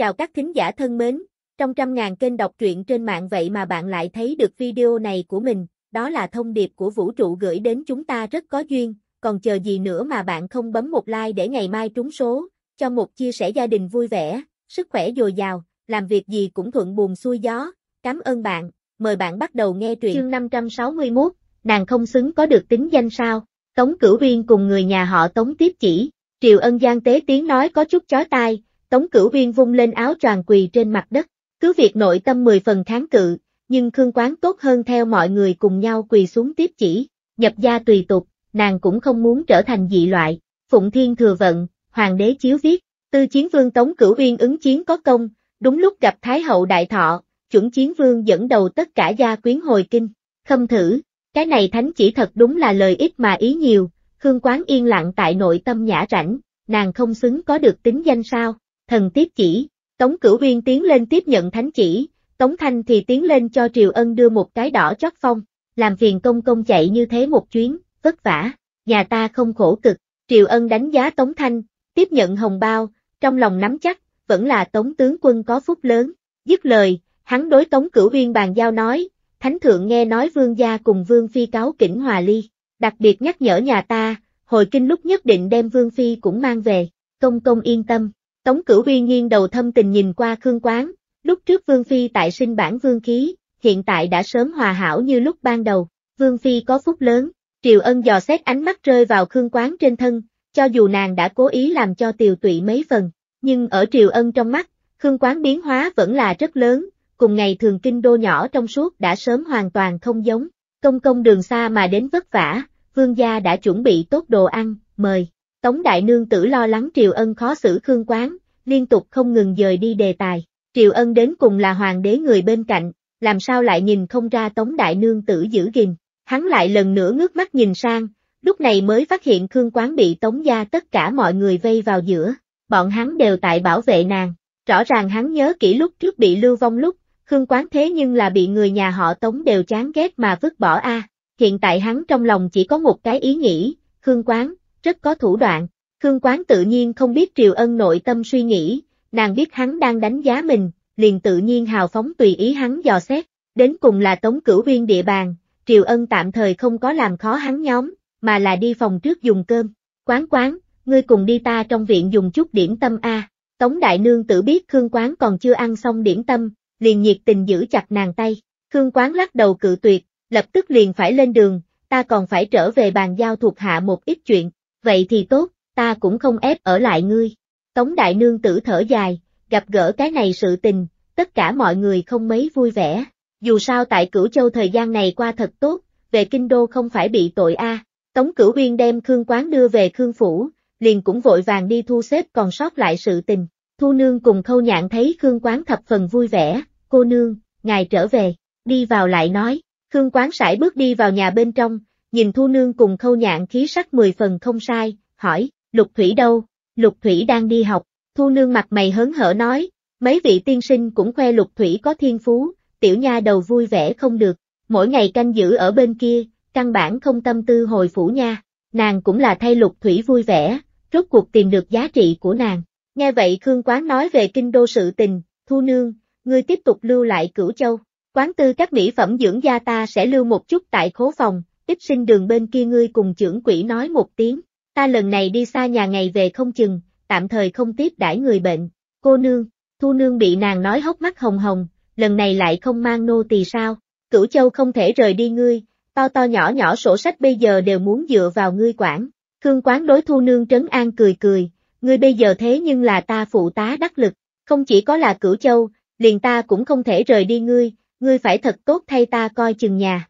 Chào các thính giả thân mến, trong trăm ngàn kênh đọc truyện trên mạng vậy mà bạn lại thấy được video này của mình, đó là thông điệp của vũ trụ gửi đến chúng ta rất có duyên, còn chờ gì nữa mà bạn không bấm một like để ngày mai trúng số, cho một chia sẻ gia đình vui vẻ, sức khỏe dồi dào, làm việc gì cũng thuận buồm xuôi gió. Cảm ơn bạn, mời bạn bắt đầu nghe truyện. Chương 561, nàng không xứng có được tính danh sao? Tống Cửu viên cùng người nhà họ Tống tiếp chỉ, Triều Ân gian tế tiếng nói có chút chói tai Tống Cửu Uyên vung lên áo tràn quỳ trên mặt đất, cứ việc nội tâm mười phần kháng cự, nhưng Khương Quán tốt hơn theo mọi người cùng nhau quỳ xuống tiếp chỉ, nhập gia tùy tục, nàng cũng không muốn trở thành dị loại, Phụng Thiên thừa vận, Hoàng đế chiếu viết, tư chiến vương Tống Cửu Uyên ứng chiến có công, đúng lúc gặp Thái hậu Đại Thọ, chuẩn chiến vương dẫn đầu tất cả gia quyến hồi kinh, khâm thử, cái này thánh chỉ thật đúng là lời ít mà ý nhiều, Khương Quán yên lặng tại nội tâm nhã rảnh, nàng không xứng có được tính danh sao thần tiếp chỉ, Tống Cửu Uyên tiến lên tiếp nhận thánh chỉ, Tống Thanh thì tiến lên cho Triều Ân đưa một cái đỏ chót phong, làm phiền công công chạy như thế một chuyến, vất vả, nhà ta không khổ cực, Triều Ân đánh giá Tống Thanh, tiếp nhận hồng bao, trong lòng nắm chắc, vẫn là Tống tướng quân có phúc lớn, dứt lời, hắn đối Tống Cửu Uyên bàn giao nói, Thánh Thượng nghe nói vương gia cùng vương phi cáo kỉnh hòa ly, đặc biệt nhắc nhở nhà ta, hồi kinh lúc nhất định đem vương phi cũng mang về, công công yên tâm. Tống cửu uy nghiêng đầu thâm tình nhìn qua Khương Quán, lúc trước Vương Phi tại sinh bản Vương Khí, hiện tại đã sớm hòa hảo như lúc ban đầu, Vương Phi có phúc lớn, Triều Ân dò xét ánh mắt rơi vào Khương Quán trên thân, cho dù nàng đã cố ý làm cho tiều tụy mấy phần, nhưng ở Triều Ân trong mắt, Khương Quán biến hóa vẫn là rất lớn, cùng ngày thường kinh đô nhỏ trong suốt đã sớm hoàn toàn không giống, công công đường xa mà đến vất vả, Vương gia đã chuẩn bị tốt đồ ăn, mời. Tống Đại Nương tử lo lắng Triều Ân khó xử Khương Quán, liên tục không ngừng dời đi đề tài. Triều Ân đến cùng là hoàng đế người bên cạnh, làm sao lại nhìn không ra Tống Đại Nương tử giữ gìn. Hắn lại lần nữa ngước mắt nhìn sang, lúc này mới phát hiện Khương Quán bị Tống Gia tất cả mọi người vây vào giữa. Bọn hắn đều tại bảo vệ nàng. Rõ ràng hắn nhớ kỹ lúc trước bị lưu vong lúc, Khương Quán thế nhưng là bị người nhà họ Tống đều chán ghét mà vứt bỏ a. Hiện tại hắn trong lòng chỉ có một cái ý nghĩ, Khương Quán, rất có thủ đoạn. Khương Quán tự nhiên không biết Triều Ân nội tâm suy nghĩ, nàng biết hắn đang đánh giá mình, liền tự nhiên hào phóng tùy ý hắn dò xét, đến cùng là tống cửu viên địa bàn, Triều Ân tạm thời không có làm khó hắn nhóm, mà là đi phòng trước dùng cơm. Quán quán, ngươi cùng đi ta trong viện dùng chút điểm tâm A. Tống Đại Nương tự biết Khương Quán còn chưa ăn xong điểm tâm, liền nhiệt tình giữ chặt nàng tay. Khương Quán lắc đầu cự tuyệt, lập tức liền phải lên đường, ta còn phải trở về bàn giao thuộc hạ một ít chuyện. Vậy thì tốt, ta cũng không ép ở lại ngươi. Tống Đại Nương tử thở dài, gặp gỡ cái này sự tình, tất cả mọi người không mấy vui vẻ. Dù sao tại Cửu Châu thời gian này qua thật tốt, về Kinh Đô không phải bị tội a. Tống Cửu Uyên đem Khương Quán đưa về Khương Phủ, liền cũng vội vàng đi thu xếp còn sót lại sự tình. Thu Nương cùng Khâu Nhạn thấy Khương Quán thập phần vui vẻ, cô Nương, ngài trở về, đi vào lại nói. Khương Quán sải bước đi vào nhà bên trong, nhìn thu nương cùng khâu nhạn khí sắc mười phần không sai, hỏi, lục thủy đâu, lục thủy đang đi học, thu nương mặt mày hớn hở nói, mấy vị tiên sinh cũng khoe lục thủy có thiên phú, tiểu nha đầu vui vẻ không được, mỗi ngày canh giữ ở bên kia, căn bản không tâm tư hồi phủ nha, nàng cũng là thay lục thủy vui vẻ, rốt cuộc tìm được giá trị của nàng. Nghe vậy Khương Quán nói về kinh đô sự tình, thu nương, ngươi tiếp tục lưu lại cửu châu, quán tư các mỹ phẩm dưỡng da ta sẽ lưu một chút tại khố phòng, ít sinh đường bên kia ngươi cùng trưởng quỷ nói một tiếng, ta lần này đi xa nhà ngày về không chừng, tạm thời không tiếp đãi người bệnh, cô nương, thu nương bị nàng nói hốc mắt hồng hồng, lần này lại không mang nô tỳ sao, cửu châu không thể rời đi ngươi, to to nhỏ nhỏ sổ sách bây giờ đều muốn dựa vào ngươi quản, khương quán đối thu nương trấn an cười cười, ngươi bây giờ thế nhưng là ta phụ tá đắc lực, không chỉ có là cửu châu, liền ta cũng không thể rời đi ngươi, ngươi phải thật tốt thay ta coi chừng nhà.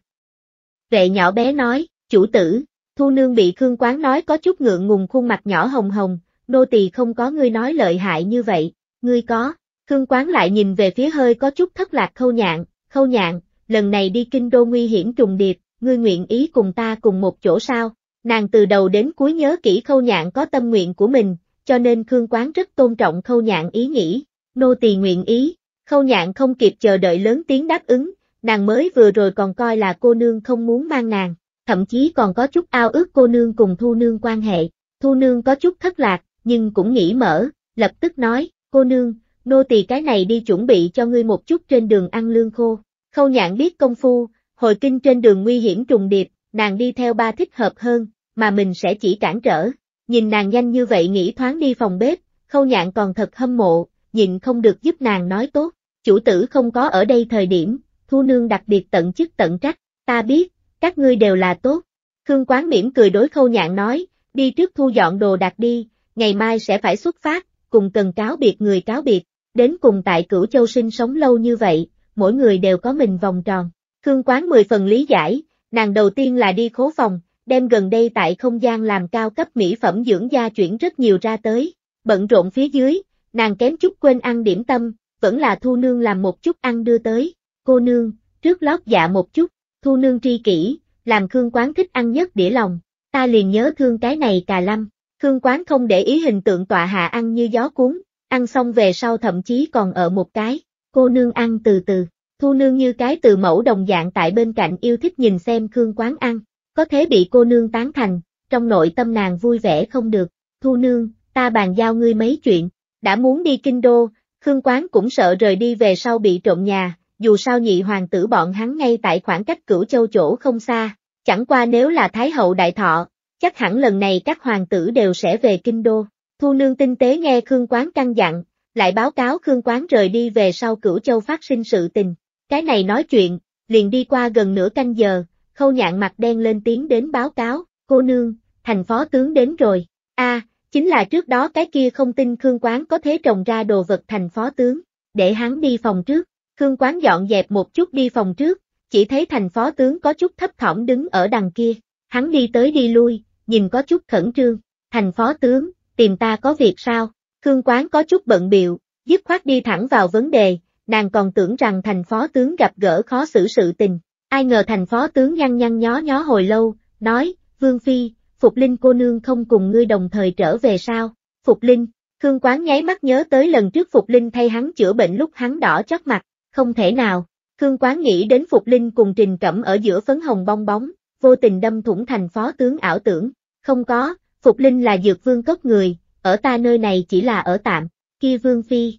Rệ nhỏ bé nói, chủ tử, thu nương bị Khương Quán nói có chút ngượng ngùng khuôn mặt nhỏ hồng hồng, nô tỳ không có ngươi nói lợi hại như vậy, ngươi có. Khương Quán lại nhìn về phía hơi có chút thất lạc khâu nhạn, khâu nhạn, lần này đi kinh đô nguy hiểm trùng điệp, ngươi nguyện ý cùng ta cùng một chỗ sao? Nàng từ đầu đến cuối nhớ kỹ khâu nhạn có tâm nguyện của mình, cho nên Khương Quán rất tôn trọng khâu nhạn ý nghĩ, nô tỳ nguyện ý, khâu nhạn không kịp chờ đợi lớn tiếng đáp ứng, nàng mới vừa rồi còn coi là cô nương không muốn mang nàng, thậm chí còn có chút ao ước cô nương cùng thu nương quan hệ, thu nương có chút thất lạc, nhưng cũng nghĩ mở, lập tức nói, cô nương, nô tỳ cái này đi chuẩn bị cho ngươi một chút trên đường ăn lương khô, khâu nhạn biết công phu, hồi kinh trên đường nguy hiểm trùng điệp, nàng đi theo ba thích hợp hơn, mà mình sẽ chỉ cản trở, nhìn nàng nhanh như vậy nghĩ thoáng đi phòng bếp, khâu nhạn còn thật hâm mộ, nhìn không được giúp nàng nói tốt, chủ tử không có ở đây thời điểm, thu nương đặc biệt tận chức tận trách, ta biết, các ngươi đều là tốt. Khương Quán mỉm cười đối khâu nhạn nói, đi trước thu dọn đồ đạc đi, ngày mai sẽ phải xuất phát, cùng cần cáo biệt người cáo biệt, đến cùng tại cửu châu sinh sống lâu như vậy, mỗi người đều có mình vòng tròn. Khương Quán mười phần lý giải, nàng đầu tiên là đi khố phòng, đem gần đây tại không gian làm cao cấp mỹ phẩm dưỡng da chuyển rất nhiều ra tới, bận rộn phía dưới, nàng kém chút quên ăn điểm tâm, vẫn là thu nương làm một chút ăn đưa tới cô nương, trước lót dạ một chút, thu nương tri kỷ, làm Khương Quán thích ăn nhất đĩa lòng, ta liền nhớ thương cái này cà lâm, Khương Quán không để ý hình tượng tọa hạ ăn như gió cuốn, ăn xong về sau thậm chí còn ở một cái, cô nương ăn từ từ, thu nương như cái từ mẫu đồng dạng tại bên cạnh yêu thích nhìn xem Khương Quán ăn, có thế bị cô nương tán thành, trong nội tâm nàng vui vẻ không được, thu nương, ta bàn giao ngươi mấy chuyện, đã muốn đi kinh đô, Khương Quán cũng sợ rời đi về sau bị trộm nhà, dù sao nhị hoàng tử bọn hắn ngay tại khoảng cách cửu châu chỗ không xa, chẳng qua nếu là Thái hậu đại thọ, chắc hẳn lần này các hoàng tử đều sẽ về kinh đô. Thu nương tinh tế nghe Khương Quán căn dặn, lại báo cáo Khương Quán rời đi về sau cửu châu phát sinh sự tình. Cái này nói chuyện, liền đi qua gần nửa canh giờ, khâu nhạn mặt đen lên tiếng đến báo cáo, cô nương, thành phó tướng đến rồi. a chính là trước đó cái kia không tin Khương Quán có thế trồng ra đồ vật thành phó tướng, để hắn đi phòng trước. Khương Quán dọn dẹp một chút đi phòng trước, chỉ thấy thành phó tướng có chút thấp thỏm đứng ở đằng kia, hắn đi tới đi lui, nhìn có chút khẩn trương, thành phó tướng, tìm ta có việc sao, Khương Quán có chút bận biệu, dứt khoát đi thẳng vào vấn đề, nàng còn tưởng rằng thành phó tướng gặp gỡ khó xử sự tình, ai ngờ thành phó tướng nhăn nhăn nhó nhó hồi lâu, nói, Vương Phi, Phục Linh cô nương không cùng ngươi đồng thời trở về sao, Phục Linh, Khương Quán nháy mắt nhớ tới lần trước Phục Linh thay hắn chữa bệnh lúc hắn đỏ chót mặt, không thể nào, Khương Quán nghĩ đến Phục Linh cùng Trình Cẩm ở giữa phấn hồng bong bóng, vô tình đâm thủng thành phó tướng ảo tưởng, không có, Phục Linh là dược vương cốc người, ở ta nơi này chỉ là ở tạm, kia vương phi.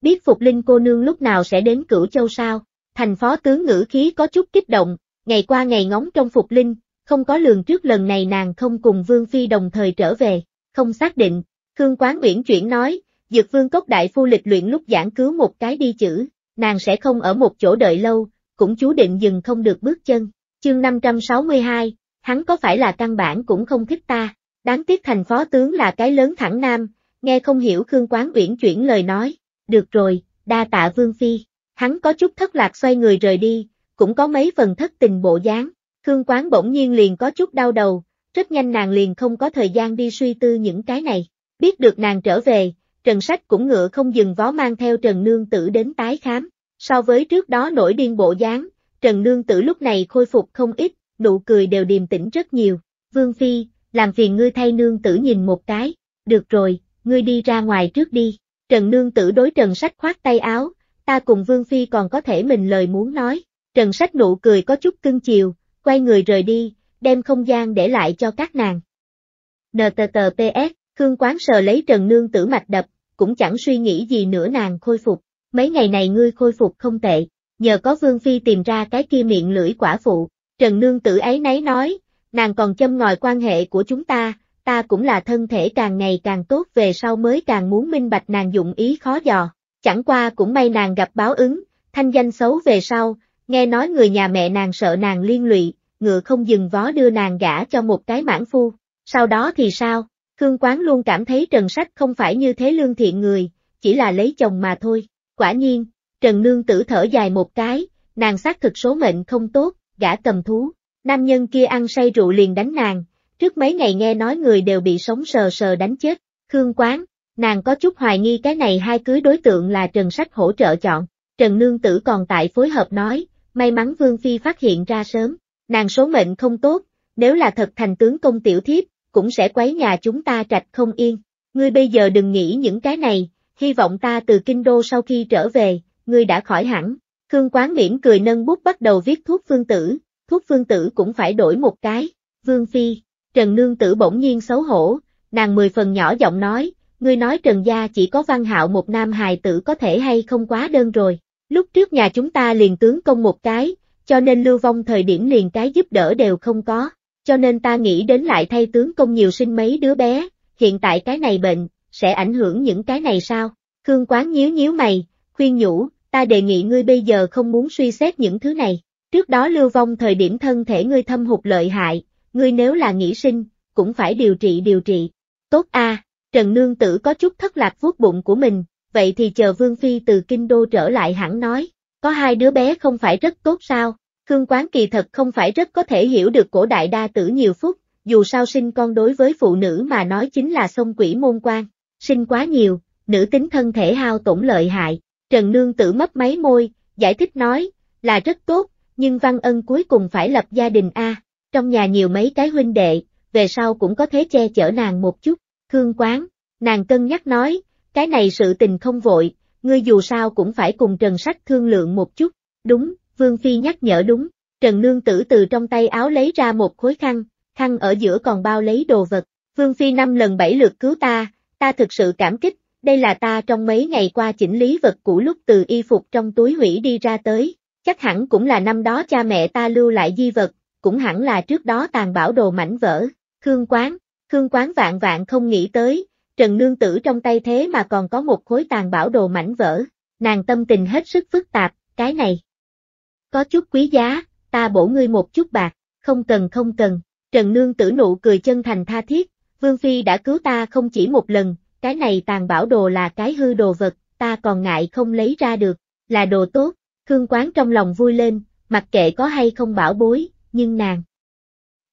Biết Phục Linh cô nương lúc nào sẽ đến cửu châu sao, thành phó tướng ngữ khí có chút kích động, ngày qua ngày ngóng trong Phục Linh, không có lường trước lần này nàng không cùng vương phi đồng thời trở về, không xác định, Khương Quán Nguyễn chuyển nói, dược vương cốc đại phu lịch luyện lúc giảng cứu một cái đi chữ, nàng sẽ không ở một chỗ đợi lâu, cũng chú định dừng không được bước chân. Chương 562, hắn có phải là căn bản cũng không thích ta, đáng tiếc thành phó tướng là cái lớn thẳng nam, nghe không hiểu Khương Quán Uyển chuyển lời nói, được rồi, đa tạ Vương Phi, hắn có chút thất lạc xoay người rời đi, cũng có mấy phần thất tình bộ dáng, Khương Quán bỗng nhiên liền có chút đau đầu, rất nhanh nàng liền không có thời gian đi suy tư những cái này, biết được nàng trở về, Trần Sách cũng ngựa không dừng vó mang theo Trần Nương Tử đến tái khám. So với trước đó nổi điên bộ dáng, Trần Nương Tử lúc này khôi phục không ít, nụ cười đều điềm tĩnh rất nhiều. Vương Phi, làm phiền ngươi thay Nương Tử nhìn một cái. Được rồi, ngươi đi ra ngoài trước đi. Trần Nương Tử đối Trần Sách khoát tay áo, ta cùng Vương Phi còn có thể mình lời muốn nói. Trần Sách nụ cười có chút cưng chiều, quay người rời đi, đem không gian để lại cho các nàng. NTTPS, Khương Quán sờ lấy Trần Nương Tử mạch đập, cũng chẳng suy nghĩ gì nữa nàng khôi phục. Mấy ngày này ngươi khôi phục không tệ, nhờ có Vương Phi tìm ra cái kia miệng lưỡi quả phụ, Trần Nương tử ấy nấy nói, nàng còn châm ngòi quan hệ của chúng ta, ta cũng là thân thể càng ngày càng tốt về sau mới càng muốn minh bạch nàng dụng ý khó dò, chẳng qua cũng may nàng gặp báo ứng, thanh danh xấu về sau, nghe nói người nhà mẹ nàng sợ nàng liên lụy, ngựa không dừng vó đưa nàng gả cho một cái mãn phu, sau đó thì sao? Khương Quán luôn cảm thấy Trần Sách không phải như thế lương thiện người, chỉ là lấy chồng mà thôi. Quả nhiên, Trần Nương tử thở dài một cái, nàng xác thực số mệnh không tốt, gã cầm thú. Nam nhân kia ăn say rượu liền đánh nàng, trước mấy ngày nghe nói người đều bị sống sờ sờ đánh chết. Khương Quán, nàng có chút hoài nghi cái này hai cưới đối tượng là Trần Sách hỗ trợ chọn. Trần Nương tử còn tại phối hợp nói, may mắn Vương Phi phát hiện ra sớm, nàng số mệnh không tốt, nếu là thật thành tướng công tiểu thiếp, cũng sẽ quấy nhà chúng ta trạch không yên. Ngươi bây giờ đừng nghĩ những cái này, hy vọng ta từ kinh đô sau khi trở về, ngươi đã khỏi hẳn. Khương Quán mỉm cười nâng bút bắt đầu viết thuốc phương tử, thuốc phương tử cũng phải đổi một cái. Vương Phi, Trần Nương Tử bỗng nhiên xấu hổ, nàng mười phần nhỏ giọng nói, ngươi nói Trần Gia chỉ có văn hạo một nam hài tử có thể hay không quá đơn rồi. Lúc trước nhà chúng ta liền tướng công một cái, cho nên lưu vong thời điểm liền cái giúp đỡ đều không có cho nên ta nghĩ đến lại thay tướng công nhiều sinh mấy đứa bé, hiện tại cái này bệnh, sẽ ảnh hưởng những cái này sao? Khương Quán nhíu nhíu mày, khuyên nhủ, ta đề nghị ngươi bây giờ không muốn suy xét những thứ này. Trước đó lưu vong thời điểm thân thể ngươi thâm hụt lợi hại, ngươi nếu là nghĩ sinh, cũng phải điều trị điều trị. Tốt a, Trần Nương Tử có chút thất lạc vuốt bụng của mình, vậy thì chờ Vương Phi từ Kinh Đô trở lại hẳn nói, có hai đứa bé không phải rất tốt sao, Khương Quán kỳ thật không phải rất có thể hiểu được cổ đại đa tử nhiều phút, dù sao sinh con đối với phụ nữ mà nói chính là sông quỷ môn quan, sinh quá nhiều, nữ tính thân thể hao tổn lợi hại, Trần Nương Tử mấp máy môi, giải thích nói, là rất tốt, nhưng Văn Ân cuối cùng phải lập gia đình A, trong nhà nhiều mấy cái huynh đệ, về sau cũng có thế che chở nàng một chút, Khương Quán, nàng cân nhắc nói, cái này sự tình không vội, ngươi dù sao cũng phải cùng Trần Sách thương lượng một chút, đúng, Vương Phi nhắc nhở đúng, Trần Nương Tử từ trong tay áo lấy ra một khối khăn, khăn ở giữa còn bao lấy đồ vật. Vương Phi năm lần bảy lượt cứu ta, ta thực sự cảm kích, đây là ta trong mấy ngày qua chỉnh lý vật cũ lúc từ y phục trong túi hủy đi ra tới, chắc hẳn cũng là năm đó cha mẹ ta lưu lại di vật, cũng hẳn là trước đó tàn bảo đồ mảnh vỡ, Khương Quán, Khương Quán vạn vạn không nghĩ tới, Trần Nương Tử trong tay thế mà còn có một khối tàn bảo đồ mảnh vỡ, nàng tâm tình hết sức phức tạp, cái này, có chút quý giá, ta bổ ngươi một chút bạc, không cần không cần, Trần Nương tử nụ cười chân thành tha thiết, Vương Phi đã cứu ta không chỉ một lần, cái này tàn bảo đồ là cái hư đồ vật, ta còn ngại không lấy ra được, là đồ tốt, Khương Quán trong lòng vui lên, mặc kệ có hay không bảo bối, nhưng nàng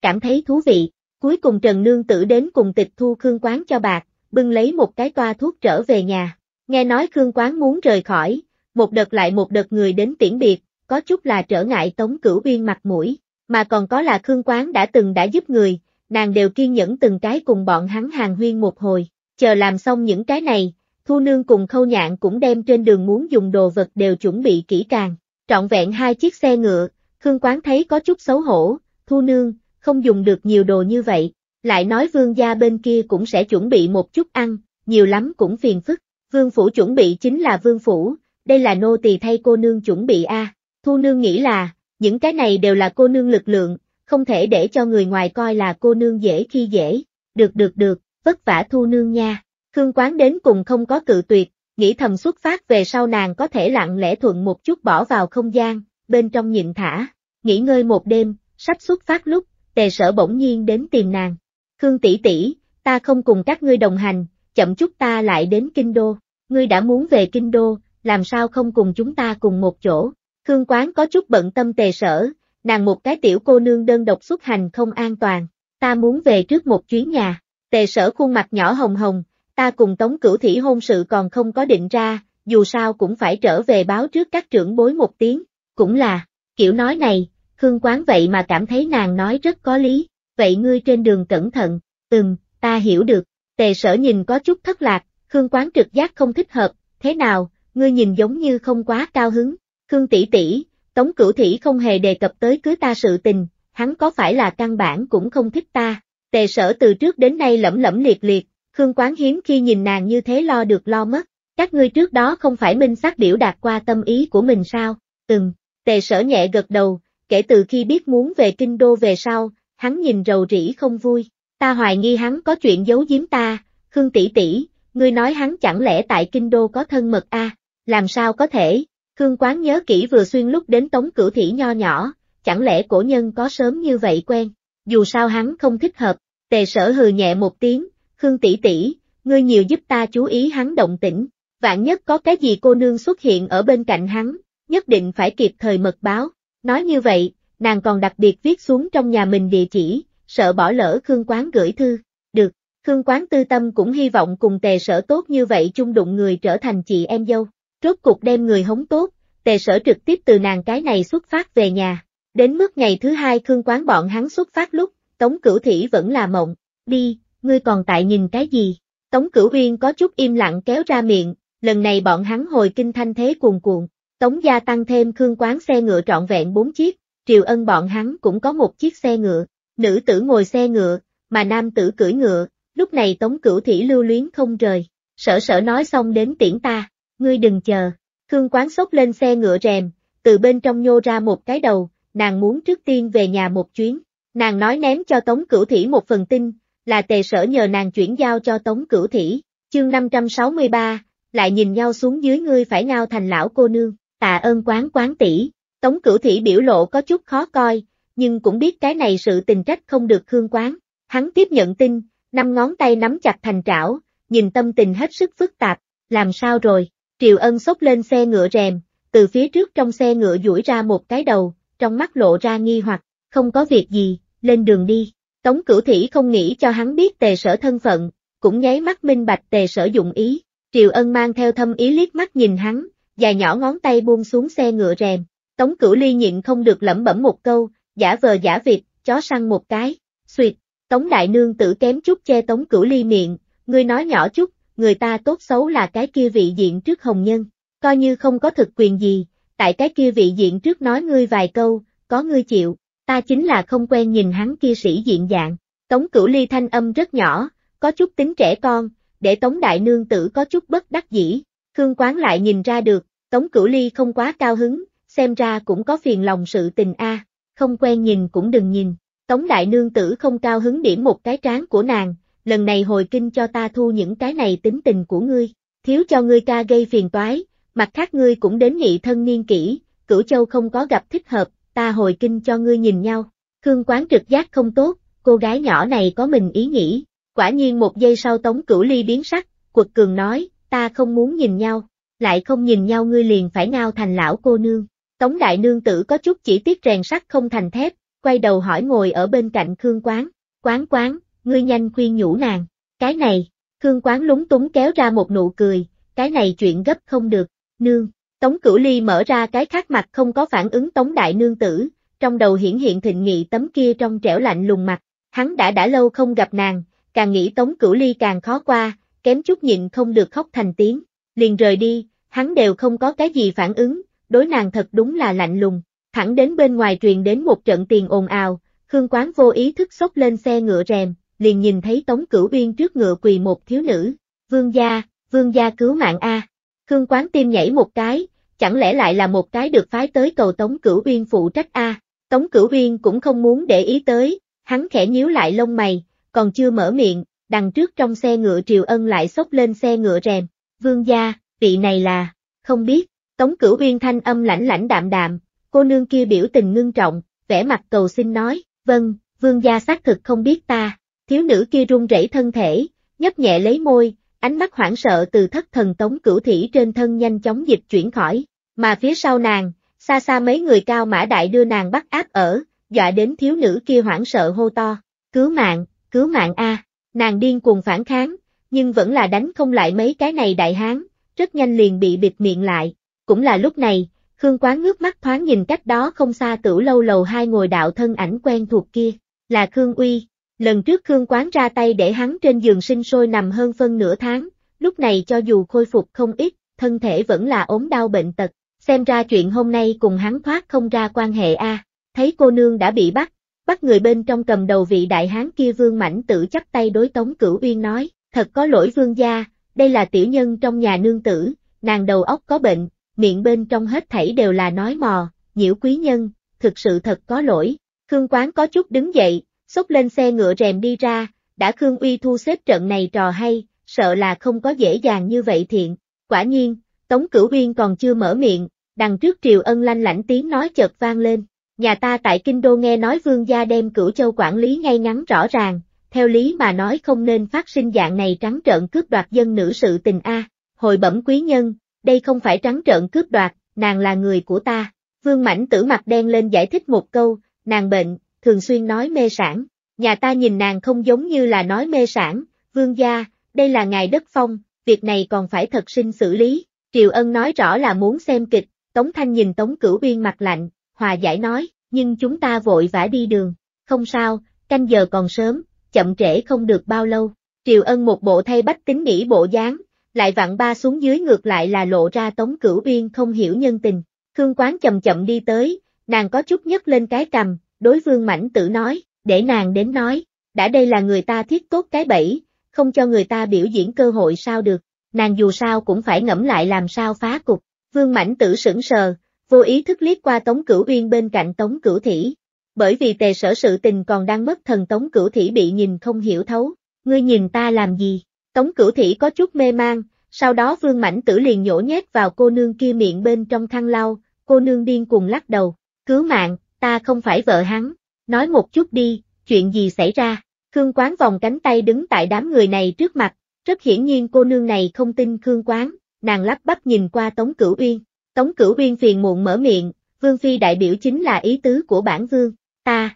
cảm thấy thú vị, cuối cùng Trần Nương tử đến cùng tịch thu Khương Quán cho bạc, bưng lấy một cái toa thuốc trở về nhà, nghe nói Khương Quán muốn rời khỏi, một đợt lại một đợt người đến tiễn biệt, có chút là trở ngại Tống Cửu Uyên mặt mũi, mà còn có là Khương Quán đã từng đã giúp người, nàng đều kiên nhẫn từng cái cùng bọn hắn hàng huyên một hồi, chờ làm xong những cái này, Thu Nương cùng Khâu Nhạn cũng đem trên đường muốn dùng đồ vật đều chuẩn bị kỹ càng, trọn vẹn hai chiếc xe ngựa, Khương Quán thấy có chút xấu hổ, Thu Nương, không dùng được nhiều đồ như vậy, lại nói vương gia bên kia cũng sẽ chuẩn bị một chút ăn, nhiều lắm cũng phiền phức, vương phủ chuẩn bị chính là vương phủ, đây là nô tỳ thay cô nương chuẩn bị a. À. Thu nương nghĩ là, những cái này đều là cô nương lực lượng, không thể để cho người ngoài coi là cô nương dễ khi dễ. Được được được, vất vả thu nương nha. Khương quán đến cùng không có cự tuyệt, nghĩ thầm xuất phát về sau nàng có thể lặng lẽ thuận một chút bỏ vào không gian, bên trong nhìn thả. Nghỉ ngơi một đêm, sắp xuất phát lúc, tề sở bỗng nhiên đến tìm nàng. Khương tỷ tỷ, ta không cùng các ngươi đồng hành, chậm chút ta lại đến Kinh Đô. Ngươi đã muốn về Kinh Đô, làm sao không cùng chúng ta cùng một chỗ. Khương Quán có chút bận tâm tề sở, nàng một cái tiểu cô nương đơn độc xuất hành không an toàn, ta muốn về trước một chuyến nhà. Tề sở khuôn mặt nhỏ hồng hồng, ta cùng Tống Cửu Thỉ hôn sự còn không có định ra, dù sao cũng phải trở về báo trước các trưởng bối một tiếng, cũng là, kiểu nói này, Khương Quán vậy mà cảm thấy nàng nói rất có lý, vậy ngươi trên đường cẩn thận, ừm, ta hiểu được, tề sở nhìn có chút thất lạc, Khương Quán trực giác không thích hợp, thế nào, ngươi nhìn giống như không quá cao hứng, Khương tỷ tỷ, Tống Cửu Thỉ không hề đề cập tới cưới ta sự tình, hắn có phải là căn bản cũng không thích ta. Tề sở từ trước đến nay lẫm lẫm liệt liệt, Khương Quán hiếm khi nhìn nàng như thế lo được lo mất. Các ngươi trước đó không phải minh xác điểu đạt qua tâm ý của mình sao? Từng, tề sở nhẹ gật đầu, kể từ khi biết muốn về kinh đô về sau, hắn nhìn rầu rĩ không vui. Ta hoài nghi hắn có chuyện giấu giếm ta, Khương tỷ tỷ, ngươi nói hắn chẳng lẽ tại kinh đô có thân mật a? À? Làm sao có thể? Khương Quán nhớ kỹ vừa xuyên lúc đến tống cửu thị nho nhỏ, chẳng lẽ cổ nhân có sớm như vậy quen, dù sao hắn không thích hợp, tề sở hừ nhẹ một tiếng, Khương tỷ tỷ, ngươi nhiều giúp ta chú ý hắn động tĩnh, vạn nhất có cái gì cô nương xuất hiện ở bên cạnh hắn, nhất định phải kịp thời mật báo, nói như vậy, nàng còn đặc biệt viết xuống trong nhà mình địa chỉ, sợ bỏ lỡ Khương Quán gửi thư, được, Khương Quán tư tâm cũng hy vọng cùng tề sở tốt như vậy chung đụng người trở thành chị em dâu. Rốt cục đem người hống tốt, tề sở trực tiếp từ nàng cái này xuất phát về nhà. Đến mức ngày thứ hai Khương Quán bọn hắn xuất phát lúc, Tống Cửu Thỉ vẫn là mộng, đi, ngươi còn tại nhìn cái gì? Tống Cửu Uyên có chút im lặng kéo ra miệng, lần này bọn hắn hồi kinh thanh thế cuồn cuộn, Tống gia tăng thêm Khương Quán xe ngựa trọn vẹn 4 chiếc, Triều Ân bọn hắn cũng có một chiếc xe ngựa, nữ tử ngồi xe ngựa, mà nam tử cưỡi ngựa, lúc này Tống Cửu Thỉ lưu luyến không rời, sở sở nói xong đến tiễn ta ngươi đừng chờ. Khương Quán sốc lên xe ngựa rèm, từ bên trong nhô ra một cái đầu, nàng muốn trước tiên về nhà một chuyến. Nàng nói ném cho Tống Cửu Thỉ một phần tin, là tề sở nhờ nàng chuyển giao cho Tống Cửu Thỉ, chương 563, lại nhìn nhau xuống dưới ngươi phải ngao thành lão cô nương, tạ ơn quán quán tỷ. Tống Cửu Thỉ biểu lộ có chút khó coi, nhưng cũng biết cái này sự tình trách không được Khương Quán. Hắn tiếp nhận tin, năm ngón tay nắm chặt thành trảo, nhìn tâm tình hết sức phức tạp, làm sao rồi? Triều Ân xốc lên xe ngựa rèm, từ phía trước trong xe ngựa duỗi ra một cái đầu, trong mắt lộ ra nghi hoặc, không có việc gì, lên đường đi. Tống cửu thỉ không nghĩ cho hắn biết tề sở thân phận, cũng nháy mắt minh bạch tề sở dụng ý. Triều Ân mang theo thâm ý liếc mắt nhìn hắn, dài nhỏ ngón tay buông xuống xe ngựa rèm. Tống cửu ly nhịn không được lẩm bẩm một câu, giả vờ giả việc, chó săn một cái, suyệt. Tống đại nương tử kém chút che tống cửu ly miệng, ngươi nói nhỏ chút, người ta tốt xấu là cái kia vị diện trước hồng nhân, coi như không có thực quyền gì, tại cái kia vị diện trước nói ngươi vài câu, có ngươi chịu, ta chính là không quen nhìn hắn kia sĩ diện dạng. Tống cửu ly thanh âm rất nhỏ, có chút tính trẻ con, để Tống Đại Nương Tử có chút bất đắc dĩ. Khương Quán lại nhìn ra được, Tống Cửu Ly không quá cao hứng, xem ra cũng có phiền lòng sự tình a, không quen nhìn cũng đừng nhìn. Tống Đại Nương Tử không cao hứng điểm một cái trán của nàng, lần này hồi kinh cho ta thu những cái này tính tình của ngươi, thiếu cho ngươi ca gây phiền toái, mặt khác ngươi cũng đến nghị thân niên kỹ, cửu châu không có gặp thích hợp, ta hồi kinh cho ngươi nhìn nhau. Khương quán trực giác không tốt, cô gái nhỏ này có mình ý nghĩ, quả nhiên một giây sau tống cửu ly biến sắc, quật cường nói, ta không muốn nhìn nhau, lại không nhìn nhau ngươi liền phải ngao thành lão cô nương. Tống đại nương tử có chút chỉ tiếc rèn sắt không thành thép, quay đầu hỏi ngồi ở bên cạnh Khương quán, quán quán, ngươi nhanh khuyên nhủ nàng, cái này, Khương Quán lúng túng kéo ra một nụ cười, cái này chuyện gấp không được, nương, Tống Cửu Ly mở ra cái khác mặt không có phản ứng Tống Đại Nương Tử, trong đầu hiển hiện thịnh nghị tấm kia trong trẻo lạnh lùng mặt, hắn đã đã lâu không gặp nàng, càng nghĩ Tống Cửu Ly càng khó qua, kém chút nhịn không được khóc thành tiếng, liền rời đi, hắn đều không có cái gì phản ứng, đối nàng thật đúng là lạnh lùng, thẳng đến bên ngoài truyền đến một trận tiền ồn ào, Khương Quán vô ý thức sốc lên xe ngựa rèm, liền nhìn thấy Tống Cửu Uyên trước ngựa quỳ một thiếu nữ, vương gia, vương gia cứu mạng A. Khương Quán tim nhảy một cái, chẳng lẽ lại là một cái được phái tới cầu Tống Cửu Uyên phụ trách A. Tống Cửu Uyên cũng không muốn để ý tới, hắn khẽ nhíu lại lông mày, còn chưa mở miệng, đằng trước trong xe ngựa Triều Ân lại xốc lên xe ngựa rèm, vương gia, vị này là, không biết, Tống Cửu Uyên thanh âm lãnh lãnh đạm đạm, cô nương kia biểu tình ngưng trọng, vẻ mặt cầu xin nói, vâng, vương gia xác thực không biết ta thiếu nữ kia run rẩy thân thể, nhấp nhẹ lấy môi, ánh mắt hoảng sợ từ thất thần tống cửu thị trên thân nhanh chóng dịch chuyển khỏi, mà phía sau nàng, xa xa mấy người cao mã đại đưa nàng bắt áp ở, dọa đến thiếu nữ kia hoảng sợ hô to, cứu mạng, cứu mạng a, nàng điên cuồng phản kháng, nhưng vẫn là đánh không lại mấy cái này đại hán, rất nhanh liền bị bịt miệng lại, cũng là lúc này, Khương Quán ngước mắt thoáng nhìn cách đó không xa tử lâu lầu hai ngồi đạo thân ảnh quen thuộc kia, là Khương Uy, Lần trước Khương Quán ra tay để hắn trên giường sinh sôi nằm hơn phân nửa tháng, lúc này cho dù khôi phục không ít, thân thể vẫn là ốm đau bệnh tật, xem ra chuyện hôm nay cùng hắn thoát không ra quan hệ a. Thấy cô nương đã bị bắt, bắt người bên trong cầm đầu vị đại hán kia Vương Mảnh tự chắp tay đối Tống Cửu Uyên nói, thật có lỗi Vương gia, đây là tiểu nhân trong nhà nương tử, nàng đầu óc có bệnh, miệng bên trong hết thảy đều là nói mò, nhiễu quý nhân, thực sự thật có lỗi. Khương Quán có chút đứng dậy, xốc lên xe ngựa rèm đi ra, đã Khương Uy thu xếp trận này trò hay, sợ là không có dễ dàng như vậy thiện. Quả nhiên, Tống Cửu Uyên còn chưa mở miệng, đằng trước Triều Ân lanh lãnh tiếng nói chợt vang lên. Nhà ta tại Kinh Đô nghe nói vương gia đem Cửu Châu quản lý ngay ngắn rõ ràng, theo lý mà nói không nên phát sinh dạng này trắng trợn cướp đoạt dân nữ sự tình A. Hồi bẩm quý nhân, đây không phải trắng trợn cướp đoạt, nàng là người của ta. Vương Mảnh tử mặt đen lên giải thích một câu, nàng bệnh, thường xuyên nói mê sản, nhà ta nhìn nàng không giống như là nói mê sản, vương gia, đây là ngài đất phong, việc này còn phải thật sinh xử lý, Triều Ân nói rõ là muốn xem kịch, Tống Thanh nhìn Tống Cửu Uyên mặt lạnh, hòa giải nói, nhưng chúng ta vội vã đi đường, không sao, canh giờ còn sớm, chậm trễ không được bao lâu, Triều Ân một bộ thay bách tính nghĩ bộ dáng, lại vặn ba xuống dưới ngược lại là lộ ra Tống Cửu Uyên không hiểu nhân tình, Khương Quán chậm chậm đi tới, nàng có chút nhấc lên cái cầm, Đối vương mảnh tử nói, để nàng đến nói, đã đây là người ta thiết cốt cái bẫy, không cho người ta biểu diễn cơ hội sao được, nàng dù sao cũng phải ngẫm lại làm sao phá cục. Vương mảnh tử sững sờ, vô ý thức liếc qua Tống Cửu Uyên bên cạnh Tống Cửu Thỉ. Bởi vì tề sở sự tình còn đang mất thần Tống Cửu Thỉ bị nhìn không hiểu thấu, ngươi nhìn ta làm gì? Tống Cửu Thỉ có chút mê mang, sau đó Vương Mảnh Tử liền nhổ nhét vào cô nương kia miệng bên trong khăn lau, cô nương điên cuồng lắc đầu, cứu mạng, ta không phải vợ hắn, nói một chút đi, chuyện gì xảy ra, Khương Quán vòng cánh tay đứng tại đám người này trước mặt, rất hiển nhiên cô nương này không tin Khương Quán, nàng lắp bắp nhìn qua Tống Cửu Uyên, Tống Cửu Uyên phiền muộn mở miệng, Vương Phi đại biểu chính là ý tứ của bản Vương, ta,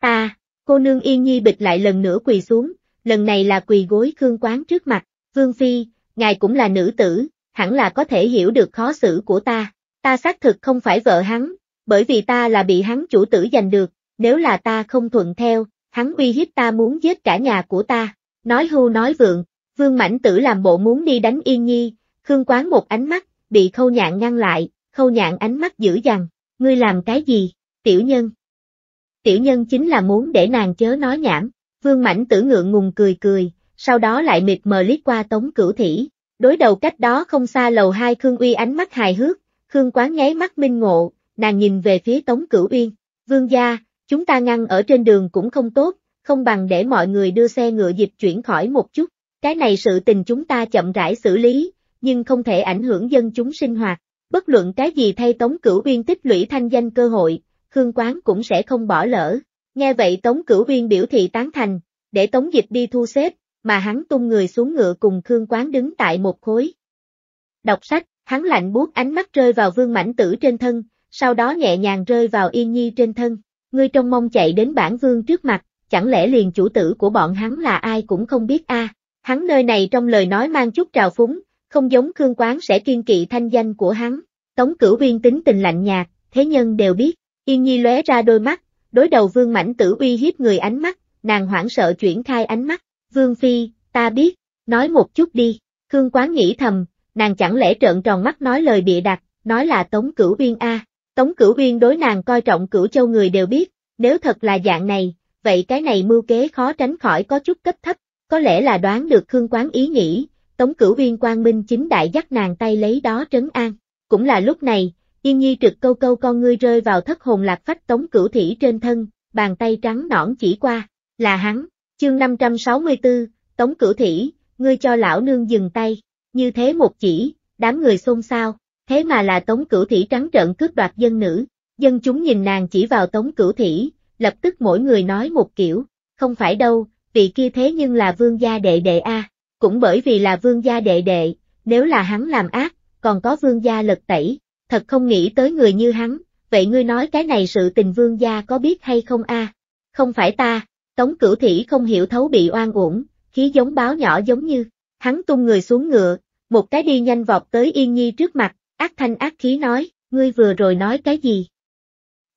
ta, cô nương Yên Nhi bịch lại lần nữa quỳ xuống, lần này là quỳ gối Khương Quán trước mặt, Vương Phi, ngài cũng là nữ tử, hẳn là có thể hiểu được khó xử của ta, ta xác thực không phải vợ hắn, bởi vì ta là bị hắn chủ tử giành được, nếu là ta không thuận theo, hắn uy hiếp ta muốn giết cả nhà của ta. Nói hưu nói vượng, vương mãnh tử làm bộ muốn đi đánh yên nhi, khương quán một ánh mắt, bị khâu nhạn ngăn lại, khâu nhạn ánh mắt dữ dằn, ngươi làm cái gì, tiểu nhân. Tiểu nhân chính là muốn để nàng chớ nói nhảm, vương mãnh tử ngượng ngùng cười cười, sau đó lại mịt mờ liếc qua tống cửu thỉ, đối đầu cách đó không xa lầu hai Khương Uy ánh mắt hài hước, Khương Quán nháy mắt minh ngộ, nàng nhìn về phía Tống Cửu Uyên, vương gia, chúng ta ngăn ở trên đường cũng không tốt, không bằng để mọi người đưa xe ngựa dịch chuyển khỏi một chút, cái này sự tình chúng ta chậm rãi xử lý, nhưng không thể ảnh hưởng dân chúng sinh hoạt, bất luận cái gì thay Tống Cửu Uyên tích lũy thanh danh cơ hội, Khương Quán cũng sẽ không bỏ lỡ. Nghe vậy Tống Cửu Uyên biểu thị tán thành, để Tống Dịch đi thu xếp, mà hắn tung người xuống ngựa cùng Khương Quán đứng tại một khối. Đọc sách, hắn lạnh buốt ánh mắt rơi vào vương mảnh tử trên thân, sau đó nhẹ nhàng rơi vào Yên Nhi trên thân. Ngươi trong mong chạy đến bản vương trước mặt, chẳng lẽ liền chủ tử của bọn hắn là ai cũng không biết a? Hắn nơi này trong lời nói mang chút trào phúng, không giống Khương Quán sẽ kiên kỵ thanh danh của hắn. Tống Cửu viên tính tình lạnh nhạt, thế nhân đều biết. Yên Nhi lóe ra đôi mắt, đối đầu Vương mảnh Tử uy hiếp người ánh mắt, nàng hoảng sợ chuyển khai ánh mắt. Vương Phi, ta biết, nói một chút đi. Khương Quán nghĩ thầm, nàng chẳng lẽ trợn tròn mắt nói lời bịa đặt, nói là Tống Cửu viên a? Tống Cửu Uyên đối nàng coi trọng Cửu Châu người đều biết, nếu thật là dạng này, vậy cái này mưu kế khó tránh khỏi có chút cấp thấp, có lẽ là đoán được Khương Quán ý nghĩ, Tống Cửu Uyên quang minh chính đại dắt nàng tay lấy đó trấn an. Cũng là lúc này, Yên Nhi trực câu câu con ngươi rơi vào thất hồn lạc phách Tống Cửu Thỉ trên thân, bàn tay trắng nõn chỉ qua, là hắn, chương 564, Tống Cửu Thỉ, ngươi cho lão nương dừng tay, như thế một chỉ, đám người xôn xao. Thế mà là Tống Cửu Thỉ trắng trợn cướp đoạt dân nữ, dân chúng nhìn nàng chỉ vào Tống Cửu Thỉ, lập tức mỗi người nói một kiểu, không phải đâu, vị kia thế nhưng là vương gia đệ đệ a, cũng bởi vì là vương gia đệ đệ, nếu là hắn làm ác, còn có vương gia lật tẩy, thật không nghĩ tới người như hắn, vậy ngươi nói cái này sự tình vương gia có biết hay không a? Không phải ta, Tống Cửu Thỉ không hiểu thấu bị oan uổng, khí giống báo nhỏ giống như, hắn tung người xuống ngựa, một cái đi nhanh vọt tới Yên Nhi trước mặt, Ác thanh ác khí nói, ngươi vừa rồi nói cái gì?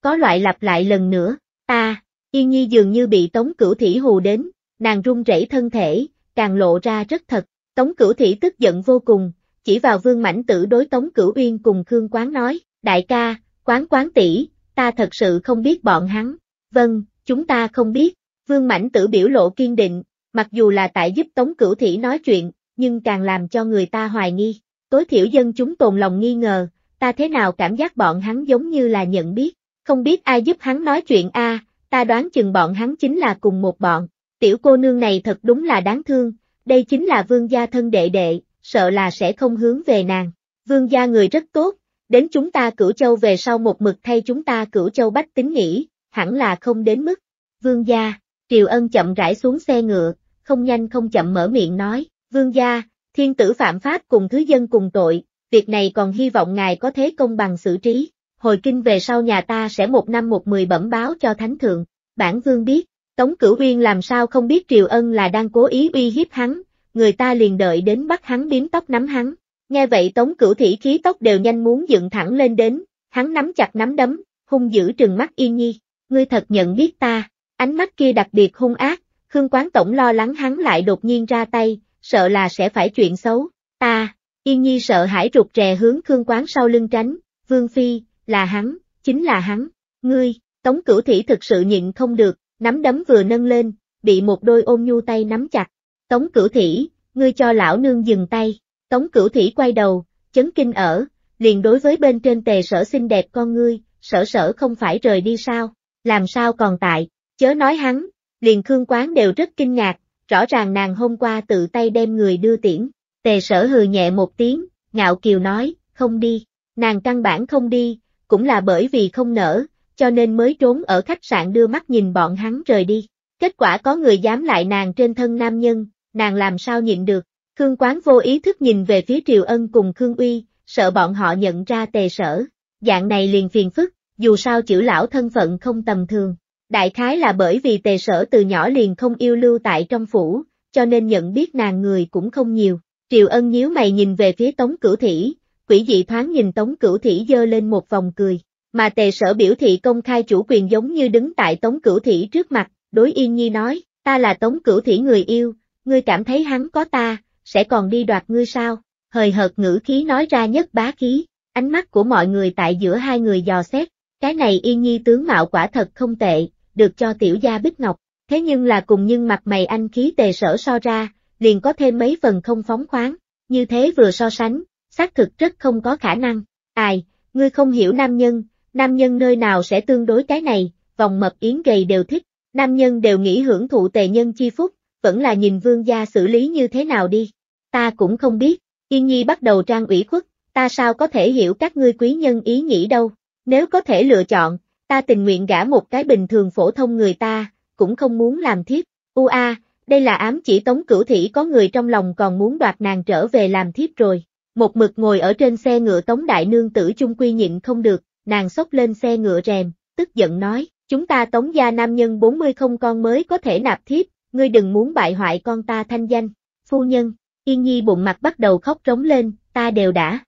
Có loại lặp lại lần nữa, ta, yên nhi dường như bị tống cửu thỉ hù đến, nàng run rẩy thân thể, càng lộ ra rất thật, tống cửu thỉ tức giận vô cùng, chỉ vào vương mảnh tử đối tống cửu uyên cùng Khương Quán nói, đại ca, quán quán tỷ, ta thật sự không biết bọn hắn, vâng, chúng ta không biết, vương mảnh tử biểu lộ kiên định, mặc dù là tại giúp tống cửu thỉ nói chuyện, nhưng càng làm cho người ta hoài nghi, Tối thiểu dân chúng tồn lòng nghi ngờ, ta thế nào cảm giác bọn hắn giống như là nhận biết, không biết ai giúp hắn nói chuyện a, à, ta đoán chừng bọn hắn chính là cùng một bọn. Tiểu cô nương này thật đúng là đáng thương, đây chính là vương gia thân đệ đệ, sợ là sẽ không hướng về nàng. Vương gia người rất tốt, đến chúng ta cửu châu về sau một mực thay chúng ta cửu châu bách tính nghỉ, hẳn là không đến mức. Vương gia, Triều Ân chậm rãi xuống xe ngựa, không nhanh không chậm mở miệng nói, Vương gia, Thiên tử phạm pháp cùng thứ dân cùng tội, việc này còn hy vọng ngài có thế công bằng xử trí. Hồi kinh về sau nhà ta sẽ một năm một mười bẩm báo cho thánh thượng. Bản vương biết, Tống Cửu Uyên làm sao không biết Triều Ân là đang cố ý uy hiếp hắn, người ta liền đợi đến bắt hắn biếm tóc nắm hắn. Nghe vậy Tống Cửu Thị khí tóc đều nhanh muốn dựng thẳng lên đến, hắn nắm chặt nắm đấm, hung dữ trừng mắt Yên Nhi, ngươi thật nhận biết ta, ánh mắt kia đặc biệt hung ác, Khương Quán Tổng lo lắng hắn lại đột nhiên ra tay, sợ là sẽ phải chuyện xấu, ta, Yên Nhi sợ hãi rụt rè hướng Khương Quán sau lưng tránh, Vương Phi, là hắn, chính là hắn, ngươi, Tống Cửu Thị thực sự nhịn không được, nắm đấm vừa nâng lên, bị một đôi ôm nhu tay nắm chặt, Tống Cửu Thị, ngươi cho lão nương dừng tay, Tống Cửu Thị quay đầu, chấn kinh ở, liền đối với bên trên tề sở xinh đẹp con ngươi, sở sở không phải rời đi sao, làm sao còn tại, chớ nói hắn, liền Khương Quán đều rất kinh ngạc, rõ ràng nàng hôm qua tự tay đem người đưa tiễn, tề sở hừ nhẹ một tiếng, ngạo kiều nói, không đi, nàng căn bản không đi, cũng là bởi vì không nở, cho nên mới trốn ở khách sạn đưa mắt nhìn bọn hắn rời đi. Kết quả có người dám lại nàng trên thân nam nhân, nàng làm sao nhịn được, Khương Quán vô ý thức nhìn về phía Triều Ân cùng Khương Uy, sợ bọn họ nhận ra tề sở, dạng này liền phiền phức, dù sao chữ lão thân phận không tầm thường. Đại khái là bởi vì tề sở từ nhỏ liền không yêu lưu tại trong phủ, cho nên nhận biết nàng người cũng không nhiều. Triều ân nhíu mày nhìn về phía tống cửu thỉ, quỷ dị thoáng nhìn tống cửu thỉ dơ lên một vòng cười. Mà tề sở biểu thị công khai chủ quyền giống như đứng tại tống cửu thỉ trước mặt, đối yên nhi nói, ta là tống cửu thỉ người yêu, ngươi cảm thấy hắn có ta, sẽ còn đi đoạt ngươi sao? Hời hợt ngữ khí nói ra nhất bá khí, ánh mắt của mọi người tại giữa hai người dò xét, cái này yên nhi tướng mạo quả thật không tệ, được cho tiểu gia Bích Ngọc, thế nhưng là cùng nhưng mặt mày anh khí tề sở so ra, liền có thêm mấy phần không phóng khoáng, như thế vừa so sánh, xác thực rất không có khả năng, ai, ngươi không hiểu nam nhân, nam nhân nơi nào sẽ tương đối cái này, vòng mập yến gầy đều thích, nam nhân đều nghĩ hưởng thụ tề nhân chi phúc, vẫn là nhìn vương gia xử lý như thế nào đi, ta cũng không biết, yên nhi bắt đầu trang ủy khuất, ta sao có thể hiểu các ngươi quý nhân ý nghĩ đâu, nếu có thể lựa chọn, ta tình nguyện gả một cái bình thường phổ thông người ta, cũng không muốn làm thiếp, u a, đây là ám chỉ tống cửu thị có người trong lòng còn muốn đoạt nàng trở về làm thiếp rồi. Một mực ngồi ở trên xe ngựa tống đại nương tử chung quy nhịn không được, nàng xốc lên xe ngựa rèm, tức giận nói, chúng ta tống gia nam nhân 40 không con mới có thể nạp thiếp, ngươi đừng muốn bại hoại con ta thanh danh, phu nhân, yên nhi bụng mặt bắt đầu khóc trống lên, ta đều đã.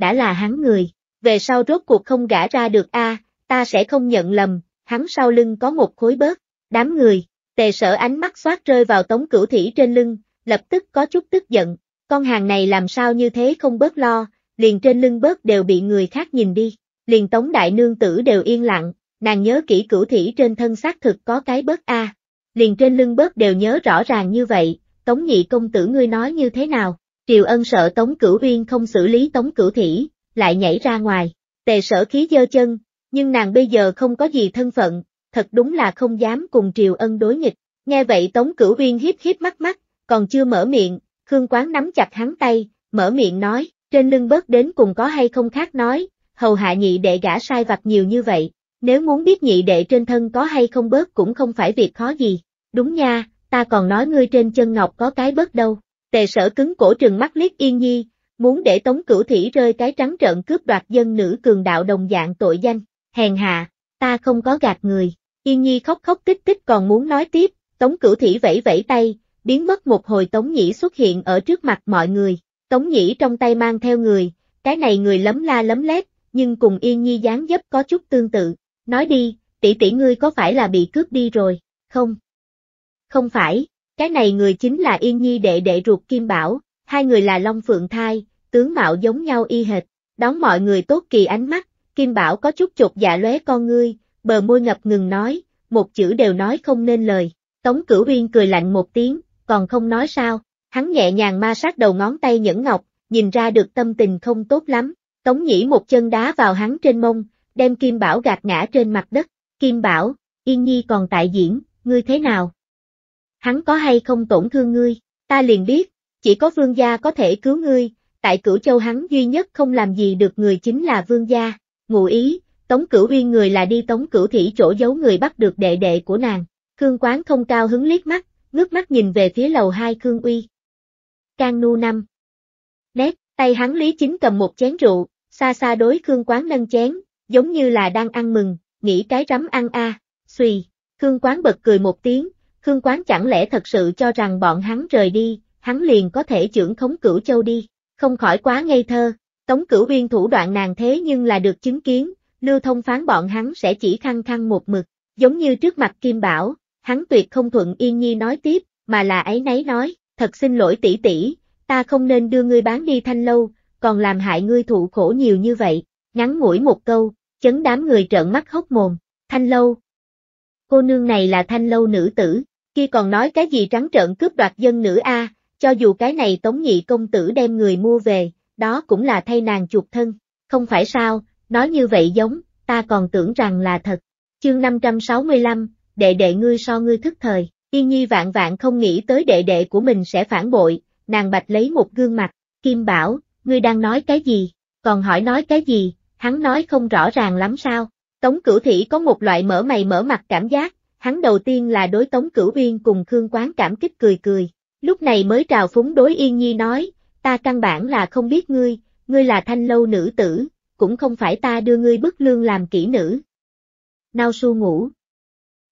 Đã là hắn người, về sau rốt cuộc không gả ra được a ta sẽ không nhận lầm, hắn sau lưng có một khối bớt, đám người, tề sở ánh mắt xoát rơi vào tống cửu thỉ trên lưng, lập tức có chút tức giận, con hàng này làm sao như thế không bớt lo, liền trên lưng bớt đều bị người khác nhìn đi, liền tống đại nương tử đều yên lặng, nàng nhớ kỹ cửu thỉ trên thân xác thực có cái bớt a, liền trên lưng bớt đều nhớ rõ ràng như vậy, tống nhị công tử ngươi nói như thế nào, triều ân sợ tống cửu uyên không xử lý tống cửu thỉ, lại nhảy ra ngoài, tề sở khí dơ chân, nhưng nàng bây giờ không có gì thân phận, thật đúng là không dám cùng Triều Ân đối nghịch. Nghe vậy Tống Cửu Uyên hiếp hiếp mắt mắt, còn chưa mở miệng, Khương Quán nắm chặt hắn tay, mở miệng nói, trên lưng bớt đến cùng có hay không khác nói, hầu hạ nhị đệ gã sai vặt nhiều như vậy, nếu muốn biết nhị đệ trên thân có hay không bớt cũng không phải việc khó gì. Đúng nha, ta còn nói ngươi trên chân ngọc có cái bớt đâu. Tề sở cứng cổ trừng mắt liếc yên nhi, muốn để tống cửu thủy rơi cái trắng trợn cướp đoạt dân nữ cường đạo đồng dạng tội danh, hèn hạ, ta không có gạt người. Yên Nhi khóc khóc tích tích còn muốn nói tiếp, Tống Cửu Thủy vẫy vẫy tay, biến mất một hồi Tống Nhĩ xuất hiện ở trước mặt mọi người. Tống Nhĩ trong tay mang theo người, cái này người lấm la lấm lét, nhưng cùng Yên Nhi dáng dấp có chút tương tự. Nói đi, tỷ tỷ ngươi có phải là bị cướp đi rồi, không? Không phải, cái này người chính là Yên Nhi đệ đệ ruột Kim Bảo, hai người là Long Phượng Thai, tướng mạo giống nhau y hệt, đón mọi người tốt kỳ ánh mắt, Kim Bảo có chút chột dạ lóe con ngươi, bờ môi ngập ngừng nói, một chữ đều nói không nên lời. Tống Cửu Uyên cười lạnh một tiếng, còn không nói sao, hắn nhẹ nhàng ma sát đầu ngón tay nhẫn ngọc, nhìn ra được tâm tình không tốt lắm. Tống Nhĩ một chân đá vào hắn trên mông, đem Kim Bảo gạt ngã trên mặt đất. Kim Bảo, Yên Nhi còn tại diễn, ngươi thế nào? Hắn có hay không tổn thương ngươi? Ta liền biết, chỉ có vương gia có thể cứu ngươi, tại cửu châu hắn duy nhất không làm gì được người chính là vương gia ngụ ý, Tống Cửu Uyên người là đi Tống Cửu Thị chỗ giấu người bắt được đệ đệ của nàng. Khương Quán không cao hứng liếc mắt, ngước mắt nhìn về phía lầu hai Khương Uy. Can Nu năm. Nét, tay hắn Lý Chính cầm một chén rượu, xa xa đối Khương Quán nâng chén, giống như là đang ăn mừng, nghĩ cái rắm ăn a. À. Xùy, Khương Quán bật cười một tiếng, Khương Quán chẳng lẽ thật sự cho rằng bọn hắn rời đi, hắn liền có thể trưởng khống cửu châu đi, không khỏi quá ngây thơ. Tống cửu uyên thủ đoạn nàng thế nhưng là được chứng kiến, lưu thông phán bọn hắn sẽ chỉ khăng khăng một mực, giống như trước mặt Kim Bảo, hắn tuyệt không thuận yên nhi nói tiếp, mà là ấy nấy nói, thật xin lỗi tỷ tỷ, ta không nên đưa ngươi bán đi thanh lâu, còn làm hại ngươi thụ khổ nhiều như vậy, ngắn ngủi một câu, chấn đám người trợn mắt hốc mồm, thanh lâu. Cô nương này là thanh lâu nữ tử, kia còn nói cái gì trắng trợn cướp đoạt dân nữ a, cho dù cái này tống nhị công tử đem người mua về, đó cũng là thay nàng chuột thân, không phải sao, nói như vậy giống, ta còn tưởng rằng là thật. Chương 565, đệ đệ ngươi so ngươi thức thời, yên nhi vạn vạn không nghĩ tới đệ đệ của mình sẽ phản bội, nàng bạch lấy một gương mặt, kim bảo, ngươi đang nói cái gì, còn hỏi nói cái gì, hắn nói không rõ ràng lắm sao. Tống cửu thị có một loại mở mày mở mặt cảm giác, hắn đầu tiên là đối Tống Cửu Uyên cùng Khương Quán cảm kích cười cười, lúc này mới trào phúng đối Yên Nhi nói, ta căn bản là không biết ngươi, ngươi là thanh lâu nữ tử, cũng không phải ta đưa ngươi bức lương làm kỹ nữ. Nao su ngủ.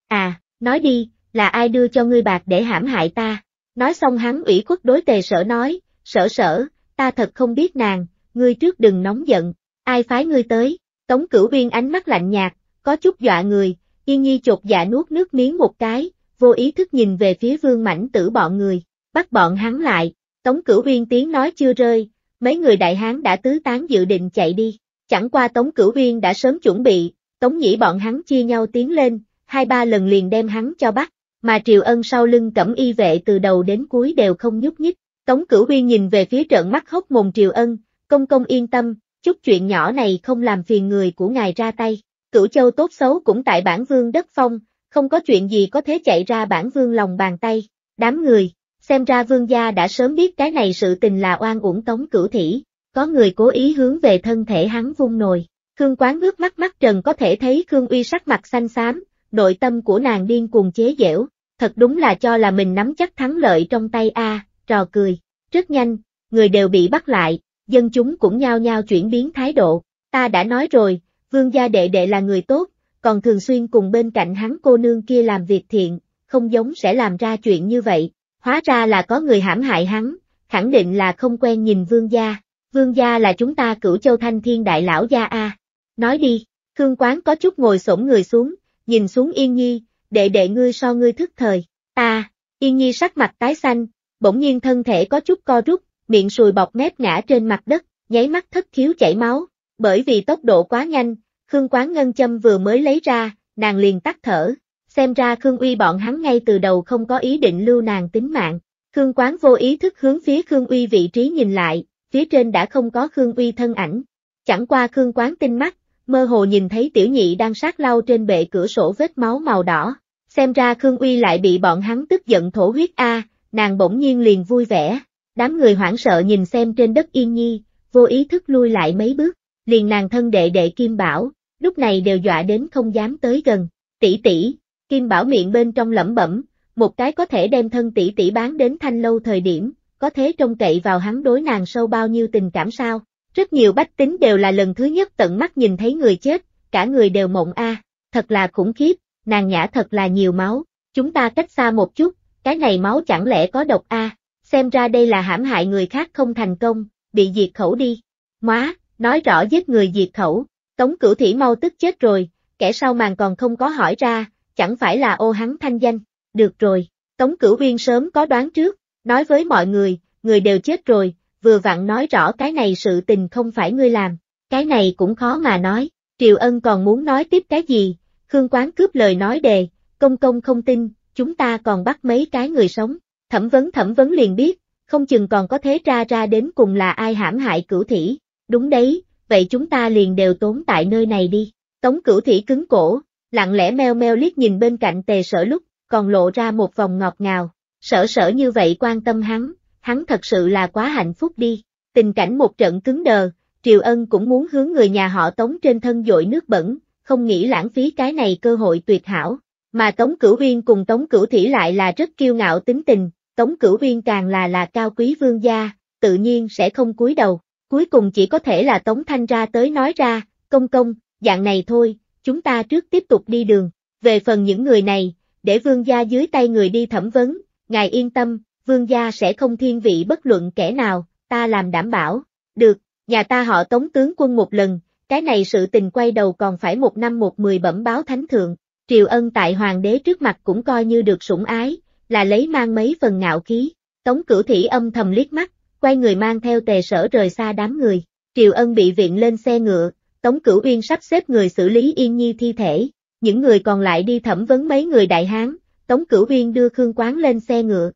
À, nói đi, là ai đưa cho ngươi bạc để hãm hại ta? Nói xong hắn ủy khuất đối tề sở nói, sở sở, ta thật không biết nàng, ngươi trước đừng nóng giận, ai phái ngươi tới, tống cửu viên ánh mắt lạnh nhạt, có chút dọa người, yên nhi chột dạ nuốt nước miếng một cái, vô ý thức nhìn về phía vương mảnh tử bọn người, bắt bọn hắn lại, Tống Cửu Uyên tiếng nói chưa rơi, mấy người đại hán đã tứ tán dự định chạy đi. Chẳng qua Tống Cửu Uyên đã sớm chuẩn bị, Tống Nhĩ bọn hắn chia nhau tiến lên, hai ba lần liền đem hắn cho bắt, mà Triều Ân sau lưng cẩm y vệ từ đầu đến cuối đều không nhúc nhích. Tống Cửu Uyên nhìn về phía trận mắt hốc mồm Triều Ân, công công yên tâm, chút chuyện nhỏ này không làm phiền người của ngài ra tay. Cửu Châu tốt xấu cũng tại bản vương đất phong, không có chuyện gì có thể chạy ra bản vương lòng bàn tay. Đám người, Xem ra vương gia đã sớm biết cái này sự tình là oan uổng tống cửu thỉ, có người cố ý hướng về thân thể hắn vung nồi. Khương quán ngước mắt mắt trần có thể thấy Khương uy sắc mặt xanh xám, nội tâm của nàng điên cuồng chế dẻo thật đúng là cho là mình nắm chắc thắng lợi trong tay a, trò cười. Rất nhanh, người đều bị bắt lại, dân chúng cũng nhao nhao chuyển biến thái độ, ta đã nói rồi, vương gia đệ đệ là người tốt, còn thường xuyên cùng bên cạnh hắn cô nương kia làm việc thiện, không giống sẽ làm ra chuyện như vậy, Hóa ra là có người hãm hại hắn, khẳng định là không quen nhìn vương gia, vương gia là chúng ta cửu châu thanh thiên đại lão gia a. Nói đi, Khương Quán có chút ngồi xổm người xuống, nhìn xuống Yên Nhi, đệ đệ ngươi so ngươi thức thời, ta, Yên Nhi sắc mặt tái xanh, bỗng nhiên thân thể có chút co rút, miệng sùi bọc mép ngã trên mặt đất, nháy mắt thất khiếu chảy máu, bởi vì tốc độ quá nhanh, Khương Quán Ngân Châm vừa mới lấy ra, nàng liền tắt thở, xem ra Khương Uy bọn hắn ngay từ đầu không có ý định lưu nàng tính mạng. Khương Quán vô ý thức hướng phía Khương Uy vị trí nhìn lại, phía trên đã không có Khương Uy thân ảnh. Chẳng qua Khương Quán tinh mắt, mơ hồ nhìn thấy tiểu nhị đang sát lau trên bệ cửa sổ vết máu màu đỏ. Xem ra Khương Uy lại bị bọn hắn tức giận thổ huyết a, nàng bỗng nhiên liền vui vẻ. Đám người hoảng sợ nhìn xem trên đất yên nhi, vô ý thức lui lại mấy bước, liền nàng thân đệ đệ Kim Bảo, lúc này đều dọa đến không dám tới gần. Tỷ tỷ, Kim Bảo miệng bên trong lẩm bẩm, một cái có thể đem thân tỷ tỷ bán đến thanh lâu thời điểm, có thế trông cậy vào hắn đối nàng sâu bao nhiêu tình cảm sao. Rất nhiều bách tính đều là lần thứ nhất tận mắt nhìn thấy người chết, cả người đều mộng a, thật là khủng khiếp, nàng nhã thật là nhiều máu, chúng ta cách xa một chút, cái này máu chẳng lẽ có độc a? xem ra đây là hãm hại người khác không thành công, bị diệt khẩu đi. Móa, nói rõ giết người diệt khẩu, Tống Cửu Thỉ mau tức chết rồi, kẻ sau màn còn không có hỏi ra, chẳng phải là ô hắn thanh danh. Được rồi, Tống Cửu Uyên sớm có đoán trước, nói với mọi người, người đều chết rồi, vừa vặn nói rõ cái này sự tình không phải ngươi làm, cái này cũng khó mà nói, Triều Ân còn muốn nói tiếp cái gì, Khương Quán cướp lời nói đề, công công không tin, chúng ta còn bắt mấy cái người sống, thẩm vấn thẩm vấn liền biết, không chừng còn có thế ra ra đến cùng là ai hãm hại cửu thỉ, đúng đấy, vậy chúng ta liền đều tốn tại nơi này đi, tống cửu thỉ cứng cổ, lặng lẽ meo meo liếc nhìn bên cạnh tề sở lúc, còn lộ ra một vòng ngọt ngào, sở sở như vậy quan tâm hắn, hắn thật sự là quá hạnh phúc đi, tình cảnh một trận cứng đờ, Triều Ân cũng muốn hướng người nhà họ Tống trên thân dội nước bẩn, không nghĩ lãng phí cái này cơ hội tuyệt hảo, mà Tống Cửu Uyên cùng Tống Cửu thủy lại là rất kiêu ngạo tính tình, Tống Cửu Uyên càng là là cao quý vương gia, tự nhiên sẽ không cúi đầu, cuối cùng chỉ có thể là Tống Thanh ra tới nói ra, công công, dạng này thôi, chúng ta trước tiếp tục đi đường, về phần những người này, để vương gia dưới tay người đi thẩm vấn, ngài yên tâm, vương gia sẽ không thiên vị bất luận kẻ nào, ta làm đảm bảo, được, nhà ta họ tống tướng quân một lần, cái này sự tình quay đầu còn phải một năm một mười bẩm báo thánh thượng, triều ân tại hoàng đế trước mặt cũng coi như được sủng ái, là lấy mang mấy phần ngạo khí, tống cửu thỉ âm thầm liếc mắt, quay người mang theo tề sở rời xa đám người, triều ân bị viện lên xe ngựa, Tống Cửu Uyên sắp xếp người xử lý Yên Nhi thi thể, những người còn lại đi thẩm vấn mấy người đại hán, Tống Cửu Uyên đưa Khương Quán lên xe ngựa.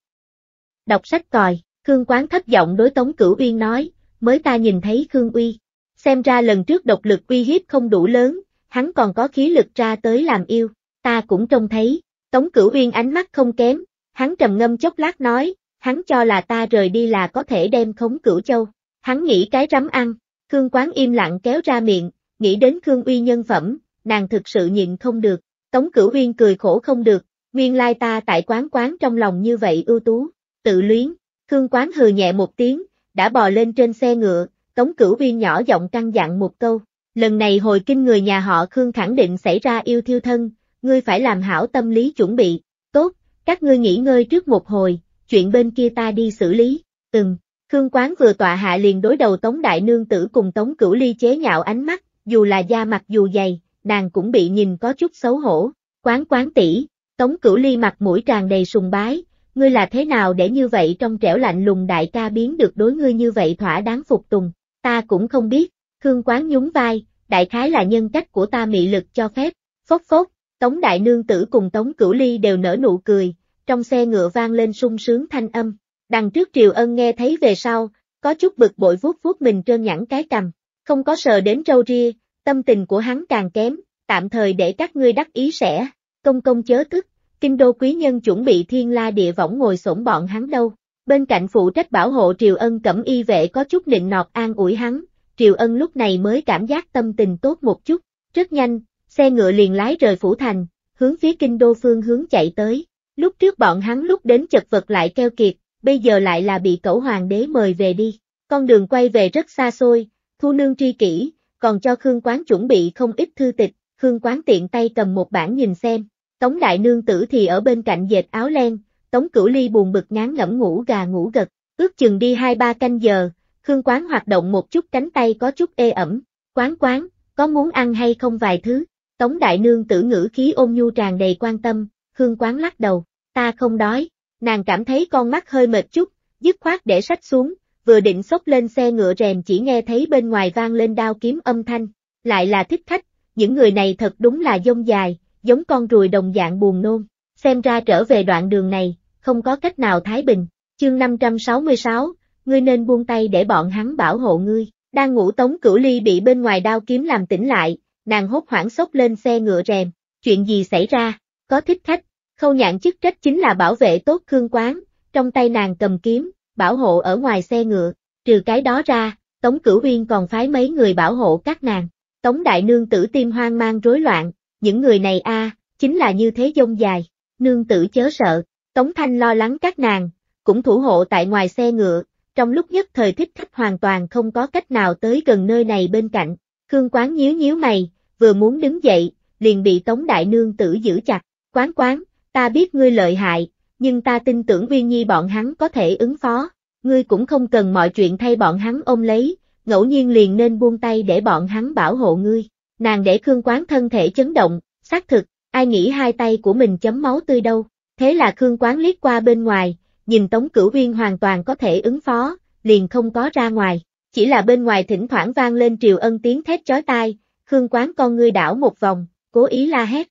Đọc sách còi, Khương Quán thấp giọng đối Tống Cửu Uyên nói, mới ta nhìn thấy Khương Uy. Xem ra lần trước độc lực uy hiếp không đủ lớn, hắn còn có khí lực ra tới làm yêu, ta cũng trông thấy, Tống Cửu Uyên ánh mắt không kém, hắn trầm ngâm chốc lát nói, hắn cho là ta rời đi là có thể đem khống cửu châu, hắn nghĩ cái rắm ăn, Khương Quán im lặng kéo ra miệng, nghĩ đến Khương Uy nhân phẩm, nàng thực sự nhịn không được, Tống Cửu Uyên cười khổ không được, nguyên lai ta tại quán quán trong lòng như vậy ưu tú, tự luyến, Khương Quán hừ nhẹ một tiếng, đã bò lên trên xe ngựa, Tống Cửu Uyên nhỏ giọng căng dặn một câu, lần này hồi kinh người nhà họ Khương khẳng định xảy ra yêu thiêu thân, ngươi phải làm hảo tâm lý chuẩn bị, tốt, các ngươi nghỉ ngơi trước một hồi, chuyện bên kia ta đi xử lý, từng. Khương Quán vừa tọa hạ liền đối đầu Tống Đại Nương Tử cùng Tống Cửu Ly chế nhạo ánh mắt, dù là da mặt dù dày, nàng cũng bị nhìn có chút xấu hổ. Quán quán tỷ, Tống Cửu Ly mặt mũi tràn đầy sùng bái, ngươi là thế nào để như vậy trong trẻo lạnh lùng đại ca biến được đối ngươi như vậy thỏa đáng phục tùng, ta cũng không biết, Khương Quán nhún vai, đại khái là nhân cách của ta mị lực cho phép, phốc phốc, Tống Đại Nương Tử cùng Tống Cửu Ly đều nở nụ cười, trong xe ngựa vang lên sung sướng thanh âm, đằng trước Triều Ân nghe thấy về sau, có chút bực bội vuốt vuốt mình trơn nhẵn cái cầm, không có sờ đến râu ria, tâm tình của hắn càng kém, tạm thời để các ngươi đắc ý sẽ, công công chớ tức, kinh đô quý nhân chuẩn bị thiên la địa võng ngồi sổn bọn hắn đâu. Bên cạnh phụ trách bảo hộ Triều Ân cẩm y vệ có chút nịnh nọt an ủi hắn, Triều Ân lúc này mới cảm giác tâm tình tốt một chút, rất nhanh, xe ngựa liền lái rời phủ thành, hướng phía kinh đô phương hướng chạy tới. Lúc trước bọn hắn lúc đến chật vật lại keo kiệt, bây giờ lại là bị cẩu hoàng đế mời về đi. Con đường quay về rất xa xôi, Thu nương tri kỷ, còn cho Khương Quán chuẩn bị không ít thư tịch, Khương Quán tiện tay cầm một bản nhìn xem. Tống đại nương tử thì ở bên cạnh dệt áo len, Tống Cửu Ly buồn bực ngán ngẩm ngủ gà ngủ gật, ước chừng đi hai ba canh giờ, Khương Quán hoạt động một chút cánh tay có chút ê ẩm, "Quán Quán, có muốn ăn hay không vài thứ?" Tống đại nương tử ngữ khí ôn nhu tràn đầy quan tâm, Khương Quán lắc đầu, "Ta không đói." Nàng cảm thấy con mắt hơi mệt chút, dứt khoát để sách xuống, vừa định xốc lên xe ngựa rèm chỉ nghe thấy bên ngoài vang lên đao kiếm âm thanh, lại là thích khách, những người này thật đúng là dông dài, giống con ruồi đồng dạng buồn nôn, xem ra trở về đoạn đường này, không có cách nào thái bình, chương 566, ngươi nên buông tay để bọn hắn bảo hộ ngươi, đang ngủ tống cửu ly bị bên ngoài đao kiếm làm tỉnh lại, nàng hốt hoảng xốc lên xe ngựa rèm, chuyện gì xảy ra, có thích khách, khâu nhạn chức trách chính là bảo vệ tốt khương quán, trong tay nàng cầm kiếm, bảo hộ ở ngoài xe ngựa, trừ cái đó ra, Tống Cửu Uyên còn phái mấy người bảo hộ các nàng. Tống Đại Nương tử tim hoang mang rối loạn, những người này a chính là như thế dông dài, nương tử chớ sợ, Tống Thanh lo lắng các nàng, cũng thủ hộ tại ngoài xe ngựa, trong lúc nhất thời thích khách hoàn toàn không có cách nào tới gần nơi này bên cạnh, Khương Quán nhíu nhíu mày, vừa muốn đứng dậy, liền bị Tống Đại Nương tử giữ chặt, Quán Quán, ta biết ngươi lợi hại, nhưng ta tin tưởng Uyên Nhi bọn hắn có thể ứng phó, ngươi cũng không cần mọi chuyện thay bọn hắn ôm lấy, ngẫu nhiên liền nên buông tay để bọn hắn bảo hộ ngươi. Nàng để Khương Quán thân thể chấn động, xác thực, ai nghĩ hai tay của mình chấm máu tươi đâu, thế là Khương Quán liếc qua bên ngoài, nhìn Tống Cửu Uyên hoàn toàn có thể ứng phó, liền không có ra ngoài, chỉ là bên ngoài thỉnh thoảng vang lên triều ân tiếng thét chói tai, Khương Quán con ngươi đảo một vòng, cố ý la hét.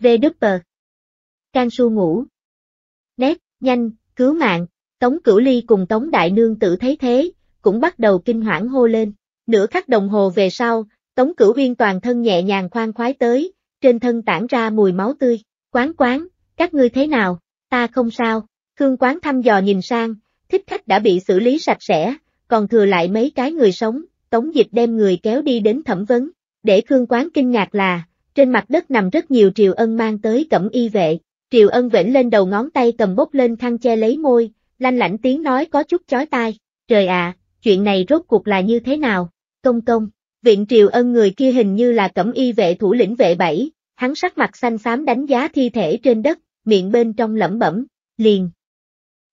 Về Đức Bờ. Can Su ngủ, nét, nhanh, cứu mạng, Tống Cửu Ly cùng Tống Đại Nương tự thấy thế, cũng bắt đầu kinh hoảng hô lên, nửa khắc đồng hồ về sau, Tống Cửu Huyên toàn thân nhẹ nhàng khoan khoái tới, trên thân tản ra mùi máu tươi, quán quán, các ngươi thế nào, ta không sao, Khương quán thăm dò nhìn sang, thích khách đã bị xử lý sạch sẽ, còn thừa lại mấy cái người sống, Tống Dịch đem người kéo đi đến thẩm vấn, để Khương quán kinh ngạc là, trên mặt đất nằm rất nhiều triều ân mang tới cẩm y vệ, Triều Ân Vĩnh lên đầu ngón tay cầm bốc lên khăn che lấy môi, lanh lảnh tiếng nói có chút chói tai, trời ạ, chuyện này rốt cuộc là như thế nào, công công, viện Triều Ân người kia hình như là cẩm y vệ thủ lĩnh vệ bảy, hắn sắc mặt xanh xám đánh giá thi thể trên đất, miệng bên trong lẩm bẩm, liền,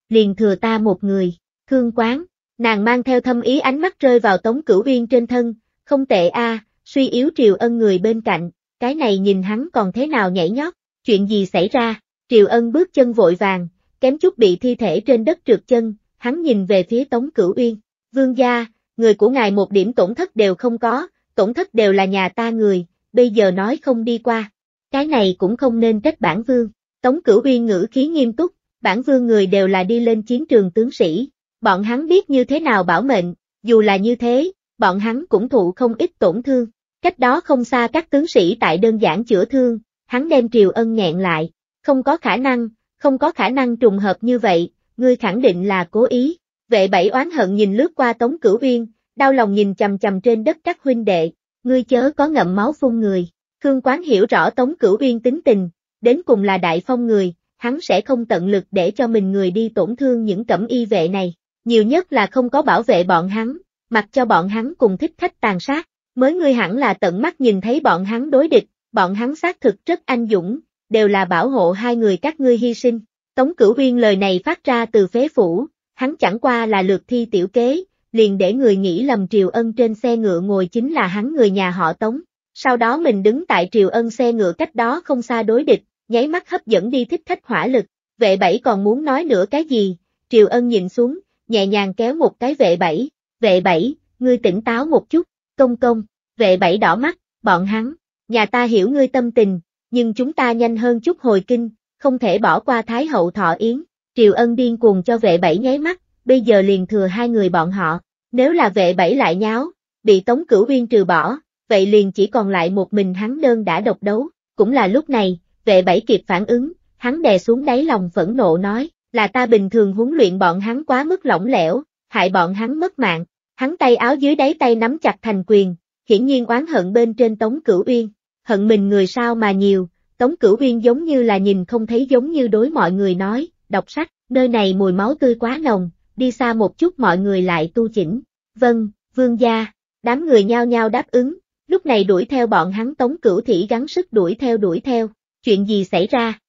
liền thừa ta một người, thương quán, nàng mang theo thâm ý ánh mắt rơi vào tống cửu uyên trên thân, không tệ a, suy yếu Triều Ân người bên cạnh, cái này nhìn hắn còn thế nào nhảy nhót, chuyện gì xảy ra, Triều Ân bước chân vội vàng, kém chút bị thi thể trên đất trượt chân, hắn nhìn về phía Tống Cửu Uyên. Vương gia, người của ngài một điểm tổn thất đều không có, tổn thất đều là nhà ta người, bây giờ nói không đi qua. Cái này cũng không nên trách bản vương. Tống Cửu Uyên ngữ khí nghiêm túc, bản vương người đều là đi lên chiến trường tướng sĩ. Bọn hắn biết như thế nào bảo mệnh, dù là như thế, bọn hắn cũng thụ không ít tổn thương. Cách đó không xa các tướng sĩ tại đơn giản chữa thương, hắn đem Triều Ân nghẹn lại, không có khả năng, không có khả năng trùng hợp như vậy, ngươi khẳng định là cố ý. Vệ bảy oán hận nhìn lướt qua Tống Cửu Uyên, đau lòng nhìn chầm chầm trên đất các huynh đệ, ngươi chớ có ngậm máu phun người. Khương Quán hiểu rõ Tống Cửu Uyên tính tình, đến cùng là đại phong người, hắn sẽ không tận lực để cho mình người đi tổn thương những cẩm y vệ này, nhiều nhất là không có bảo vệ bọn hắn, mặc cho bọn hắn cùng thích khách tàn sát, mới ngươi hẳn là tận mắt nhìn thấy bọn hắn đối địch, bọn hắn xác thực rất anh dũng, đều là bảo hộ hai người các ngươi hy sinh. Tống Cửu huyên lời này phát ra từ phế phủ, hắn chẳng qua là lượt thi tiểu kế, liền để người nghĩ lầm Triều Ân trên xe ngựa ngồi chính là hắn người nhà họ Tống. Sau đó mình đứng tại Triều Ân xe ngựa cách đó không xa đối địch, nháy mắt hấp dẫn đi thích khách hỏa lực. Vệ bảy còn muốn nói nữa cái gì? Triều Ân nhìn xuống, nhẹ nhàng kéo một cái vệ bảy. Vệ bảy, ngươi tỉnh táo một chút, công công. Vệ bảy đỏ mắt, bọn hắn, nhà ta hiểu ngươi tâm tình, nhưng chúng ta nhanh hơn chút hồi kinh, không thể bỏ qua Thái hậu thọ yến, Triều Ân điên cuồng cho vệ bảy nháy mắt, bây giờ liền thừa hai người bọn họ, nếu là vệ bảy lại nháo, bị Tống Cửu Uyên trừ bỏ, vậy liền chỉ còn lại một mình hắn đơn đã độc đấu, cũng là lúc này, vệ bảy kịp phản ứng, hắn đè xuống đáy lòng phẫn nộ nói, là ta bình thường huấn luyện bọn hắn quá mức lỏng lẻo, hại bọn hắn mất mạng, hắn tay áo dưới đáy tay nắm chặt thành quyền, hiển nhiên oán hận bên trên Tống Cửu Uyên, hận mình người sao mà nhiều, Tống Cửu Uyên giống như là nhìn không thấy giống như đối mọi người nói, đọc sách, nơi này mùi máu tươi quá nồng, đi xa một chút mọi người lại tu chỉnh. Vâng, vương gia, đám người nhao nhao đáp ứng, lúc này đuổi theo bọn hắn Tống Cửu Thị gắng sức đuổi theo đuổi theo, chuyện gì xảy ra?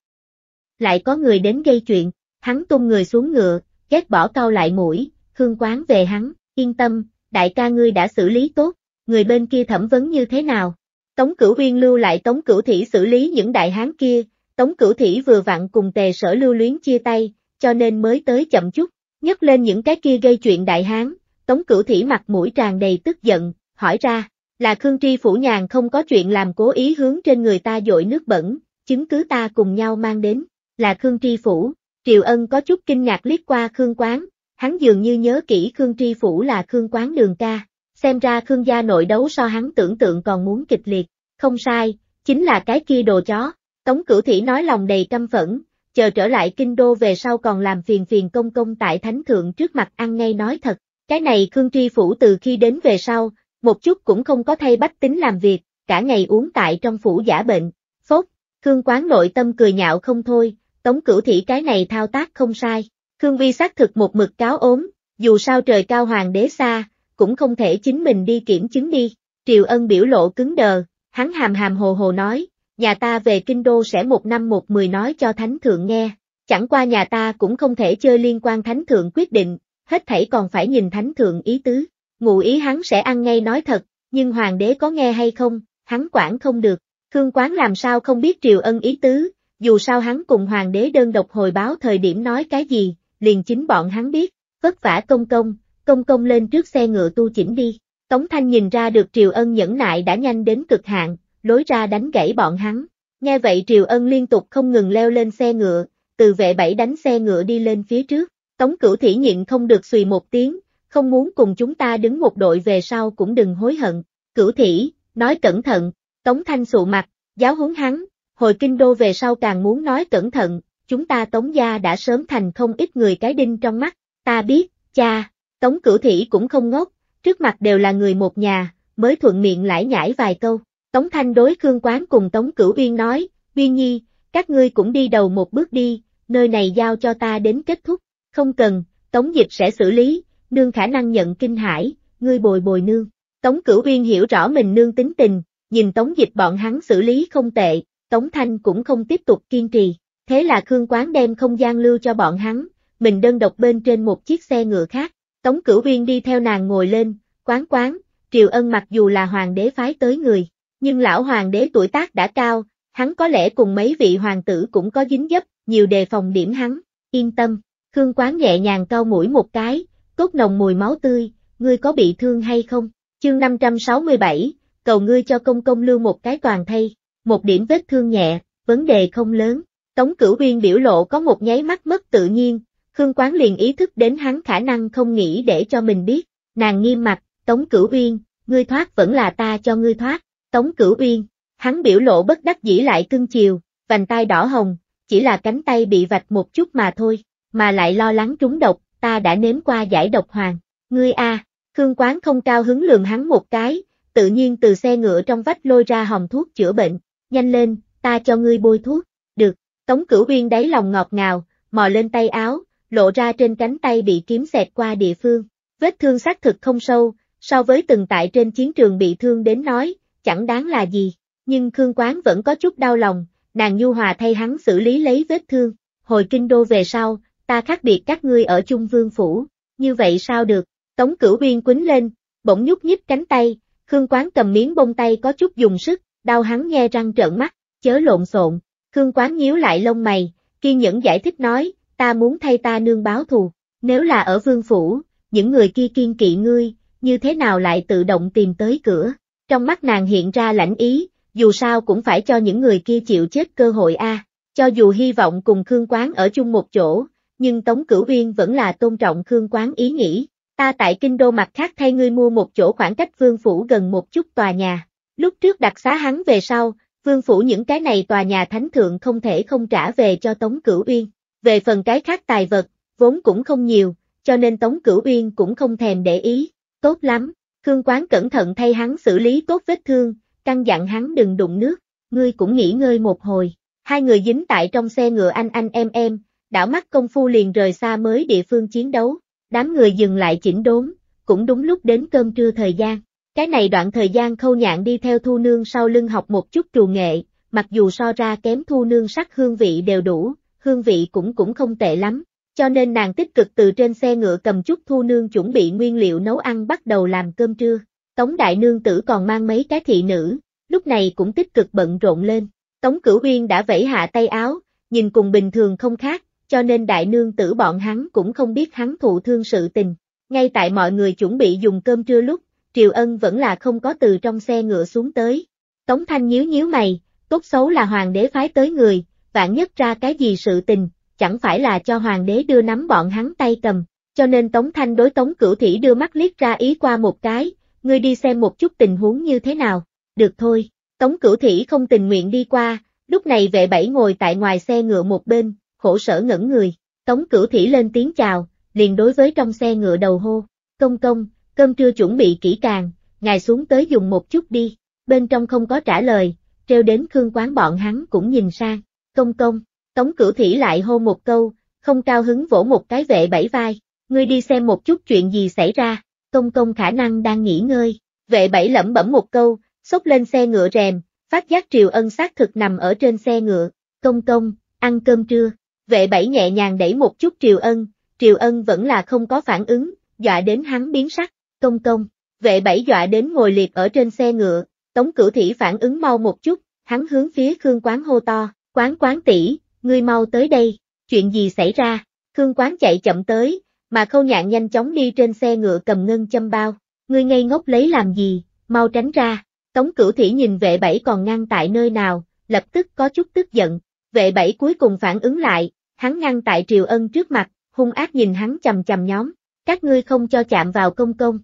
Lại có người đến gây chuyện, hắn tung người xuống ngựa, ghét bỏ cao lại mũi, hương quán về hắn, yên tâm, đại ca ngươi đã xử lý tốt, người bên kia thẩm vấn như thế nào? Tống Cửu Uyên lưu lại Tống Cửu Thỉ xử lý những đại hán kia, Tống Cửu Thỉ vừa vặn cùng tề sở lưu luyến chia tay, cho nên mới tới chậm chút, nhấc lên những cái kia gây chuyện đại hán, Tống Cửu Thỉ mặt mũi tràn đầy tức giận, hỏi ra, là Khương Tri Phủ Nhàn không có chuyện làm cố ý hướng trên người ta dội nước bẩn, chứng cứ ta cùng nhau mang đến, là Khương Tri Phủ, Triều Ân có chút kinh ngạc liếc qua Khương Quán, hắn dường như nhớ kỹ Khương Tri Phủ là Khương Quán đường ca, xem ra Khương gia nội đấu so hắn tưởng tượng còn muốn kịch liệt, không sai, chính là cái kia đồ chó, Tống Cửu Thỉ nói lòng đầy căm phẫn, chờ trở lại kinh đô về sau còn làm phiền phiền công công tại thánh thượng trước mặt ăn ngay nói thật, cái này Khương Tri Phủ từ khi đến về sau, một chút cũng không có thay bách tính làm việc, cả ngày uống tại trong phủ giả bệnh, phốt, Khương Quán nội tâm cười nhạo không thôi, Tống Cửu Thỉ cái này thao tác không sai, Khương Vi xác thực một mực cáo ốm, dù sao trời cao hoàng đế xa, cũng không thể chính mình đi kiểm chứng đi. Triều Ân biểu lộ cứng đờ, hắn hàm hàm hồ hồ nói, nhà ta về kinh đô sẽ một năm một mười nói cho thánh thượng nghe, chẳng qua nhà ta cũng không thể chơi liên quan thánh thượng quyết định, hết thảy còn phải nhìn thánh thượng ý tứ. Ngụ ý hắn sẽ ăn ngay nói thật, nhưng hoàng đế có nghe hay không, hắn quản không được. Khương Quán làm sao không biết Triều Ân ý tứ, dù sao hắn cùng hoàng đế đơn độc hồi báo thời điểm nói cái gì, liền chính bọn hắn biết, vất vả công công, công công lên trước xe ngựa tu chỉnh đi. Tống Thanh nhìn ra được Triều Ân nhẫn nại đã nhanh đến cực hạn, lối ra đánh gãy bọn hắn. Nghe vậy Triều Ân liên tục không ngừng leo lên xe ngựa, từ vệ bảy đánh xe ngựa đi lên phía trước. Tống cửu thỉ nhịn không được xùy một tiếng, không muốn cùng chúng ta đứng một đội về sau cũng đừng hối hận. Cửu thỉ, nói cẩn thận, Tống Thanh sụ mặt, giáo huấn hắn, hồi kinh đô về sau càng muốn nói cẩn thận, chúng ta Tống gia đã sớm thành không ít người cái đinh trong mắt, ta biết, cha, Tống Cửu Thị cũng không ngốc, trước mặt đều là người một nhà, mới thuận miệng lải nhải vài câu. Tống Thanh đối Khương Quán cùng Tống Cửu Uyên nói, Uyên Nhi, các ngươi cũng đi đầu một bước đi, nơi này giao cho ta đến kết thúc, không cần, Tống Dịch sẽ xử lý, nương khả năng nhận kinh hải, ngươi bồi bồi nương. Tống Cửu Uyên hiểu rõ mình nương tính tình, nhìn Tống Dịch bọn hắn xử lý không tệ, Tống Thanh cũng không tiếp tục kiên trì, thế là Khương Quán đem không gian lưu cho bọn hắn, mình đơn độc bên trên một chiếc xe ngựa khác, Tống Cửu viên đi theo nàng ngồi lên, quán quán, Triều Ân mặc dù là hoàng đế phái tới người, nhưng lão hoàng đế tuổi tác đã cao, hắn có lẽ cùng mấy vị hoàng tử cũng có dính dấp, nhiều đề phòng điểm hắn, yên tâm, Khương Quán nhẹ nhàng cau mũi một cái, cốt nồng mùi máu tươi, ngươi có bị thương hay không? Chương 567, cầu ngươi cho công công lưu một cái toàn thay, một điểm vết thương nhẹ, vấn đề không lớn. Tống Cửu viên biểu lộ có một nháy mắt mất tự nhiên, Khương Quán liền ý thức đến hắn khả năng không nghĩ để cho mình biết, nàng nghiêm mặt, Tống Cửu Uyên, ngươi thoát vẫn là ta cho ngươi thoát, Tống Cửu Uyên, hắn biểu lộ bất đắc dĩ lại cưng chiều, vành tay đỏ hồng, chỉ là cánh tay bị vạch một chút mà thôi, mà lại lo lắng trúng độc, ta đã nếm qua giải độc hoàng, ngươi a, Khương Quán không cao hứng lường hắn một cái, tự nhiên từ xe ngựa trong vách lôi ra hòm thuốc chữa bệnh, nhanh lên, ta cho ngươi bôi thuốc, được, Tống Cửu Uyên đáy lòng ngọt ngào, mò lên tay áo, lộ ra trên cánh tay bị kiếm xẹt qua địa phương. Vết thương xác thực không sâu, so với từng tại trên chiến trường bị thương đến nói, chẳng đáng là gì, nhưng Khương Quán vẫn có chút đau lòng, nàng nhu hòa thay hắn xử lý lấy vết thương, hồi kinh đô về sau, ta khác biệt các ngươi ở chung vương phủ, như vậy sao được, tống cửu biên quýnh lên, bỗng nhúc nhích cánh tay, Khương Quán cầm miếng bông tay có chút dùng sức, đau hắn nghe răng trợn mắt, chớ lộn xộn, Khương Quán nhíu lại lông mày, kiên nhẫn giải thích nói, ta muốn thay ta nương báo thù, nếu là ở vương phủ, những người kia kiên kỵ ngươi, như thế nào lại tự động tìm tới cửa. Trong mắt nàng hiện ra lãnh ý, dù sao cũng phải cho những người kia chịu chết cơ hội a. Cho dù hy vọng cùng Khương Quán ở chung một chỗ, nhưng Tống Cửu Uyên vẫn là tôn trọng Khương Quán ý nghĩ. Ta tại Kinh Đô mặt khác thay ngươi mua một chỗ khoảng cách Vương Phủ gần một chút tòa nhà. Lúc trước đặt xá hắn về sau, Vương Phủ những cái này tòa nhà thánh thượng không thể không trả về cho Tống Cửu Uyên. Về phần cái khác tài vật, vốn cũng không nhiều, cho nên Tống Cửu Uyên cũng không thèm để ý. Tốt lắm, Khương Quán cẩn thận thay hắn xử lý tốt vết thương, căn dặn hắn đừng đụng nước, ngươi cũng nghỉ ngơi một hồi. Hai người dính tại trong xe ngựa anh anh em em, đảo mắt công phu liền rời xa mới địa phương chiến đấu. Đám người dừng lại chỉnh đốn, cũng đúng lúc đến cơm trưa thời gian. Cái này đoạn thời gian khâu nhạn đi theo thu nương sau lưng học một chút trù nghệ, mặc dù so ra kém thu nương sắc hương vị đều đủ, hương vị cũng cũng không tệ lắm, cho nên nàng tích cực từ trên xe ngựa cầm chút thu nương chuẩn bị nguyên liệu nấu ăn bắt đầu làm cơm trưa. Tống đại nương tử còn mang mấy cái thị nữ, lúc này cũng tích cực bận rộn lên. Tống Cửu Uyên đã vẫy hạ tay áo, nhìn cùng bình thường không khác, cho nên đại nương tử bọn hắn cũng không biết hắn thụ thương sự tình. Ngay tại mọi người chuẩn bị dùng cơm trưa lúc, Triều Ân vẫn là không có từ trong xe ngựa xuống tới. Tống Thanh nhíu nhíu mày, tốt xấu là hoàng đế phái tới người, vạn nhất ra cái gì sự tình, chẳng phải là cho hoàng đế đưa nắm bọn hắn tay cầm, cho nên Tống Thanh đối Tống Cửu Thỉ đưa mắt liếc ra ý qua một cái, ngươi đi xem một chút tình huống như thế nào, được thôi, Tống Cửu Thỉ không tình nguyện đi qua, lúc này vệ bảy ngồi tại ngoài xe ngựa một bên, khổ sở ngẩn người, Tống Cửu Thỉ lên tiếng chào, liền đối với trong xe ngựa đầu hô, công công, cơm trưa chuẩn bị kỹ càng, ngài xuống tới dùng một chút đi, bên trong không có trả lời, treo đến khương quán bọn hắn cũng nhìn sang, Công công, Tống Cửu thủy lại hô một câu, không cao hứng vỗ một cái vệ bảy vai, ngươi đi xem một chút chuyện gì xảy ra, công công khả năng đang nghỉ ngơi, vệ bảy lẩm bẩm một câu, xốc lên xe ngựa rèm, phát giác triều ân xác thực nằm ở trên xe ngựa, công công, ăn cơm trưa, vệ bảy nhẹ nhàng đẩy một chút triều ân, triều ân vẫn là không có phản ứng, dọa đến hắn biến sắc, công công, vệ bảy dọa đến ngồi liệt ở trên xe ngựa, tống cửu thủy phản ứng mau một chút, hắn hướng phía khương quán hô to, Quán quán tỷ, ngươi mau tới đây, chuyện gì xảy ra? Khương quán chạy chậm tới, mà khâu nhạn nhanh chóng đi trên xe ngựa cầm ngân châm bao. Ngươi ngây ngốc lấy làm gì, mau tránh ra. Tống cửu Thủy nhìn vệ bảy còn ngăn tại nơi nào, lập tức có chút tức giận. Vệ bảy cuối cùng phản ứng lại, hắn ngăn tại triều ân trước mặt, hung ác nhìn hắn chầm chầm nhóm. Các ngươi không cho chạm vào công công.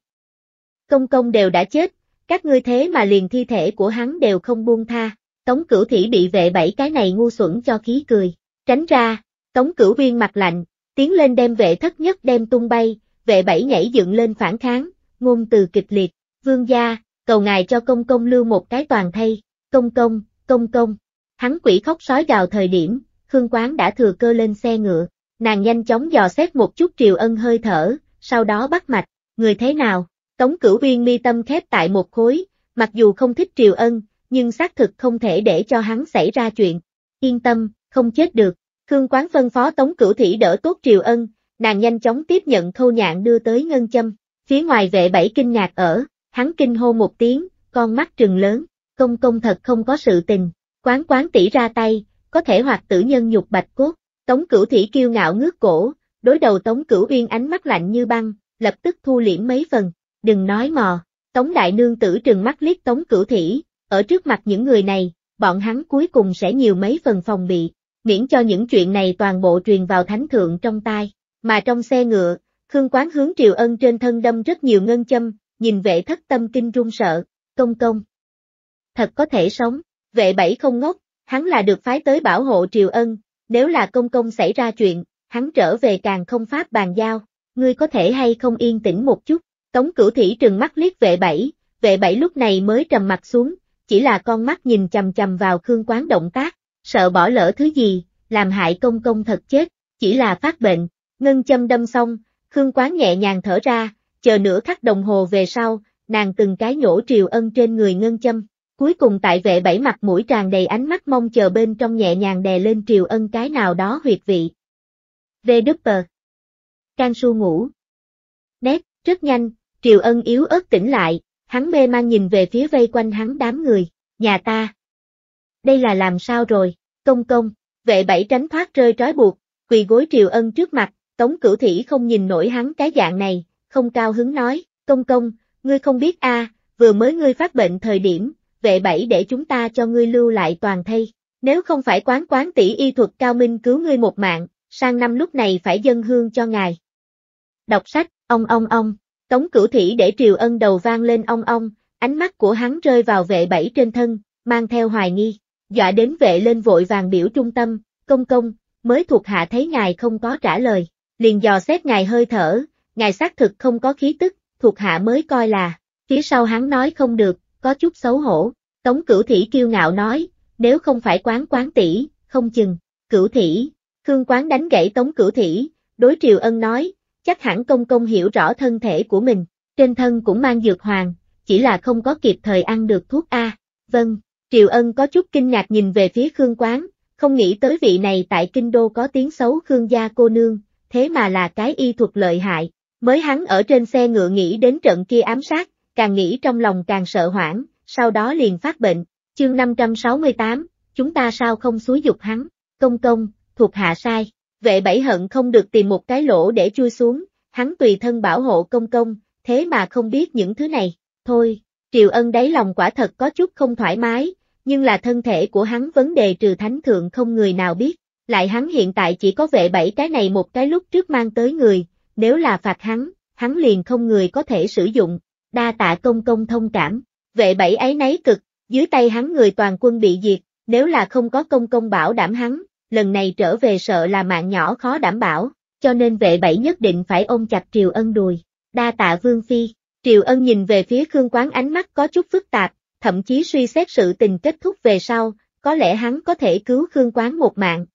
Công công đều đã chết, các ngươi thế mà liền thi thể của hắn đều không buông tha. Tống cửu thỉ bị vệ bảy cái này ngu xuẩn cho khí cười. Tránh ra, tống cửu viên mặt lạnh, tiến lên đem vệ thất nhất đem tung bay, vệ bảy nhảy dựng lên phản kháng, ngôn từ kịch liệt, vương gia, cầu ngài cho công công lưu một cái toàn thay, công công, công công. Hắn quỷ khóc sói gào thời điểm, Khương Quán đã thừa cơ lên xe ngựa, nàng nhanh chóng dò xét một chút triều ân hơi thở, sau đó bắt mạch, người thế nào, tống cửu viên mi tâm khép tại một khối, mặc dù không thích triều ân, nhưng xác thực không thể để cho hắn xảy ra chuyện. Yên tâm, không chết được. Khương Quán phân phó Tống Cửu thủy đỡ tốt Triều Ân, nàng nhanh chóng tiếp nhận khâu nhạn đưa tới ngân châm. Phía ngoài vệ bảy kinh ngạc ở, hắn kinh hô một tiếng, con mắt trừng lớn, công công thật không có sự tình, quán quán tỷ ra tay, có thể hoạt tử nhân nhục bạch cốt. Tống Cửu thủy kiêu ngạo ngước cổ, đối đầu Tống Cửu Uyên ánh mắt lạnh như băng, lập tức thu liễm mấy phần, đừng nói mò. Tống Đại Nương tử trừng mắt liếc Tống Cửu thủy ở trước mặt những người này, bọn hắn cuối cùng sẽ nhiều mấy phần phòng bị, miễn cho những chuyện này toàn bộ truyền vào thánh thượng trong tai. Mà trong xe ngựa, Khương Quán hướng Triều Ân trên thân đâm rất nhiều ngân châm, nhìn vệ thất tâm kinh run sợ, công công. Thật có thể sống, vệ bảy không ngốc, hắn là được phái tới bảo hộ Triều Ân, nếu là công công xảy ra chuyện, hắn trở về càng không pháp bàn giao, ngươi có thể hay không yên tĩnh một chút, tống cửu thỉ trừng mắt liếc vệ bảy, vệ bảy lúc này mới trầm mặt xuống, chỉ là con mắt nhìn chầm chầm vào Khương Quán động tác, sợ bỏ lỡ thứ gì, làm hại công công thật chết, chỉ là phát bệnh, ngân châm đâm xong, Khương Quán nhẹ nhàng thở ra, chờ nửa khắc đồng hồ về sau, nàng từng cái nhổ triều ân trên người ngân châm. Cuối cùng tại vệ bảy mặt mũi tràn đầy ánh mắt mong chờ bên trong nhẹ nhàng đè lên triều ân cái nào đó huyệt vị. V. Dupper Can su ngủ. Nét, rất nhanh, triều ân yếu ớt tỉnh lại, Hắn mê mang nhìn về phía vây quanh hắn đám người, nhà ta. Đây là làm sao rồi, công công, vệ bảy tránh thoát rơi trói buộc, quỳ gối triều ân trước mặt, tống cửu thỉ không nhìn nổi hắn cái dạng này, không cao hứng nói, công công, ngươi không biết a, vừa mới ngươi phát bệnh thời điểm, vệ bảy để chúng ta cho ngươi lưu lại toàn thây, nếu không phải quán quán tỷ y thuật cao minh cứu ngươi một mạng, sang năm lúc này phải dân hương cho ngài. Đọc sách, ông ông ông. Tống cửu thỉ để triều ân đầu vang lên ong ong, ánh mắt của hắn rơi vào vệ bảy trên thân, mang theo hoài nghi, dọa đến vệ lên vội vàng biểu trung tâm, công công, mới thuộc hạ thấy ngài không có trả lời, liền dò xét ngài hơi thở, ngài xác thực không có khí tức, thuộc hạ mới coi là, phía sau hắn nói không được, có chút xấu hổ, tống cửu thỉ kiêu ngạo nói, nếu không phải quán quán tỷ, không chừng, cửu thỉ, khương quán đánh gãy tống cửu thỉ, đối triều ân nói, chắc hẳn công công hiểu rõ thân thể của mình, trên thân cũng mang dược hoàng, chỉ là không có kịp thời ăn được thuốc A. Vâng, Triều Ân có chút kinh ngạc nhìn về phía Khương Quán, không nghĩ tới vị này tại Kinh Đô có tiếng xấu Khương gia cô nương, thế mà là cái y thuật lợi hại, mới hắn ở trên xe ngựa nghĩ đến trận kia ám sát, càng nghĩ trong lòng càng sợ hoảng, sau đó liền phát bệnh, chương 568, chúng ta sao không xúi dục hắn, công công, thuộc hạ sai. Vệ bảy hận không được tìm một cái lỗ để chui xuống, hắn tùy thân bảo hộ công công, thế mà không biết những thứ này, thôi, Triều Ân đáy lòng quả thật có chút không thoải mái, nhưng là thân thể của hắn vấn đề trừ thánh thượng không người nào biết, lại hắn hiện tại chỉ có vệ bảy cái này một cái lúc trước mang tới người, nếu là phạt hắn, hắn liền không người có thể sử dụng, đa tạ công công thông cảm, vệ bảy ấy nấy cực, dưới tay hắn người toàn quân bị diệt, nếu là không có công công bảo đảm hắn, lần này trở về sợ là mạng nhỏ khó đảm bảo, cho nên vệ bảy nhất định phải ôm chặt Triều Ân đùi. Đa tạ Vương Phi, Triều Ân nhìn về phía Khương Quán ánh mắt có chút phức tạp, thậm chí suy xét sự tình kết thúc về sau, có lẽ hắn có thể cứu Khương Quán một mạng.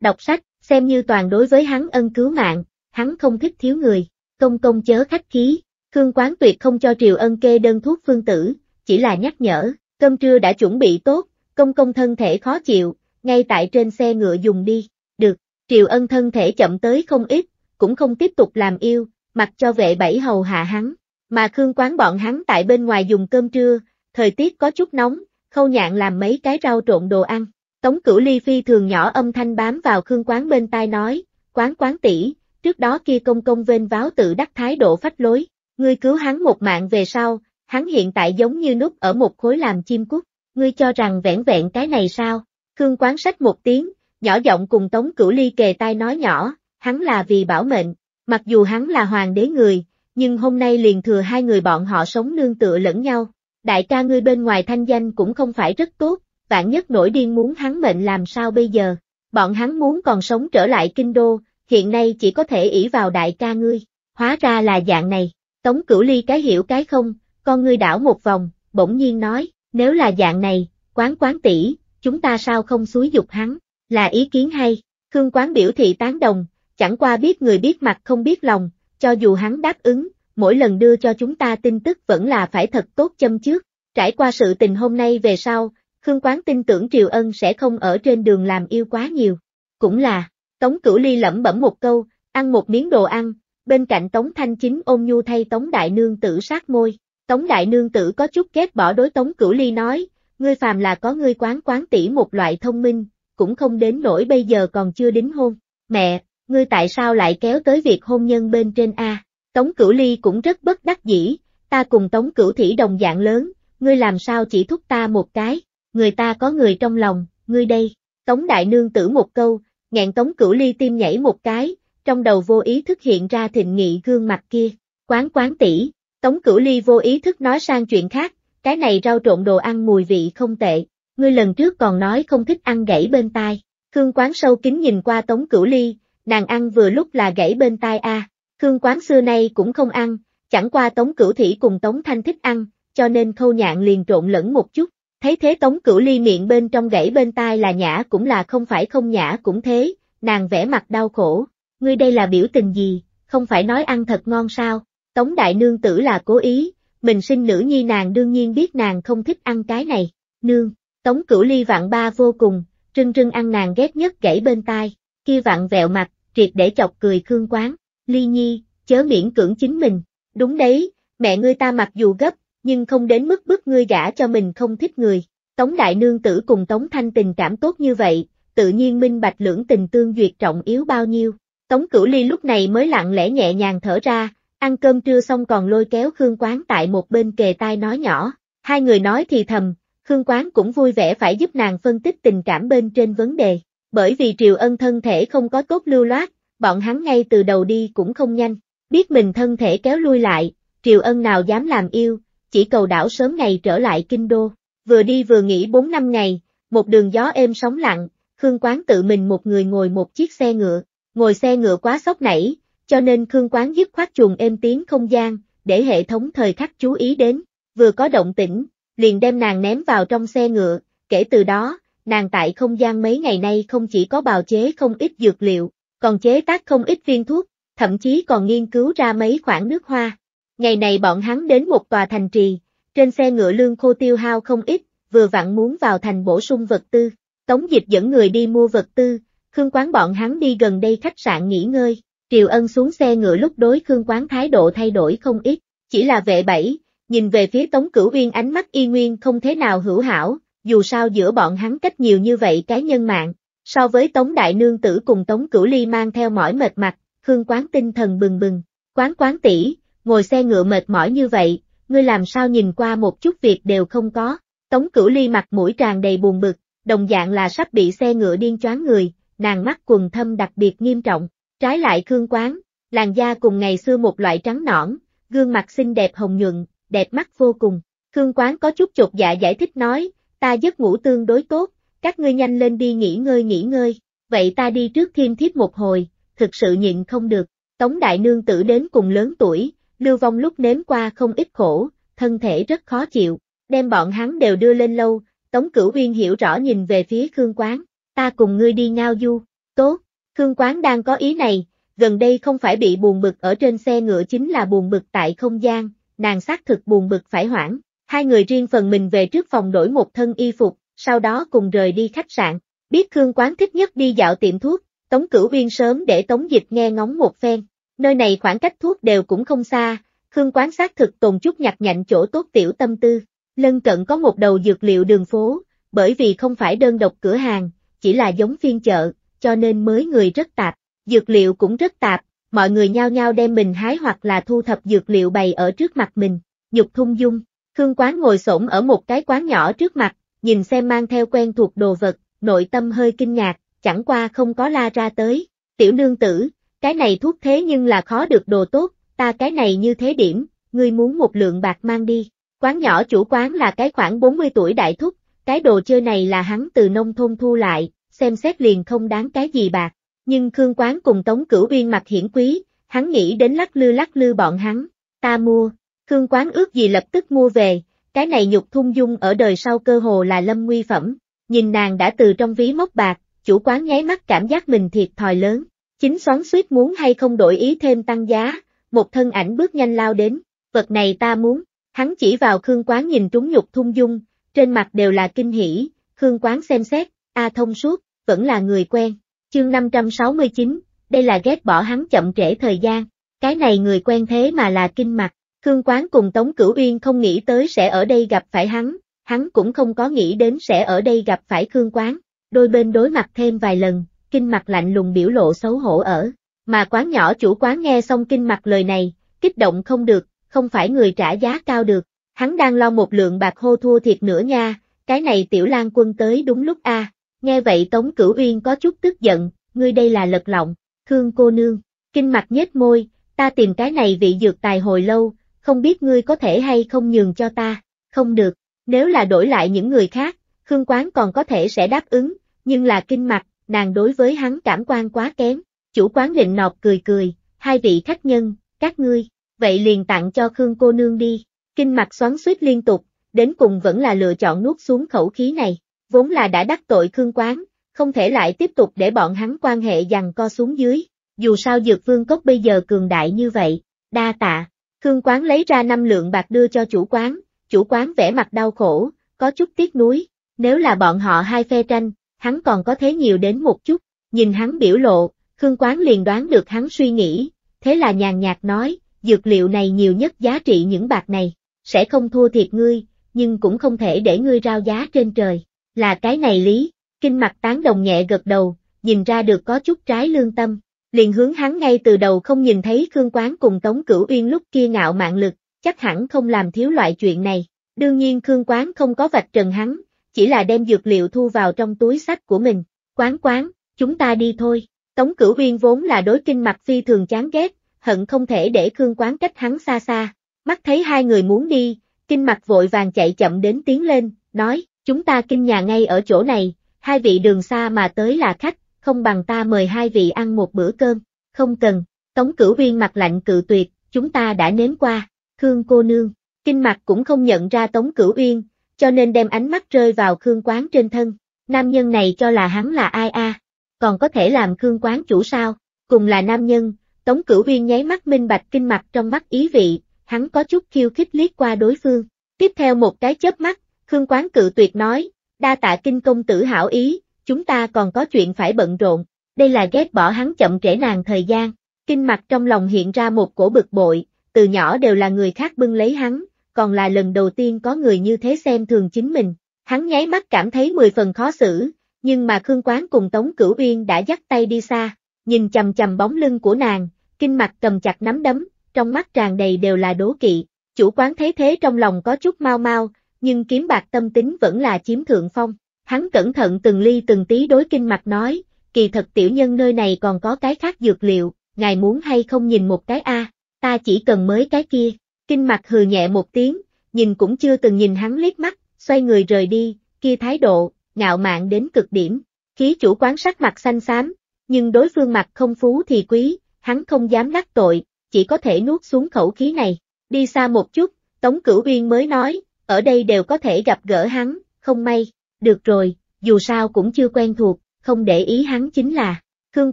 Đọc sách, xem như toàn đối với hắn ân cứu mạng, hắn không thích thiếu người, công công chớ khách khí, Khương Quán tuyệt không cho Triều Ân kê đơn thuốc phương tử, chỉ là nhắc nhở, cơm trưa đã chuẩn bị tốt, công công thân thể khó chịu, ngay tại trên xe ngựa dùng đi, được, Triệu Ân thân thể chậm tới không ít, cũng không tiếp tục làm yêu, mặc cho vệ bảy hầu hạ hắn, mà Khương Quán bọn hắn tại bên ngoài dùng cơm trưa, thời tiết có chút nóng, khâu nhạn làm mấy cái rau trộn đồ ăn. Tống Cửu Ly phi thường nhỏ âm thanh bám vào Khương Quán bên tai nói, "Quán quán tỷ, trước đó kia công công vênh váo tự đắc thái độ phách lối, ngươi cứu hắn một mạng về sau, hắn hiện tại giống như núp ở một khối làm chim cút, ngươi cho rằng vẻn vẹn cái này sao?" Khương quán sách một tiếng, nhỏ giọng cùng Tống Cửu Ly kề tai nói nhỏ, hắn là vì bảo mệnh, mặc dù hắn là hoàng đế người, nhưng hôm nay liền thừa hai người bọn họ sống nương tựa lẫn nhau. Đại ca ngươi bên ngoài thanh danh cũng không phải rất tốt, vạn nhất nổi điên muốn hắn mệnh làm sao bây giờ, bọn hắn muốn còn sống trở lại kinh đô, hiện nay chỉ có thể ỷ vào đại ca ngươi, hóa ra là dạng này, Tống Cửu Ly cái hiểu cái không, con ngươi đảo một vòng, bỗng nhiên nói, nếu là dạng này, quán quán tỷ, chúng ta sao không xúi dục hắn, là ý kiến hay, Khương Quán biểu thị tán đồng, chẳng qua biết người biết mặt không biết lòng, cho dù hắn đáp ứng, mỗi lần đưa cho chúng ta tin tức vẫn là phải thật tốt châm trước, trải qua sự tình hôm nay về sau, Khương Quán tin tưởng Triều Ân sẽ không ở trên đường làm yêu quá nhiều, cũng là, Tống Cửu Ly lẩm bẩm một câu, ăn một miếng đồ ăn, bên cạnh Tống Thanh Chính ôm nhu thay Tống Đại Nương Tử sát môi. Tống Đại Nương Tử có chút ghét bỏ đối Tống Cửu Ly nói, ngươi phàm là có ngươi quán quán tỷ một loại thông minh, cũng không đến nỗi bây giờ còn chưa đính hôn. Mẹ, ngươi tại sao lại kéo tới việc hôn nhân bên trên A? Tống Cửu Ly cũng rất bất đắc dĩ, ta cùng Tống Cửu Thỉ đồng dạng lớn, ngươi làm sao chỉ thúc ta một cái, người ta có người trong lòng, ngươi đây. Tống Đại Nương tử một câu, ngẹn Tống Cửu Ly tim nhảy một cái, trong đầu vô ý thức hiện ra thịnh nghị gương mặt kia, quán quán tỷ. Tống Cửu Ly vô ý thức nói sang chuyện khác, cái này rau trộn đồ ăn mùi vị không tệ, ngươi lần trước còn nói không thích ăn gãy bên tai. Khương Quán sâu kính nhìn qua Tống Cửu Ly, nàng ăn vừa lúc là gãy bên tai a. Khương Quán xưa nay cũng không ăn, chẳng qua Tống Cửu Thỉ cùng Tống Thanh thích ăn, cho nên khâu nhạn liền trộn lẫn một chút. Thấy thế Tống Cửu Ly miệng bên trong gãy bên tai là nhã cũng là không phải không nhã cũng thế, nàng vẽ mặt đau khổ. Ngươi đây là biểu tình gì, không phải nói ăn thật ngon sao, Tống Đại Nương Tử là cố ý, bình sinh nữ nhi nàng đương nhiên biết nàng không thích ăn cái này, nương, tống cửu ly vạn ba vô cùng, trưng trưng ăn nàng ghét nhất gãy bên tai, kia vạn vẹo mặt, triệt để chọc cười Khương Quán, ly nhi, chớ miễn cưỡng chính mình, đúng đấy, mẹ ngươi ta mặc dù gấp, nhưng không đến mức bức ngươi gả cho mình không thích người, tống đại nương tử cùng tống thanh tình cảm tốt như vậy, tự nhiên minh bạch lưỡng tình tương duyệt trọng yếu bao nhiêu. Tống Cửu Ly lúc này mới lặng lẽ nhẹ nhàng thở ra, Ăn cơm trưa xong còn lôi kéo Khương Quán tại một bên kề tai nói nhỏ, hai người nói thì thầm, Khương Quán cũng vui vẻ phải giúp nàng phân tích tình cảm bên trên vấn đề, bởi vì Triều Ân thân thể không có tốt lưu loát, bọn hắn ngay từ đầu đi cũng không nhanh, biết mình thân thể kéo lui lại, Triều Ân nào dám làm yêu, chỉ cầu đảo sớm ngày trở lại kinh đô, vừa đi vừa nghỉ 4 năm ngày, một đường gió êm sóng lặng, Khương Quán tự mình một người ngồi một chiếc xe ngựa, ngồi xe ngựa quá sốc nảy, cho nên Khương Quán dứt khoát chuồng êm tiếng không gian, để hệ thống thời khắc chú ý đến, vừa có động tĩnh, liền đem nàng ném vào trong xe ngựa, kể từ đó, nàng tại không gian mấy ngày nay không chỉ có bào chế không ít dược liệu, còn chế tác không ít viên thuốc, thậm chí còn nghiên cứu ra mấy khoản nước hoa. Ngày này bọn hắn đến một tòa thành trì, trên xe ngựa lương khô tiêu hao không ít, vừa vặn muốn vào thành bổ sung vật tư. Tống dịch dẫn người đi mua vật tư, khương quán bọn hắn đi gần đây khách sạn nghỉ ngơi, Triều Ân xuống xe ngựa lúc đối Khương Quán thái độ thay đổi không ít, chỉ là vệ bảy, nhìn về phía Tống Cửu Uyên ánh mắt y nguyên không thế nào hữu hảo, dù sao giữa bọn hắn cách nhiều như vậy cái nhân mạng, so với Tống Đại Nương Tử cùng Tống Cửu Ly mang theo mỏi mệt mặt, Khương Quán tinh thần bừng bừng, Quán Quán tỷ, ngồi xe ngựa mệt mỏi như vậy, ngươi làm sao nhìn qua một chút việc đều không có, Tống Cửu Ly mặt mũi tràn đầy buồn bực, đồng dạng là sắp bị xe ngựa điên choáng người, nàng mắt quần thâm đặc biệt nghiêm trọng, Trái lại Khương Quán, làn da cùng ngày xưa một loại trắng nõn, gương mặt xinh đẹp hồng nhuận, đẹp mắt vô cùng. Khương Quán có chút chột dạ giải thích nói, ta giấc ngủ tương đối tốt, các ngươi nhanh lên đi nghỉ ngơi nghỉ ngơi, vậy ta đi trước thiên thiếp một hồi, thực sự nhịn không được. Tống đại nương tử đến cùng lớn tuổi, lưu vong lúc nếm qua không ít khổ, thân thể rất khó chịu, đem bọn hắn đều đưa lên lâu, Tống Cửu Uyên hiểu rõ nhìn về phía Khương Quán, ta cùng ngươi đi ngao du, tốt, Khương quán đang có ý này, gần đây không phải bị buồn bực ở trên xe ngựa chính là buồn bực tại không gian, nàng xác thực buồn bực phải hoảng. Hai người riêng phần mình về trước phòng đổi một thân y phục, sau đó cùng rời đi khách sạn. Biết Khương Quán thích nhất đi dạo tiệm thuốc, Tống Cửu Uyên sớm để Tống Dịch nghe ngóng một phen. Nơi này khoảng cách thuốc đều cũng không xa, Khương Quán xác thực tồn chút nhặt nhạnh chỗ tốt tiểu tâm tư. Lân cận có một đầu dược liệu đường phố, bởi vì không phải đơn độc cửa hàng, chỉ là giống phiên chợ, cho nên mới người rất tạp, dược liệu cũng rất tạp, mọi người nhao nhao đem mình hái hoặc là thu thập dược liệu bày ở trước mặt mình, nhục thung dung. Khương Quán ngồi xổm ở một cái quán nhỏ trước mặt, nhìn xem mang theo quen thuộc đồ vật, nội tâm hơi kinh ngạc, chẳng qua không có la ra tới. Tiểu nương tử, cái này thuốc thế nhưng là khó được đồ tốt, ta cái này như thế điểm, ngươi muốn một lượng bạc mang đi. Quán nhỏ chủ quán là cái khoảng 40 tuổi đại thúc, cái đồ chơi này là hắn từ nông thôn thu lại, xem xét liền không đáng cái gì bạc. Nhưng Khương Quán cùng Tống Cửu Uyên mặt hiển quý, hắn nghĩ đến lắc lư lắc lư bọn hắn, ta mua, Khương Quán ước gì lập tức mua về, cái này nhục thung dung ở đời sau cơ hồ là lâm nguy phẩm, nhìn nàng đã từ trong ví móc bạc, chủ quán nháy mắt cảm giác mình thiệt thòi lớn, chính xoắn suýt muốn hay không đổi ý thêm tăng giá, một thân ảnh bước nhanh lao đến, vật này ta muốn, hắn chỉ vào Khương Quán nhìn trúng nhục thung dung, trên mặt đều là kinh hỉ, Khương Quán xem xét, a thông suốt, vẫn là người quen. Chương 569, đây là ghét bỏ hắn chậm trễ thời gian, cái này người quen thế mà là kinh mặt, Khương Quán cùng Tống Cửu Uyên không nghĩ tới sẽ ở đây gặp phải hắn, hắn cũng không có nghĩ đến sẽ ở đây gặp phải Khương Quán, đôi bên đối mặt thêm vài lần, kinh mặt lạnh lùng biểu lộ xấu hổ ở, mà quán nhỏ chủ quán nghe xong kinh mặt lời này, kích động không được, không phải người trả giá cao được, hắn đang lo một lượng bạc hô thua thiệt nữa nha, cái này tiểu lang quân tới đúng lúc a. À. Nghe vậy Tống Cửu Uyên có chút tức giận, ngươi đây là lật lọng, khương cô nương. Kinh mặt nhếch môi, ta tìm cái này vị dược tài hồi lâu, không biết ngươi có thể hay không nhường cho ta, không được, nếu là đổi lại những người khác, Khương Quán còn có thể sẽ đáp ứng, nhưng là kinh mặt, nàng đối với hắn cảm quan quá kém, chủ quán định nọt cười cười, hai vị khách nhân, các ngươi, vậy liền tặng cho Khương cô nương đi, kinh mặt xoắn suýt liên tục, đến cùng vẫn là lựa chọn nuốt xuống khẩu khí này, vốn là đã đắc tội Khương Quán, không thể lại tiếp tục để bọn hắn quan hệ dằn co xuống dưới, dù sao Dược Vương Cốc bây giờ cường đại như vậy, đa tạ, Khương Quán lấy ra năm lượng bạc đưa cho chủ quán, chủ quán vẻ mặt đau khổ, có chút tiếc nuối, nếu là bọn họ hai phe tranh, hắn còn có thế nhiều đến một chút, nhìn hắn biểu lộ, Khương Quán liền đoán được hắn suy nghĩ, thế là nhàn nhạt nói, dược liệu này nhiều nhất giá trị những bạc này, sẽ không thua thiệt ngươi, nhưng cũng không thể để ngươi rao giá trên trời là cái này lý, kinh mặt tán đồng nhẹ gật đầu, nhìn ra được có chút trái lương tâm, liền hướng hắn ngay từ đầu không nhìn thấy Khương Quán cùng Tống Cửu Uyên lúc kia ngạo mạn lực, chắc hẳn không làm thiếu loại chuyện này, đương nhiên Khương Quán không có vạch trần hắn, chỉ là đem dược liệu thu vào trong túi sách của mình, quán quán, chúng ta đi thôi, Tống Cửu Uyên vốn là đối kinh mặt phi thường chán ghét, hận không thể để Khương Quán cách hắn xa xa, mắt thấy hai người muốn đi, kinh mặt vội vàng chạy chậm đến tiến lên, nói, Chúng ta kinh nhà ngay ở chỗ này, hai vị đường xa mà tới là khách, không bằng ta mời hai vị ăn một bữa cơm, không cần, Tống Cửu Uyên mặt lạnh cự tuyệt, chúng ta đã nếm qua, Khương cô nương, kinh mặt cũng không nhận ra Tống Cửu Uyên, cho nên đem ánh mắt rơi vào Khương quán trên thân, nam nhân này cho là hắn là ai a? còn có thể làm Khương quán chủ sao, cùng là nam nhân, Tống Cửu Uyên nháy mắt minh bạch kinh mặt trong mắt ý vị, hắn có chút khiêu khích liếc qua đối phương, tiếp theo một cái chớp mắt, Khương Quán cự tuyệt nói, đa tạ kinh công tử hảo ý, chúng ta còn có chuyện phải bận rộn, đây là ghét bỏ hắn chậm trễ nàng thời gian. Kinh mặt trong lòng hiện ra một cổ bực bội, từ nhỏ đều là người khác bưng lấy hắn, còn là lần đầu tiên có người như thế xem thường chính mình. Hắn nháy mắt cảm thấy mười phần khó xử, nhưng mà Khương Quán cùng Tống Cửu Uyên đã dắt tay đi xa, nhìn chầm chầm bóng lưng của nàng, kinh mặt cầm chặt nắm đấm, trong mắt tràn đầy đều là đố kỵ. Chủ quán thấy thế trong lòng có chút mau mau, nhưng kiếm bạc tâm tính vẫn là chiếm thượng phong. Hắn cẩn thận từng ly từng tí đối kinh mặt nói, kỳ thật tiểu nhân nơi này còn có cái khác dược liệu, ngài muốn hay không nhìn một cái a ta chỉ cần mới cái kia. Kinh mặt hừ nhẹ một tiếng, nhìn cũng chưa từng nhìn hắn liếc mắt, xoay người rời đi, kia thái độ, ngạo mạn đến cực điểm. Khí chủ quán sắc mặt xanh xám, nhưng đối phương mặt không phú thì quý, hắn không dám đắc tội, chỉ có thể nuốt xuống khẩu khí này. Đi xa một chút, Tống Cửu Uyên mới nói, ở đây đều có thể gặp gỡ hắn, không may, được rồi, dù sao cũng chưa quen thuộc, không để ý hắn chính là, Khương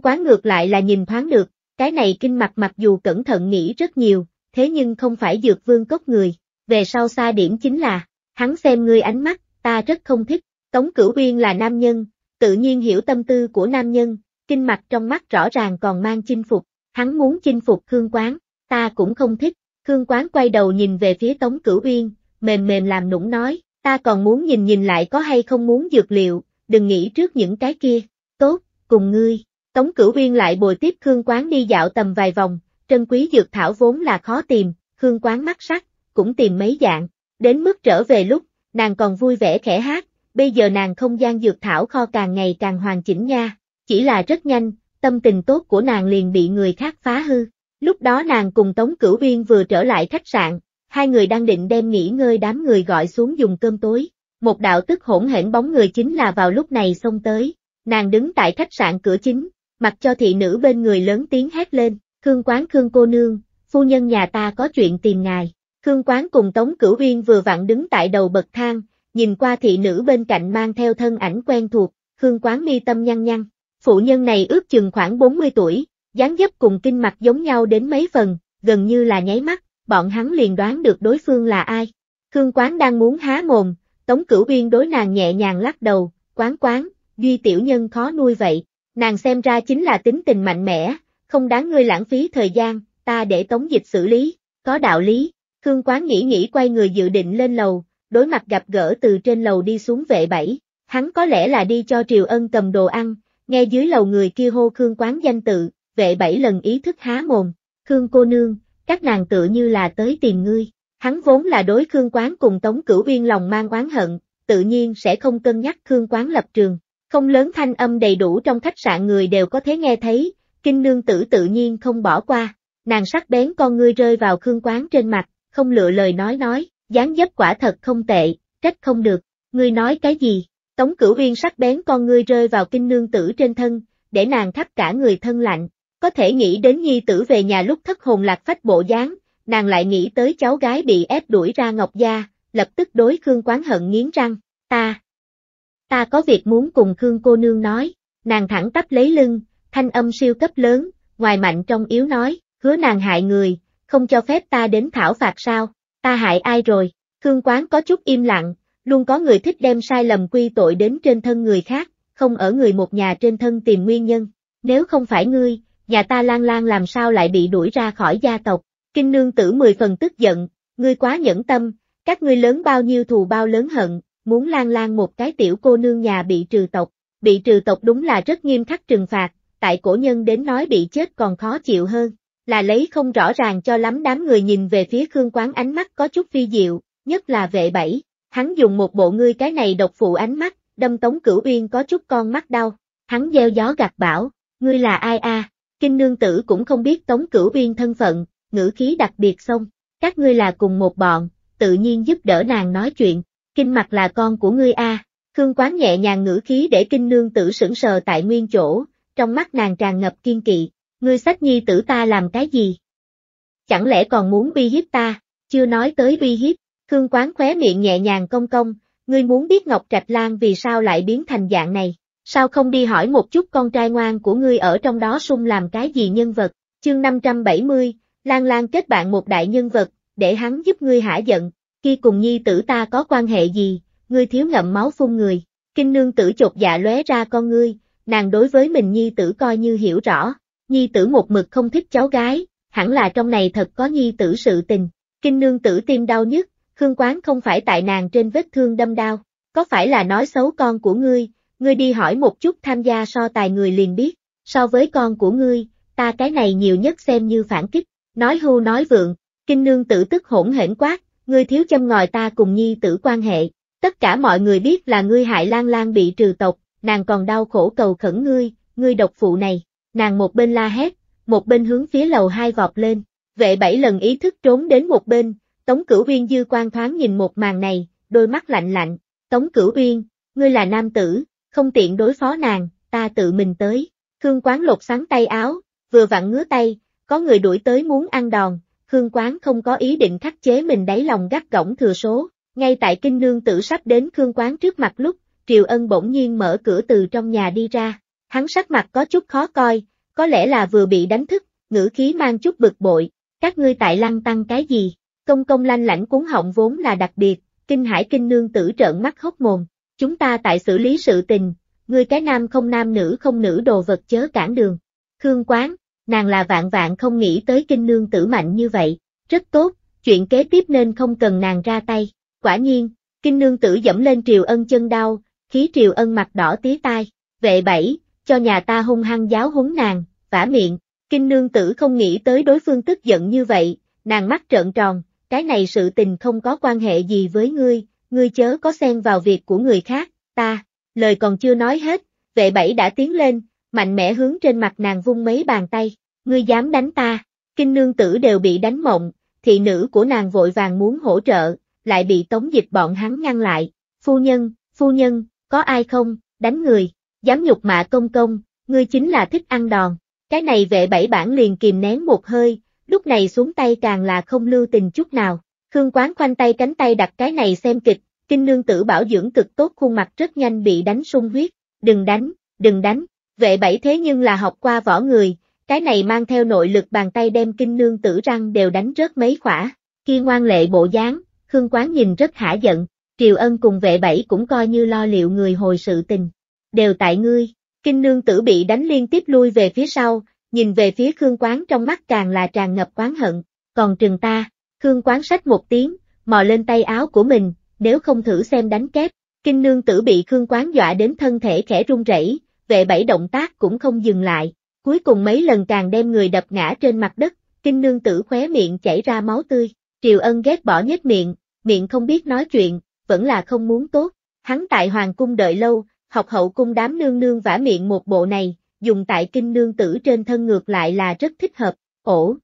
Quán ngược lại là nhìn thoáng được, cái này kinh mặt mặc dù cẩn thận nghĩ rất nhiều, thế nhưng không phải dược vương cốc người, về sau xa điểm chính là, hắn xem ngươi ánh mắt, ta rất không thích, Tống Cửu Uyên là nam nhân, tự nhiên hiểu tâm tư của nam nhân, kinh mặt trong mắt rõ ràng còn mang chinh phục, hắn muốn chinh phục Khương Quán, ta cũng không thích, Khương Quán quay đầu nhìn về phía Tống Cửu Uyên, mềm mềm làm nũng nói, ta còn muốn nhìn nhìn lại có hay không muốn dược liệu, đừng nghĩ trước những cái kia, tốt, cùng ngươi. Tống Cửu Uyên lại bồi tiếp Khương Quán đi dạo tầm vài vòng, trân quý dược thảo vốn là khó tìm, Khương Quán mắt sắc, cũng tìm mấy dạng, đến mức trở về lúc, nàng còn vui vẻ khẽ hát, bây giờ nàng không gian dược thảo kho càng ngày càng hoàn chỉnh nha, chỉ là rất nhanh, tâm tình tốt của nàng liền bị người khác phá hư. Lúc đó nàng cùng Tống Cửu Uyên vừa trở lại khách sạn, hai người đang định đem nghỉ ngơi đám người gọi xuống dùng cơm tối. Một đạo tức hỗn hển bóng người chính là vào lúc này xông tới, nàng đứng tại khách sạn cửa chính, mặc cho thị nữ bên người lớn tiếng hét lên, Khương Quán Khương cô nương, phu nhân nhà ta có chuyện tìm ngài. Khương Quán cùng Tống Cửu Uyên vừa vặn đứng tại đầu bậc thang, nhìn qua thị nữ bên cạnh mang theo thân ảnh quen thuộc, Khương Quán mi tâm nhăn nhăn. Phụ nhân này ước chừng khoảng 40 tuổi, dáng dấp cùng kinh mặt giống nhau đến mấy phần, gần như là nháy mắt, bọn hắn liền đoán được đối phương là ai. Khương Quán đang muốn há mồm, Tống Cửu Uyên đối nàng nhẹ nhàng lắc đầu, quán quán, duy tiểu nhân khó nuôi vậy, nàng xem ra chính là tính tình mạnh mẽ, không đáng ngươi lãng phí thời gian, ta để Tống Dịch xử lý, có đạo lý, Khương Quán nghĩ nghĩ quay người dự định lên lầu, đối mặt gặp gỡ từ trên lầu đi xuống vệ bảy, hắn có lẽ là đi cho Triều Ân cầm đồ ăn, nghe dưới lầu người kia hô Khương Quán danh tự, vệ bảy lần ý thức há mồm, Khương cô nương, các nàng tựa như là tới tìm ngươi. Hắn vốn là đối Khương Quán cùng Tống Cửu Uyên lòng mang oán hận, tự nhiên sẽ không cân nhắc Khương Quán lập trường. Không lớn thanh âm đầy đủ trong khách sạn người đều có thể nghe thấy, kinh nương tử tự nhiên không bỏ qua. Nàng sắc bén con ngươi rơi vào Khương Quán trên mặt, không lựa lời nói nói, dáng dấp quả thật không tệ, trách không được. Ngươi nói cái gì? Tống Cửu Uyên sắc bén con ngươi rơi vào kinh nương tử trên thân, để nàng thắp cả người thân lạnh, có thể nghĩ đến nhi tử về nhà lúc thất hồn lạc phách bộ dáng, nàng lại nghĩ tới cháu gái bị ép đuổi ra Ngọc Gia, lập tức đối Khương Quán Hận nghiến răng, ta. Ta có việc muốn cùng Khương cô nương nói, nàng thẳng tắp lấy lưng, thanh âm siêu cấp lớn, ngoài mạnh trong yếu nói, hứa nàng hại người, không cho phép ta đến thảo phạt sao, ta hại ai rồi, Khương Quán có chút im lặng, luôn có người thích đem sai lầm quy tội đến trên thân người khác, không ở người một nhà trên thân tìm nguyên nhân, nếu không phải ngươi, nhà ta Lan Lan làm sao lại bị đuổi ra khỏi gia tộc, kinh nương tử mười phần tức giận, ngươi quá nhẫn tâm, các ngươi lớn bao nhiêu thù bao lớn hận, muốn Lan Lan một cái tiểu cô nương nhà bị trừ tộc, bị trừ tộc đúng là rất nghiêm khắc trừng phạt, tại cổ nhân đến nói bị chết còn khó chịu hơn, là lấy không rõ ràng cho lắm đám người nhìn về phía Khương Quán ánh mắt có chút phi diệu, nhất là vệ bảy, hắn dùng một bộ ngươi cái này độc phụ ánh mắt, đâm Tống Cửu Uyên có chút con mắt đau, hắn gieo gió gạt bảo, ngươi là ai a? À? Kinh nương tử cũng không biết Tống Cửu Uyên thân phận, ngữ khí đặc biệt xong, các ngươi là cùng một bọn, tự nhiên giúp đỡ nàng nói chuyện, kinh mặt là con của ngươi a. À. Khương Quán nhẹ nhàng ngữ khí để kinh nương tử sững sờ tại nguyên chỗ, trong mắt nàng tràn ngập kiên kỵ, ngươi sách nhi tử ta làm cái gì? Chẳng lẽ còn muốn uy hiếp ta, chưa nói tới uy hiếp, Khương Quán khóe miệng nhẹ nhàng công công, ngươi muốn biết Ngọc Trạch Lan vì sao lại biến thành dạng này sao không đi hỏi một chút con trai ngoan của ngươi ở trong đó sung làm cái gì nhân vật, chương 570, Lan Lan kết bạn một đại nhân vật, để hắn giúp ngươi hả giận, khi cùng nhi tử ta có quan hệ gì, ngươi thiếu ngậm máu phun người, kinh nương tử chột dạ lóe ra con ngươi, nàng đối với mình nhi tử coi như hiểu rõ, nhi tử một mực không thích cháu gái, hẳn là trong này thật có nhi tử sự tình, kinh nương tử tim đau nhất, Khương Quán không phải tại nàng trên vết thương đâm đau, có phải là nói xấu con của ngươi, ngươi đi hỏi một chút tham gia so tài người liền biết, so với con của ngươi, ta cái này nhiều nhất xem như phản kích, nói hưu nói vượng, kinh nương tử tức hỗn hển quát, ngươi thiếu châm ngòi ta cùng nhi tử quan hệ, tất cả mọi người biết là ngươi hại Lan Lan bị trừ tộc, nàng còn đau khổ cầu khẩn ngươi, ngươi độc phụ này, nàng một bên la hét, một bên hướng phía lầu hai vọt lên, vệ bảy lần ý thức trốn đến một bên, Tống Cửu Uyên dư quan thoáng nhìn một màn này, đôi mắt lạnh lạnh, Tống Cửu Uyên, ngươi là nam tử, không tiện đối phó nàng, ta tự mình tới. Khương Quán lột sáng tay áo, vừa vặn ngứa tay, có người đuổi tới muốn ăn đòn, Khương Quán không có ý định khắc chế mình đáy lòng gắt gỏng thừa số. Ngay tại kinh nương tử sắp đến Khương Quán trước mặt lúc, Triều Ân bỗng nhiên mở cửa từ trong nhà đi ra. Hắn sắc mặt có chút khó coi, có lẽ là vừa bị đánh thức, ngữ khí mang chút bực bội. Các ngươi tại lăng tăng cái gì? Công công lanh lãnh cuốn họng vốn là đặc biệt, kinh hải kinh nương tử trợn mắt hốc mồm. Chúng ta tại xử lý sự tình, ngươi cái nam không nam nữ không nữ đồ vật chớ cản đường. Khương Quán, nàng là vạn vạn không nghĩ tới kinh nương tử mạnh như vậy, rất tốt, chuyện kế tiếp nên không cần nàng ra tay. Quả nhiên, kinh nương tử dẫm lên triều ân chân đau, khí triều ân mặt đỏ tía tai, vệ bảy, cho nhà ta hung hăng giáo huấn nàng, vả miệng, kinh nương tử không nghĩ tới đối phương tức giận như vậy, nàng mắt trợn tròn, cái này sự tình không có quan hệ gì với ngươi, ngươi chớ có xen vào việc của người khác, ta, lời còn chưa nói hết, vệ bảy đã tiến lên, mạnh mẽ hướng trên mặt nàng vung mấy bàn tay, ngươi dám đánh ta, kinh nương tử đều bị đánh mộng, thị nữ của nàng vội vàng muốn hỗ trợ, lại bị tống dịch bọn hắn ngăn lại, phu nhân, phu nhân, có ai không, đánh người, dám nhục mạ công công, ngươi chính là thích ăn đòn, cái này vệ bảy bản liền kìm nén một hơi, lúc này xuống tay càng là không lưu tình chút nào, Khương Quán khoanh tay cánh tay đặt cái này xem kịch, kinh nương tử bảo dưỡng cực tốt khuôn mặt rất nhanh bị đánh sung huyết, đừng đánh, đừng đánh, vệ bảy thế nhưng là học qua võ người, cái này mang theo nội lực bàn tay đem kinh nương tử răng đều đánh rớt mấy khỏa, khi ngoan lệ bộ dáng, Khương Quán nhìn rất hả giận, Triều Ân cùng vệ bảy cũng coi như lo liệu người hồi sự tình, đều tại ngươi, kinh nương tử bị đánh liên tiếp lui về phía sau, nhìn về phía Khương Quán trong mắt càng là tràn ngập quán hận, còn trừng ta, Khương quán sách một tiếng, mò lên tay áo của mình, nếu không thử xem đánh kép. Kinh nương tử bị Khương quán dọa đến thân thể khẽ run rẩy, vệ bảy động tác cũng không dừng lại. Cuối cùng mấy lần càng đem người đập ngã trên mặt đất, kinh nương tử khóe miệng chảy ra máu tươi. Triều ân ghét bỏ nhất miệng, miệng không biết nói chuyện, vẫn là không muốn tốt. Hắn tại hoàng cung đợi lâu, học hậu cung đám nương nương vả miệng một bộ này, dùng tại kinh nương tử trên thân ngược lại là rất thích hợp. Ổ.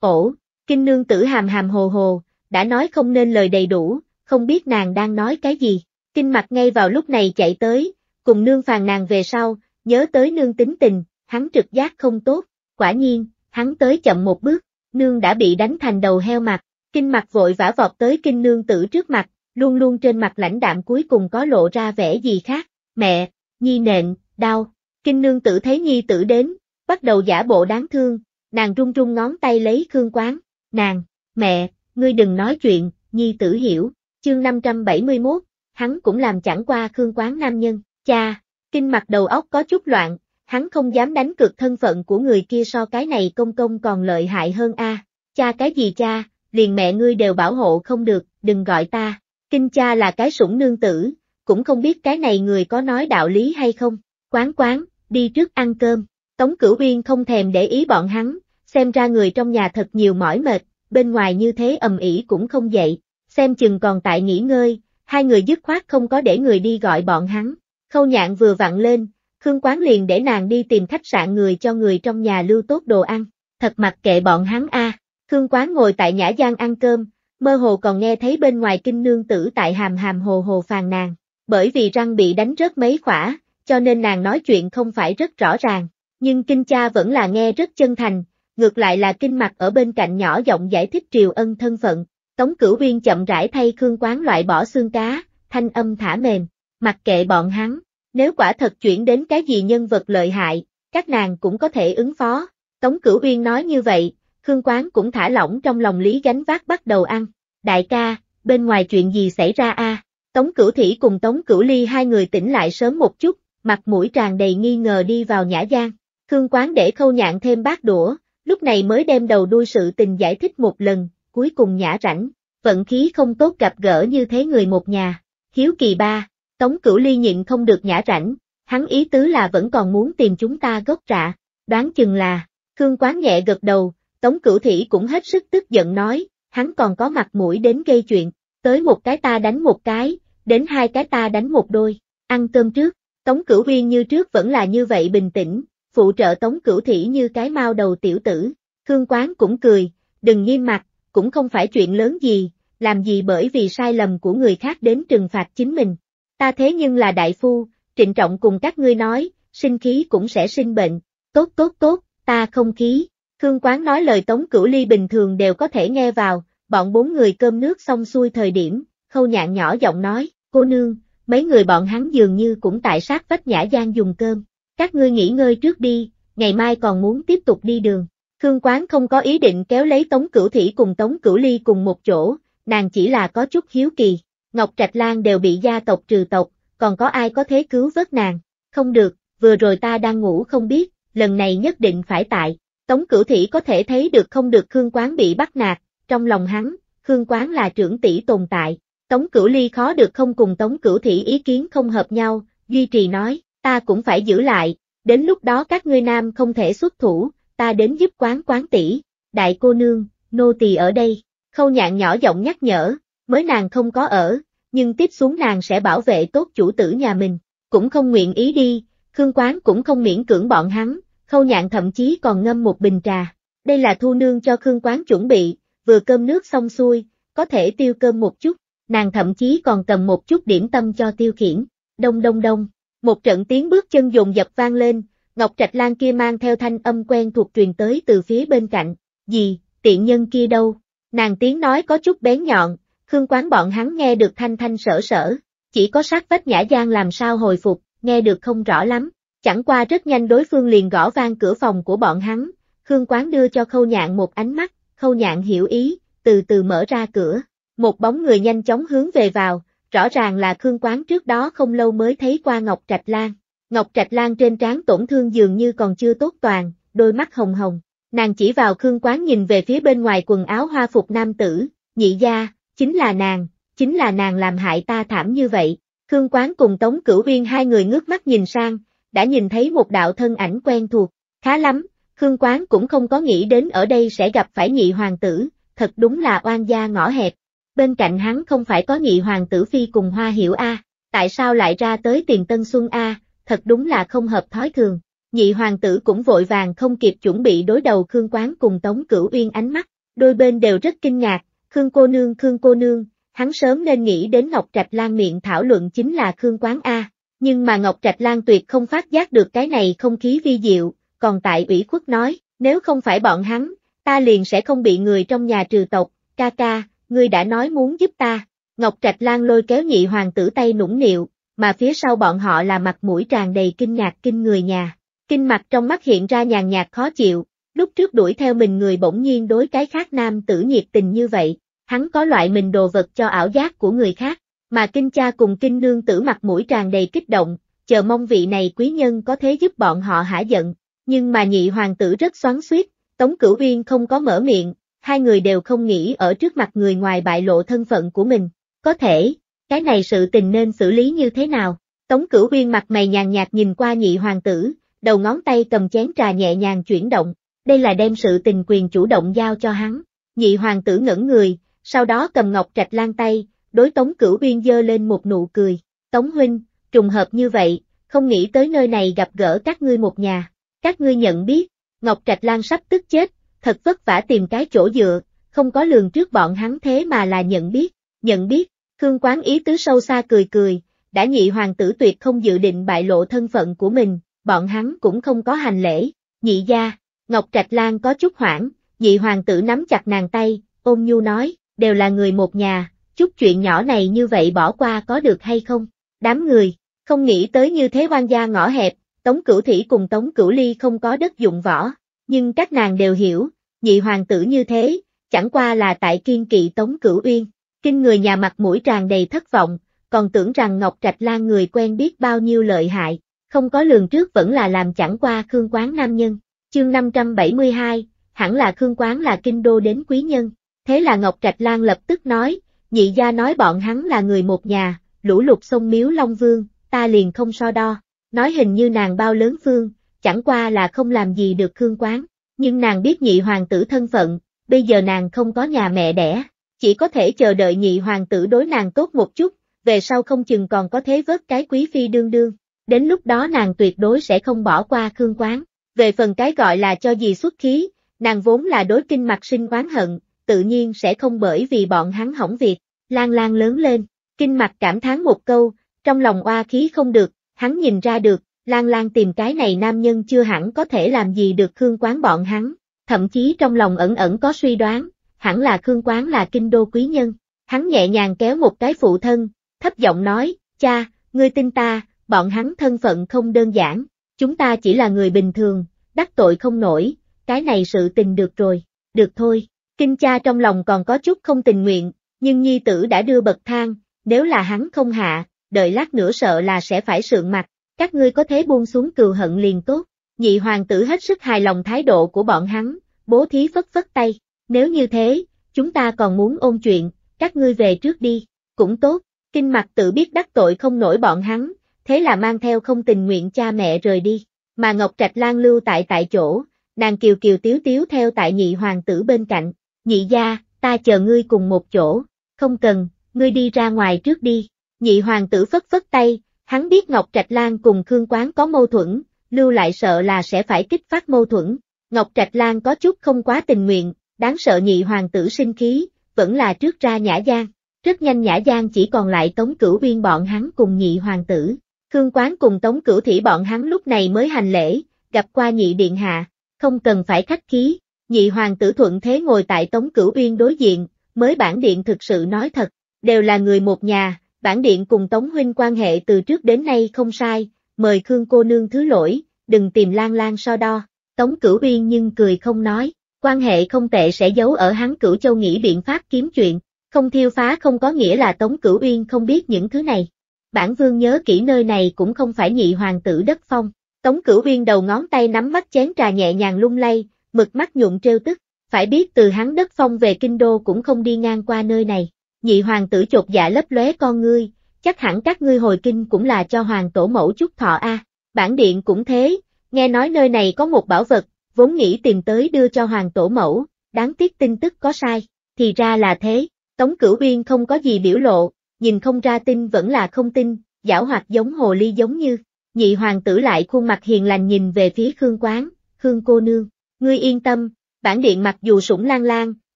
Ổ. Kinh nương tử hàm hàm hồ hồ, đã nói không nên lời đầy đủ, không biết nàng đang nói cái gì. Kinh mặt ngay vào lúc này chạy tới, cùng nương phàn nàng về sau, nhớ tới nương tính tình, hắn trực giác không tốt, quả nhiên, hắn tới chậm một bước, nương đã bị đánh thành đầu heo mặt, kinh mặt vội vã vọt tới kinh nương tử trước mặt, luôn luôn trên mặt lãnh đạm cuối cùng có lộ ra vẻ gì khác, mẹ, nhi nện, đau, kinh nương tử thấy nhi tử đến, bắt đầu giả bộ đáng thương, nàng run run ngón tay lấy khương quán, nàng, mẹ, ngươi đừng nói chuyện, nhi tử hiểu, chương 571, hắn cũng làm chẳng qua khương quán nam nhân, cha, kinh mặt đầu óc có chút loạn, hắn không dám đánh cược thân phận của người kia so cái này công công còn lợi hại hơn a. Cha cái gì cha, liền mẹ ngươi đều bảo hộ không được, đừng gọi ta. Kinh cha là cái sủng nương tử, cũng không biết cái này người có nói đạo lý hay không. Quán quán, đi trước ăn cơm. Tống Cửu Uyên không thèm để ý bọn hắn, xem ra người trong nhà thật nhiều mỏi mệt, bên ngoài như thế ầm ĩ cũng không dậy, xem chừng còn tại nghỉ ngơi, hai người dứt khoát không có để người đi gọi bọn hắn. Khâu nhạn vừa vặn lên, Khương Quán liền để nàng đi tìm khách sạn người cho người trong nhà lưu tốt đồ ăn, thật mặc kệ bọn hắn a. À. Khương Quán ngồi tại nhã gian ăn cơm, mơ hồ còn nghe thấy bên ngoài kinh nương tử tại hàm hàm hồ hồ phàn nàng, bởi vì răng bị đánh rớt mấy khỏa, cho nên nàng nói chuyện không phải rất rõ ràng, nhưng kinh cha vẫn là nghe rất chân thành, ngược lại là kinh mặt ở bên cạnh nhỏ giọng giải thích Triều Ân thân phận, Tống Cửu viên chậm rãi thay Khương Quán loại bỏ xương cá, thanh âm thả mềm, mặc kệ bọn hắn, nếu quả thật chuyển đến cái gì nhân vật lợi hại, các nàng cũng có thể ứng phó. Tống Cửu viên nói như vậy, Khương Quán cũng thả lỏng trong lòng lý gánh vác bắt đầu ăn. Đại ca, bên ngoài chuyện gì xảy ra a? Tống Cửu Thỉ cùng Tống Cửu Ly hai người tỉnh lại sớm một chút, mặt mũi tràn đầy nghi ngờ đi vào nhã gian. Khương Quán để khâu nhạn thêm bát đũa, lúc này mới đem đầu đuôi sự tình giải thích một lần, cuối cùng nhã rảnh, vận khí không tốt gặp gỡ như thế người một nhà. Hiếu kỳ ba, Tống Cửu Ly nhịn không được nhã rảnh, hắn ý tứ là vẫn còn muốn tìm chúng ta gốc rạ, đoán chừng là, Khương Quán nhẹ gật đầu, Tống Cửu Thị cũng hết sức tức giận nói, hắn còn có mặt mũi đến gây chuyện, tới một cái ta đánh một cái, đến hai cái ta đánh một đôi, ăn cơm trước, Tống Cửu Uyên như trước vẫn là như vậy bình tĩnh, phụ trợ tống cửu thỉ như cái mao đầu tiểu tử. Khương Quán cũng cười, đừng nghiêm mặt, cũng không phải chuyện lớn gì, làm gì bởi vì sai lầm của người khác đến trừng phạt chính mình. Ta thế nhưng là đại phu, trịnh trọng cùng các ngươi nói, sinh khí cũng sẽ sinh bệnh, tốt tốt tốt, ta không khí. Khương Quán nói lời Tống Cửu Ly bình thường đều có thể nghe vào, bọn bốn người cơm nước xong xuôi thời điểm, khâu nhạn nhỏ giọng nói, cô nương, mấy người bọn hắn dường như cũng tại sát vách nhã gian dùng cơm, các ngươi nghỉ ngơi trước đi, ngày mai còn muốn tiếp tục đi đường. Khương Quán không có ý định kéo lấy Tống Cửu Thủy cùng Tống Cửu Ly cùng một chỗ, nàng chỉ là có chút hiếu kỳ. Ngọc Trạch Lan đều bị gia tộc trừ tộc, còn có ai có thế cứu vớt nàng? Không được, vừa rồi ta đang ngủ không biết, lần này nhất định phải tại. Tống Cửu Thủy có thể thấy được không được Khương Quán bị bắt nạt, trong lòng hắn, Khương Quán là trưởng tỷ tồn tại. Tống Cửu Ly khó được không cùng Tống Cửu Thủy ý kiến không hợp nhau, duy trì nói, ta cũng phải giữ lại, đến lúc đó các ngươi nam không thể xuất thủ, ta đến giúp quán quán tỷ, đại cô nương, nô tỳ ở đây, khâu nhạn nhỏ giọng nhắc nhở, mới nàng không có ở, nhưng tiếp xuống nàng sẽ bảo vệ tốt chủ tử nhà mình, cũng không nguyện ý đi, khương quán cũng không miễn cưỡng bọn hắn, khâu nhạn thậm chí còn ngâm một bình trà, đây là thu nương cho khương quán chuẩn bị, vừa cơm nước xong xuôi, có thể tiêu cơm một chút, nàng thậm chí còn cầm một chút điểm tâm cho tiêu khiển, đông đông đông. Một trận tiếng bước chân dồn dập vang lên, Ngọc Trạch Lan kia mang theo thanh âm quen thuộc truyền tới từ phía bên cạnh. Gì, tiện nhân kia đâu? Nàng tiếng nói có chút bén nhọn, Khương Quán bọn hắn nghe được thanh thanh sở sở, chỉ có sát vách nhã gian làm sao hồi phục, nghe được không rõ lắm. Chẳng qua rất nhanh đối phương liền gõ vang cửa phòng của bọn hắn, Khương Quán đưa cho Khâu Nhạn một ánh mắt, Khâu Nhạn hiểu ý, từ từ mở ra cửa, một bóng người nhanh chóng hướng về vào, rõ ràng là Khương Quán trước đó không lâu mới thấy qua Ngọc Trạch Lan. Ngọc Trạch Lan trên trán tổn thương dường như còn chưa tốt toàn, đôi mắt hồng hồng. Nàng chỉ vào Khương Quán nhìn về phía bên ngoài quần áo hoa phục nam tử, nhị gia, chính là nàng, chính là nàng làm hại ta thảm như vậy. Khương Quán cùng Tống Cửu Viên hai người ngước mắt nhìn sang, đã nhìn thấy một đạo thân ảnh quen thuộc, khá lắm, Khương Quán cũng không có nghĩ đến ở đây sẽ gặp phải nhị hoàng tử, thật đúng là oan gia ngõ hẹp bên cạnh hắn không phải có nhị hoàng tử phi cùng hoa hiểu A, tại sao lại ra tới tiền tân xuân A, thật đúng là không hợp thói thường. Nhị hoàng tử cũng vội vàng không kịp chuẩn bị đối đầu Khương Quán cùng Tống Cửu Uyên ánh mắt, đôi bên đều rất kinh ngạc, Khương cô nương Khương cô nương, hắn sớm nên nghĩ đến Ngọc Trạch Lan miệng thảo luận chính là Khương Quán A, nhưng mà Ngọc Trạch Lan tuyệt không phát giác được cái này không khí vi diệu, còn tại ủy khuất nói, nếu không phải bọn hắn, ta liền sẽ không bị người trong nhà trừ tộc, ca ca, ngươi đã nói muốn giúp ta. Ngọc Trạch Lan lôi kéo nhị hoàng tử tay nũng nịu, mà phía sau bọn họ là mặt mũi tràn đầy kinh ngạc kinh người nhà. Kinh mặt trong mắt hiện ra nhàn nhạt khó chịu, lúc trước đuổi theo mình người bỗng nhiên đối cái khác nam tử nhiệt tình như vậy, hắn có loại mình đồ vật cho ảo giác của người khác, mà kinh cha cùng kinh nương tử mặt mũi tràn đầy kích động, chờ mong vị này quý nhân có thế giúp bọn họ hả giận, nhưng mà nhị hoàng tử rất xoắn xuýt, Tống Cửu Uyên không có mở miệng, hai người đều không nghĩ ở trước mặt người ngoài bại lộ thân phận của mình. Có thể, cái này sự tình nên xử lý như thế nào? Tống cửu uyên mặt mày nhàn nhạt nhìn qua nhị hoàng tử, đầu ngón tay cầm chén trà nhẹ nhàng chuyển động, đây là đem sự tình quyền chủ động giao cho hắn. Nhị hoàng tử ngẩn người, sau đó cầm ngọc trạch lan tay, đối Tống Cửu Uyên dơ lên một nụ cười, "Tống huynh, trùng hợp như vậy, không nghĩ tới nơi này gặp gỡ các ngươi một nhà, các ngươi nhận biết." Ngọc Trạch Lan sắp tức chết, thật vất vả tìm cái chỗ dựa, không có lường trước bọn hắn thế mà là nhận biết, nhận biết, Khương Quán ý tứ sâu xa cười cười, đã nhị hoàng tử tuyệt không dự định bại lộ thân phận của mình, bọn hắn cũng không có hành lễ, nhị gia, Ngọc Trạch Lan có chút hoảng, nhị hoàng tử nắm chặt nàng tay, ôm nhu nói, đều là người một nhà, chút chuyện nhỏ này như vậy bỏ qua có được hay không, đám người, không nghĩ tới như thế quan gia ngõ hẹp, Tống Cửu Thỉ cùng Tống Cửu Ly không có đất dụng võ, nhưng các nàng đều hiểu, nhị hoàng tử như thế, chẳng qua là tại kiên kỵ Tống Cửu Uyên, kinh người nhà mặt mũi tràn đầy thất vọng, còn tưởng rằng Ngọc Trạch Lan người quen biết bao nhiêu lợi hại, không có lường trước vẫn là làm chẳng qua Khương Quán nam nhân. Chương 572, hẳn là Khương Quán là kinh đô đến quý nhân, thế là Ngọc Trạch Lan lập tức nói, nhị gia nói bọn hắn là người một nhà, lũ lụt sông miếu Long Vương, ta liền không so đo, nói hình như nàng bao lớn phương, chẳng qua là không làm gì được Khương Quán, nhưng nàng biết nhị hoàng tử thân phận, bây giờ nàng không có nhà mẹ đẻ, chỉ có thể chờ đợi nhị hoàng tử đối nàng tốt một chút, về sau không chừng còn có thế vớt cái quý phi đương đương, đến lúc đó nàng tuyệt đối sẽ không bỏ qua Khương Quán. Về phần cái gọi là cho gì xuất khí, nàng vốn là đối kinh mặt sinh oán hận, tự nhiên sẽ không bởi vì bọn hắn hỏng việc, lan lan lớn lên, kinh mặt cảm thán một câu, trong lòng oa khí không được, hắn nhìn ra được, Lan Lan tìm cái này nam nhân chưa hẳn có thể làm gì được Khương Quán bọn hắn, thậm chí trong lòng ẩn ẩn có suy đoán, hẳn là Khương Quán là kinh đô quý nhân. Hắn nhẹ nhàng kéo một cái phụ thân, thấp giọng nói, cha, ngươi tin ta, bọn hắn thân phận không đơn giản, chúng ta chỉ là người bình thường, đắc tội không nổi, cái này sự tình được rồi, được thôi. Kinh cha trong lòng còn có chút không tình nguyện, nhưng nhi tử đã đưa bậc thang, nếu là hắn không hạ, đợi lát nữa sợ là sẽ phải sượng mặt các ngươi có thế buông xuống cừu hận liền tốt. Nhị hoàng tử hết sức hài lòng thái độ của bọn hắn, bố thí phất phất tay, nếu như thế, chúng ta còn muốn ôn chuyện, các ngươi về trước đi, cũng tốt, kinh mặt tự biết đắc tội không nổi bọn hắn, thế là mang theo không tình nguyện cha mẹ rời đi, mà Ngọc Trạch Lan lưu tại tại chỗ, nàng kiều kiều tiếu tiếu theo tại nhị hoàng tử bên cạnh, nhị gia, ta chờ ngươi cùng một chỗ, không cần, ngươi đi ra ngoài trước đi, nhị hoàng tử phất phất tay, Hắn biết Ngọc Trạch Lan cùng Khương Quán có mâu thuẫn, lưu lại sợ là sẽ phải kích phát mâu thuẫn. Ngọc Trạch Lan có chút không quá tình nguyện, đáng sợ nhị hoàng tử sinh khí, vẫn là trước ra Nhã Giang. Rất nhanh Nhã Giang chỉ còn lại Tống Cửu Uyên bọn hắn cùng nhị hoàng tử. Khương Quán cùng Tống Cửu Thỉ bọn hắn lúc này mới hành lễ, gặp qua nhị điện hạ, không cần phải khách khí. Nhị hoàng tử thuận thế ngồi tại Tống Cửu Uyên đối diện, mới bản điện thực sự nói thật, đều là người một nhà, bản điện cùng Tống Huynh quan hệ từ trước đến nay không sai, mời Khương cô nương thứ lỗi, đừng tìm lan lan so đo. Tống Cửu Uyên nhưng cười không nói, quan hệ không tệ sẽ giấu ở hắn Cửu Châu nghĩ biện pháp kiếm chuyện, không thiêu phá không có nghĩa là Tống Cửu Uyên không biết những thứ này. Bản vương nhớ kỹ nơi này cũng không phải nhị hoàng tử đất phong. Tống Cửu Uyên đầu ngón tay nắm mắt chén trà nhẹ nhàng lung lay, mực mắt nhụn trêu tức, phải biết từ hắn đất phong về kinh đô cũng không đi ngang qua nơi này nhị hoàng tử chột dạ lấp lóe con ngươi, chắc hẳn các ngươi hồi kinh cũng là cho hoàng tổ mẫu chút thọ a. Bản điện cũng thế, nghe nói nơi này có một bảo vật, vốn nghĩ tìm tới đưa cho hoàng tổ mẫu, đáng tiếc tin tức có sai, thì ra là thế, Tống Cửu Uyên không có gì biểu lộ, nhìn không ra tin vẫn là không tin, giảo hoạt giống hồ ly giống như, nhị hoàng tử lại khuôn mặt hiền lành nhìn về phía Khương Quán, Khương cô nương, ngươi yên tâm, bản điện mặc dù sủng lan lan,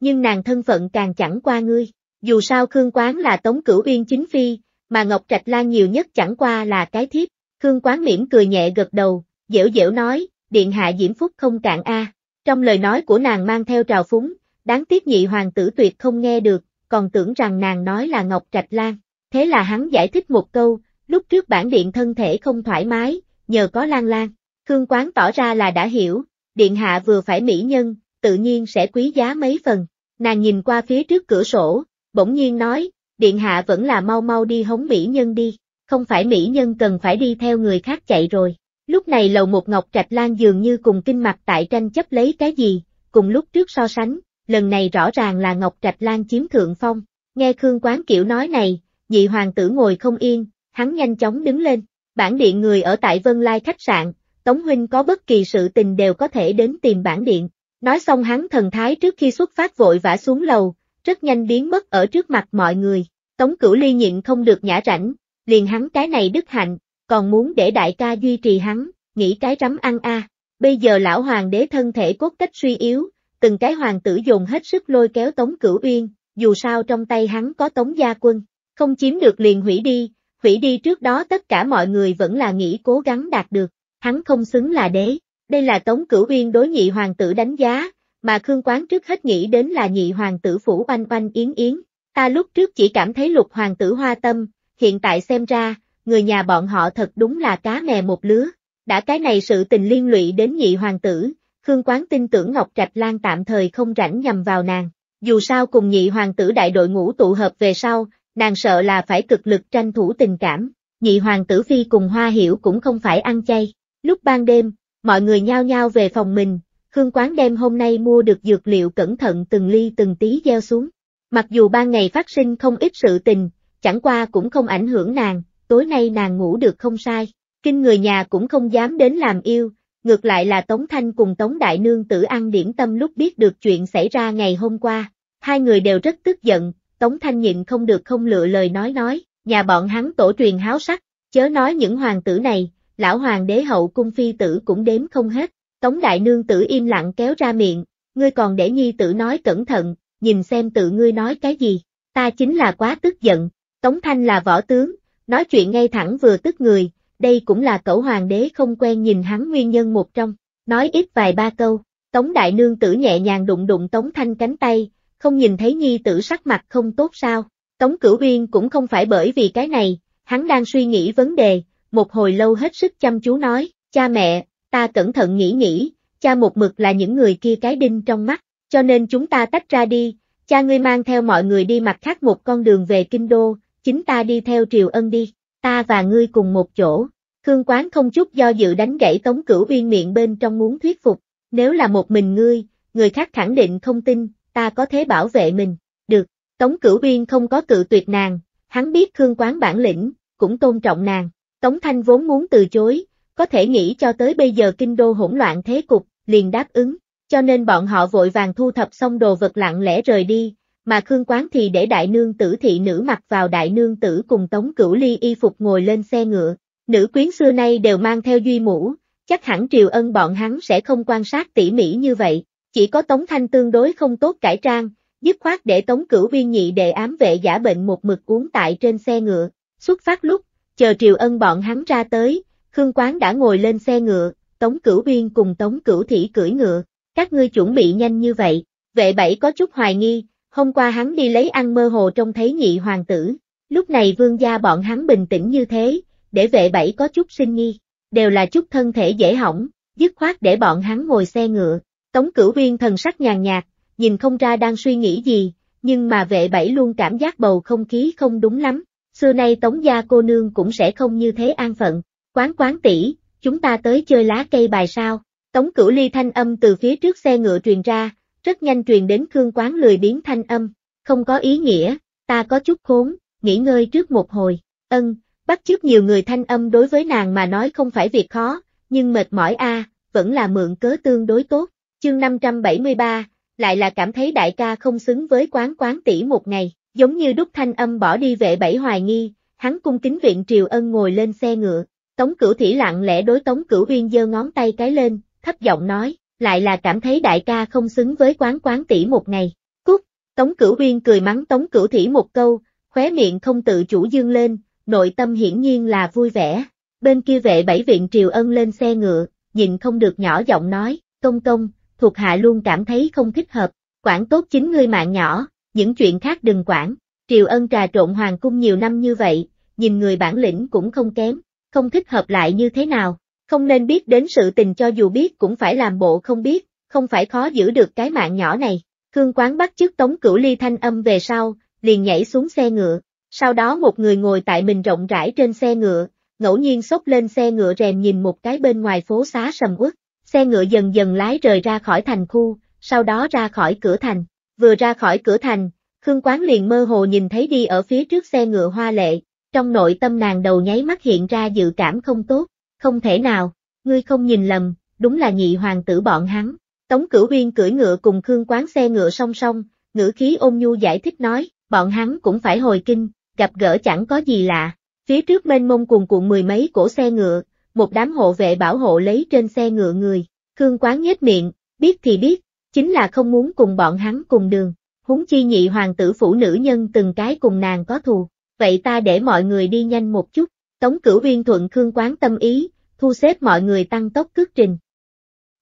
nhưng nàng thân phận càng chẳng qua ngươi, dù sao Khương Quán là Tống Cửu Uyên chính phi, mà Ngọc Trạch Lan nhiều nhất chẳng qua là cái thiếp, Khương Quán mỉm cười nhẹ gật đầu, dễu dễu nói, điện hạ diễm phúc không cạn a. Trong lời nói của nàng mang theo trào phúng, đáng tiếc nhị hoàng tử tuyệt không nghe được, còn tưởng rằng nàng nói là Ngọc Trạch Lan, thế là hắn giải thích một câu, lúc trước bản điện thân thể không thoải mái, nhờ có Lan Lan, Khương Quán tỏ ra là đã hiểu, điện hạ vừa phải mỹ nhân, tự nhiên sẽ quý giá mấy phần. Nàng nhìn qua phía trước cửa sổ, bỗng nhiên nói, điện hạ vẫn là mau mau đi hống mỹ nhân đi, không phải mỹ nhân cần phải đi theo người khác chạy rồi. Lúc này lầu một ngọc trạch lan dường như cùng kinh mặt tại tranh chấp lấy cái gì, cùng lúc trước so sánh, lần này rõ ràng là ngọc trạch lan chiếm thượng phong. Nghe Khương Quán Kiểu nói này, nhị hoàng tử ngồi không yên, hắn nhanh chóng đứng lên, bản điện người ở tại Vân Lai khách sạn, Tống Huynh có bất kỳ sự tình đều có thể đến tìm bản điện. Nói xong hắn thần thái trước khi xuất phát vội vã xuống lầu, rất nhanh biến mất ở trước mặt mọi người. Tống Cửu Ly nhịn không được nhã rảnh, liền hắn cái này đức hạnh, còn muốn để đại ca duy trì hắn, nghĩ cái rắm ăn a. Bây giờ lão hoàng đế thân thể cốt cách suy yếu, từng cái hoàng tử dùng hết sức lôi kéo Tống Cửu Uyên, dù sao trong tay hắn có Tống gia quân, không chiếm được liền hủy đi, hủy đi trước đó tất cả mọi người vẫn là nghĩ cố gắng đạt được, hắn không xứng là đế. Đây là Tống Cửu Uyên đối nhị hoàng tử đánh giá, mà Khương Quán trước hết nghĩ đến là nhị hoàng tử phủ oanh oanh yến yến. Ta lúc trước chỉ cảm thấy lục hoàng tử hoa tâm, hiện tại xem ra, người nhà bọn họ thật đúng là cá mè một lứa. Đã cái này sự tình liên lụy đến nhị hoàng tử, Khương Quán tin tưởng Ngọc Trạch Lan tạm thời không rảnh nhầm vào nàng. Dù sao cùng nhị hoàng tử đại đội ngũ tụ hợp về sau, nàng sợ là phải cực lực tranh thủ tình cảm. Nhị hoàng tử phi cùng Hoa Hiểu cũng không phải ăn chay. Lúc ban đêm, mọi người nhao nhao về phòng mình, Khương Quán đem hôm nay mua được dược liệu cẩn thận từng ly từng tí gieo xuống. Mặc dù ban ngày phát sinh không ít sự tình, chẳng qua cũng không ảnh hưởng nàng, tối nay nàng ngủ được không sai. Kinh người nhà cũng không dám đến làm yêu, ngược lại là Tống Thanh cùng Tống Đại Nương tử ăn điển tâm lúc biết được chuyện xảy ra ngày hôm qua. Hai người đều rất tức giận, Tống Thanh nhịn không được không lựa lời nói nói, nhà bọn hắn tổ truyền háo sắc, chớ nói những hoàng tử này, lão hoàng đế hậu cung phi tử cũng đếm không hết. Tống đại nương tử im lặng kéo ra miệng, ngươi còn để nhi tử nói cẩn thận, nhìn xem tự ngươi nói cái gì, ta chính là quá tức giận, Tống Thanh là võ tướng, nói chuyện ngay thẳng vừa tức người, đây cũng là Cẩu hoàng đế không quen nhìn hắn nguyên nhân một trong, nói ít vài ba câu, Tống đại nương tử nhẹ nhàng đụng đụng Tống Thanh cánh tay, không nhìn thấy nhi tử sắc mặt không tốt sao, Tống Cửu Uyên cũng không phải bởi vì cái này, hắn đang suy nghĩ vấn đề, một hồi lâu hết sức chăm chú nói, cha mẹ, ta cẩn thận nghĩ nghĩ, cha một mực là những người kia cái đinh trong mắt, cho nên chúng ta tách ra đi, cha ngươi mang theo mọi người đi mặt khác một con đường về kinh đô, chính ta đi theo triều ân đi, ta và ngươi cùng một chỗ. Khương Quán không chút do dự đánh gãy Tống Cửu Uyên miệng bên trong muốn thuyết phục, nếu là một mình ngươi, người khác khẳng định không tin, ta có thể bảo vệ mình, được, Tống Cửu Uyên không có cự tuyệt nàng, hắn biết Khương Quán bản lĩnh, cũng tôn trọng nàng, Tống Thanh vốn muốn từ chối, có thể nghĩ cho tới bây giờ kinh đô hỗn loạn thế cục, liền đáp ứng, cho nên bọn họ vội vàng thu thập xong đồ vật lặng lẽ rời đi, mà Khương Quán thì để đại nương tử thị nữ mặc vào đại nương tử cùng Tống Cửu Ly y phục ngồi lên xe ngựa. Nữ quyến xưa nay đều mang theo duy mũ, chắc hẳn Triều Ân bọn hắn sẽ không quan sát tỉ mỉ như vậy, chỉ có Tống Thanh tương đối không tốt cải trang, dứt khoát để Tống Cửu Uyên nhị để ám vệ giả bệnh một mực uống tại trên xe ngựa, xuất phát lúc, chờ Triều Ân bọn hắn ra tới, Khương Quán đã ngồi lên xe ngựa, Tống Cửu Uyên cùng Tống Cửu Thỉ cưỡi ngựa, các ngươi chuẩn bị nhanh như vậy, vệ bảy có chút hoài nghi, hôm qua hắn đi lấy ăn mơ hồ trông thấy nhị hoàng tử, lúc này vương gia bọn hắn bình tĩnh như thế, để vệ bảy có chút sinh nghi, đều là chút thân thể dễ hỏng, dứt khoát để bọn hắn ngồi xe ngựa, Tống Cửu Uyên thần sắc nhàn nhạt, nhìn không ra đang suy nghĩ gì, nhưng mà vệ bảy luôn cảm giác bầu không khí không đúng lắm, xưa nay Tống gia cô nương cũng sẽ không như thế an phận, Quán quán tỷ, chúng ta tới chơi lá cây bài sao? Tống cửu ly thanh âm từ phía trước xe ngựa truyền ra, rất nhanh truyền đến Khương quán lười biến thanh âm, không có ý nghĩa, ta có chút khốn, nghỉ ngơi trước một hồi, ân, bắt chước nhiều người thanh âm đối với nàng mà nói không phải việc khó, nhưng mệt mỏi a vẫn là mượn cớ tương đối tốt, chương 573, lại là cảm thấy đại ca không xứng với quán quán tỷ một ngày, giống như đúc thanh âm bỏ đi vệ bảy hoài nghi, hắn cung kính viện triều ân ngồi lên xe ngựa, Tống Cửu Thủy lặng lẽ đối Tống Cửu Uyên giơ ngón tay cái lên, thấp giọng nói, lại là cảm thấy đại ca không xứng với quán quán tỷ một ngày. Cút, Tống Cửu Uyên cười mắng Tống Cửu Thủy một câu, khóe miệng không tự chủ dương lên, nội tâm hiển nhiên là vui vẻ. Bên kia vệ bảy viện Triều Ân lên xe ngựa, nhìn không được nhỏ giọng nói, công công, thuộc hạ luôn cảm thấy không thích hợp, quản tốt chính ngươi mạng nhỏ, những chuyện khác đừng quản. Triều Ân trà trộn hoàng cung nhiều năm như vậy, nhìn người bản lĩnh cũng không kém, không thích hợp lại như thế nào, không nên biết đến sự tình cho dù biết cũng phải làm bộ không biết, không phải khó giữ được cái mạng nhỏ này. Khương Quán bắt chước Tống Cửu Ly thanh âm về sau, liền nhảy xuống xe ngựa, sau đó một người ngồi tại mình rộng rãi trên xe ngựa, ngẫu nhiên xốc lên xe ngựa rèm nhìn một cái bên ngoài phố xá sầm uất, xe ngựa dần dần lái rời ra khỏi thành khu, sau đó ra khỏi cửa thành, vừa ra khỏi cửa thành, Khương Quán liền mơ hồ nhìn thấy đi ở phía trước xe ngựa hoa lệ, trong nội tâm nàng đầu nháy mắt hiện ra dự cảm không tốt, không thể nào, ngươi không nhìn lầm, đúng là nhị hoàng tử bọn hắn. Tống Cửu huyên cưỡi ngựa cùng Khương Quán xe ngựa song song, ngữ khí ôn nhu giải thích nói, bọn hắn cũng phải hồi kinh, gặp gỡ chẳng có gì lạ. Phía trước mênh mông cuồn cuộn mười mấy cổ xe ngựa, một đám hộ vệ bảo hộ lấy trên xe ngựa người, Khương Quán nhếch miệng, biết thì biết, chính là không muốn cùng bọn hắn cùng đường, huống chi nhị hoàng tử phụ nữ nhân từng cái cùng nàng có thù, vậy ta để mọi người đi nhanh một chút, Tống Cửu Uyên thuận Khương Quán tâm ý, thu xếp mọi người tăng tốc cước trình.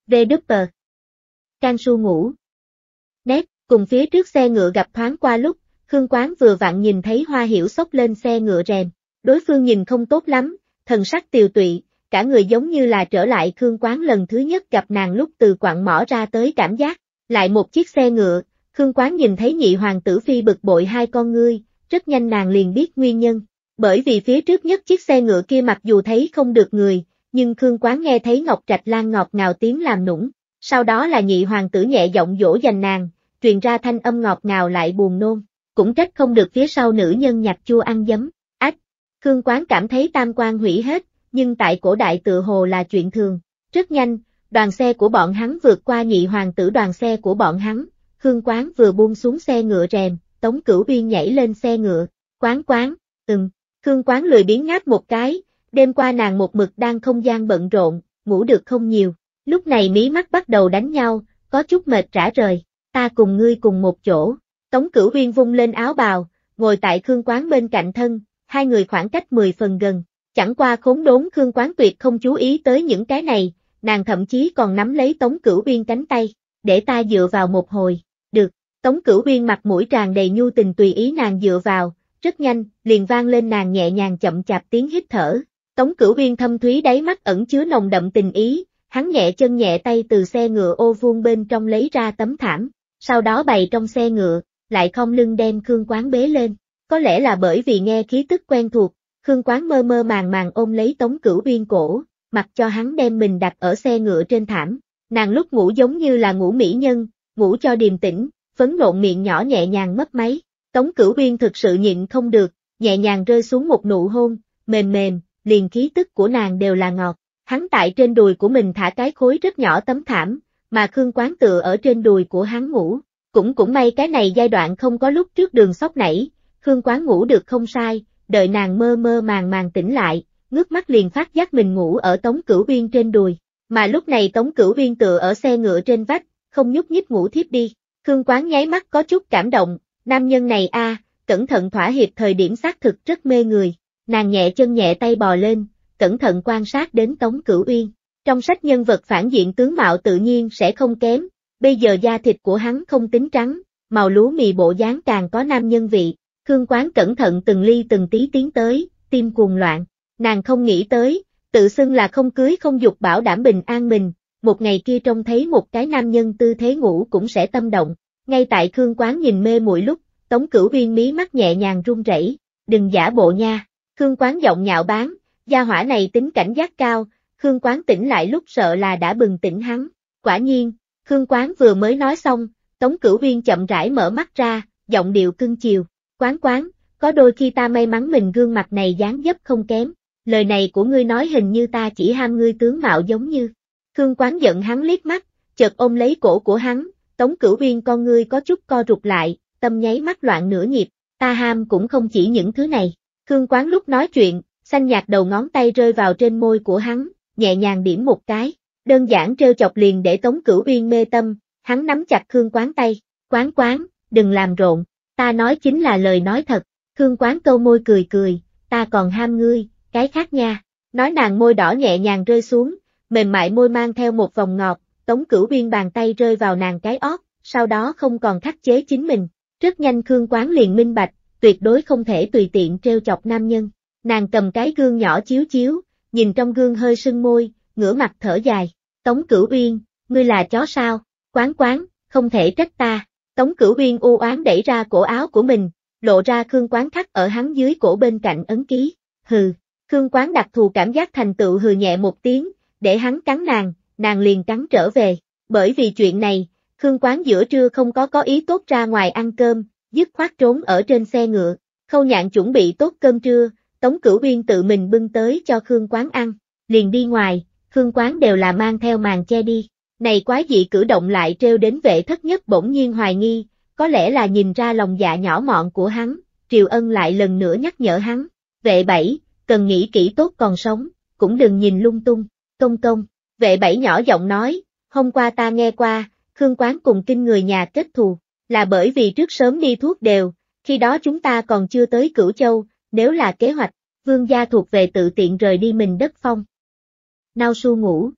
V.W. Can Su ngủ. Nét, cùng phía trước xe ngựa gặp thoáng qua lúc, Khương Quán vừa vặn nhìn thấy Hoa Hiểu sốc lên xe ngựa rèm, đối phương nhìn không tốt lắm, thần sắc tiều tụy, cả người giống như là trở lại Khương Quán lần thứ nhất gặp nàng lúc từ quặng mỏ ra tới cảm giác, lại một chiếc xe ngựa, Khương Quán nhìn thấy nhị hoàng tử phi bực bội hai con ngươi, rất nhanh nàng liền biết nguyên nhân. Bởi vì phía trước nhất chiếc xe ngựa kia mặc dù thấy không được người, nhưng Khương Quán nghe thấy Ngọc Trạch Lan ngọt ngào tiếng làm nũng, sau đó là nhị hoàng tử nhẹ giọng dỗ dành nàng, truyền ra thanh âm ngọt ngào lại buồn nôn, cũng trách không được phía sau nữ nhân nhặt chua ăn dấm, ách. Khương Quán cảm thấy tam quan hủy hết, nhưng tại cổ đại tự hồ là chuyện thường, rất nhanh, đoàn xe của bọn hắn vượt qua nhị hoàng tử đoàn xe của bọn hắn, Khương Quán vừa buông xuống xe ngựa rèm, Tống Cửu Uyên nhảy lên xe ngựa, quán quán, ừm, Khương quán lười biến ngáp một cái, đêm qua nàng một mực đang không gian bận rộn, ngủ được không nhiều, lúc này mí mắt bắt đầu đánh nhau, có chút mệt rã rời, ta cùng ngươi cùng một chỗ, Tống Cửu Uyên vung lên áo bào, ngồi tại Khương quán bên cạnh thân, hai người khoảng cách 10 phần gần, chẳng qua khốn đốn Khương quán tuyệt không chú ý tới những cái này, nàng thậm chí còn nắm lấy Tống Cửu Uyên cánh tay, để ta dựa vào một hồi, Tống cửu uyên mặt mũi tràn đầy nhu tình tùy ý nàng dựa vào, rất nhanh, liền vang lên nàng nhẹ nhàng chậm chạp tiếng hít thở. Tống cửu uyên thâm thúy đáy mắt ẩn chứa nồng đậm tình ý, hắn nhẹ chân nhẹ tay từ xe ngựa ô vuông bên trong lấy ra tấm thảm, sau đó bày trong xe ngựa, lại không lưng đem Khương Quán bế lên. Có lẽ là bởi vì nghe khí tức quen thuộc, Khương Quán mơ mơ màng màng ôm lấy Tống Cửu Uyên cổ, mặc cho hắn đem mình đặt ở xe ngựa trên thảm. Nàng lúc ngủ giống như là ngủ mỹ nhân, ngủ cho điềm tĩnh, phấn nộn miệng nhỏ nhẹ nhàng mất máy. Tống cửu uyên thực sự nhịn không được, nhẹ nhàng rơi xuống một nụ hôn, mềm mềm, liền khí tức của nàng đều là ngọt. Hắn tại trên đùi của mình thả cái khối rất nhỏ tấm thảm, mà Khương Quán tựa ở trên đùi của hắn ngủ. Cũng cũng may cái này giai đoạn không có lúc trước đường sóc nảy, Khương Quán ngủ được không sai, đợi nàng mơ mơ màng màng tỉnh lại, ngước mắt liền phát giác mình ngủ ở Tống Cửu Uyên trên đùi, mà lúc này Tống Cửu Uyên tựa ở xe ngựa trên vách, không nhúc nhích ngủ thiếp đi. Khương Quán nháy mắt có chút cảm động, nam nhân này a, cẩn thận thỏa hiệp thời điểm xác thực rất mê người. Nàng nhẹ chân nhẹ tay bò lên, cẩn thận quan sát đến Tống Cửu Uyên. Trong sách nhân vật phản diện tướng mạo tự nhiên sẽ không kém, bây giờ da thịt của hắn không tính trắng, màu lúa mì bộ dáng càng có nam nhân vị. Khương Quán cẩn thận từng ly từng tí tiến tới, tim cuồng loạn. Nàng không nghĩ tới, tự xưng là không cưới không dục bảo đảm bình an mình, một ngày kia trông thấy một cái nam nhân tư thế ngủ cũng sẽ tâm động. Ngay tại Khương Quán nhìn mê muội lúc, Tống Cửu Uyên mí mắt nhẹ nhàng run rẩy, "Đừng giả bộ nha." Khương Quán giọng nhạo báng, gia hỏa này tính cảnh giác cao, Khương Quán tỉnh lại lúc sợ là đã bừng tỉnh hắn. Quả nhiên, Khương Quán vừa mới nói xong, Tống Cửu Uyên chậm rãi mở mắt ra, giọng điệu cưng chiều, "Quán Quán, có đôi khi ta may mắn mình gương mặt này dáng dấp không kém, lời này của ngươi nói hình như ta chỉ ham ngươi tướng mạo giống như, Khương Quán giận hắn liếc mắt, chợt ôm lấy cổ của hắn, Tống Cửu Uyên con ngươi có chút co rụt lại, tâm nháy mắt loạn nửa nhịp, ta ham cũng không chỉ những thứ này. Khương Quán lúc nói chuyện, xanh nhạt đầu ngón tay rơi vào trên môi của hắn, nhẹ nhàng điểm một cái, đơn giản trêu chọc liền để Tống Cửu Uyên mê tâm, hắn nắm chặt Khương Quán tay, "Quán Quán, đừng làm rộn, ta nói chính là lời nói thật." Khương Quán câu môi cười cười, "Ta còn ham ngươi, cái khác nha." Nói nàng môi đỏ nhẹ nhàng rơi xuống, mềm mại môi mang theo một vòng ngọt, Tống Cửu Uyên bàn tay rơi vào nàng cái ót, sau đó không còn khắc chế chính mình. Rất nhanh Khương Quán liền minh bạch, tuyệt đối không thể tùy tiện treo chọc nam nhân. Nàng cầm cái gương nhỏ chiếu chiếu, nhìn trong gương hơi sưng môi, ngửa mặt thở dài. Tống Cửu Uyên, ngươi là chó sao? Quán quán, không thể trách ta. Tống Cửu Uyên u oán đẩy ra cổ áo của mình, lộ ra Khương Quán khắc ở hắn dưới cổ bên cạnh ấn ký. Hừ, Khương Quán đặc thù cảm giác thành tựu hừ nhẹ một tiếng, để hắn cắn nàng, nàng liền cắn trở về. Bởi vì chuyện này, Khương Quán giữa trưa không có có ý tốt ra ngoài ăn cơm, dứt khoát trốn ở trên xe ngựa. Khâu nhạn chuẩn bị tốt cơm trưa, Tống Cửu Uyên tự mình bưng tới cho Khương Quán ăn, liền đi ngoài, Khương Quán đều là mang theo màn che đi. Này quái dị cử động lại treo đến vệ thất nhất bỗng nhiên hoài nghi, có lẽ là nhìn ra lòng dạ nhỏ mọn của hắn, Triều Ân lại lần nữa nhắc nhở hắn. Vệ bảy, cần nghĩ kỹ tốt còn sống, cũng đừng nhìn lung tung công công, vệ bảy nhỏ giọng nói, hôm qua ta nghe qua, Khương Quán cùng kinh người nhà kết thù, là bởi vì trước sớm đi thuốc đều, khi đó chúng ta còn chưa tới Cửu Châu, nếu là kế hoạch, vương gia thuộc về tự tiện rời đi mình đất phong. Nao su ngủ.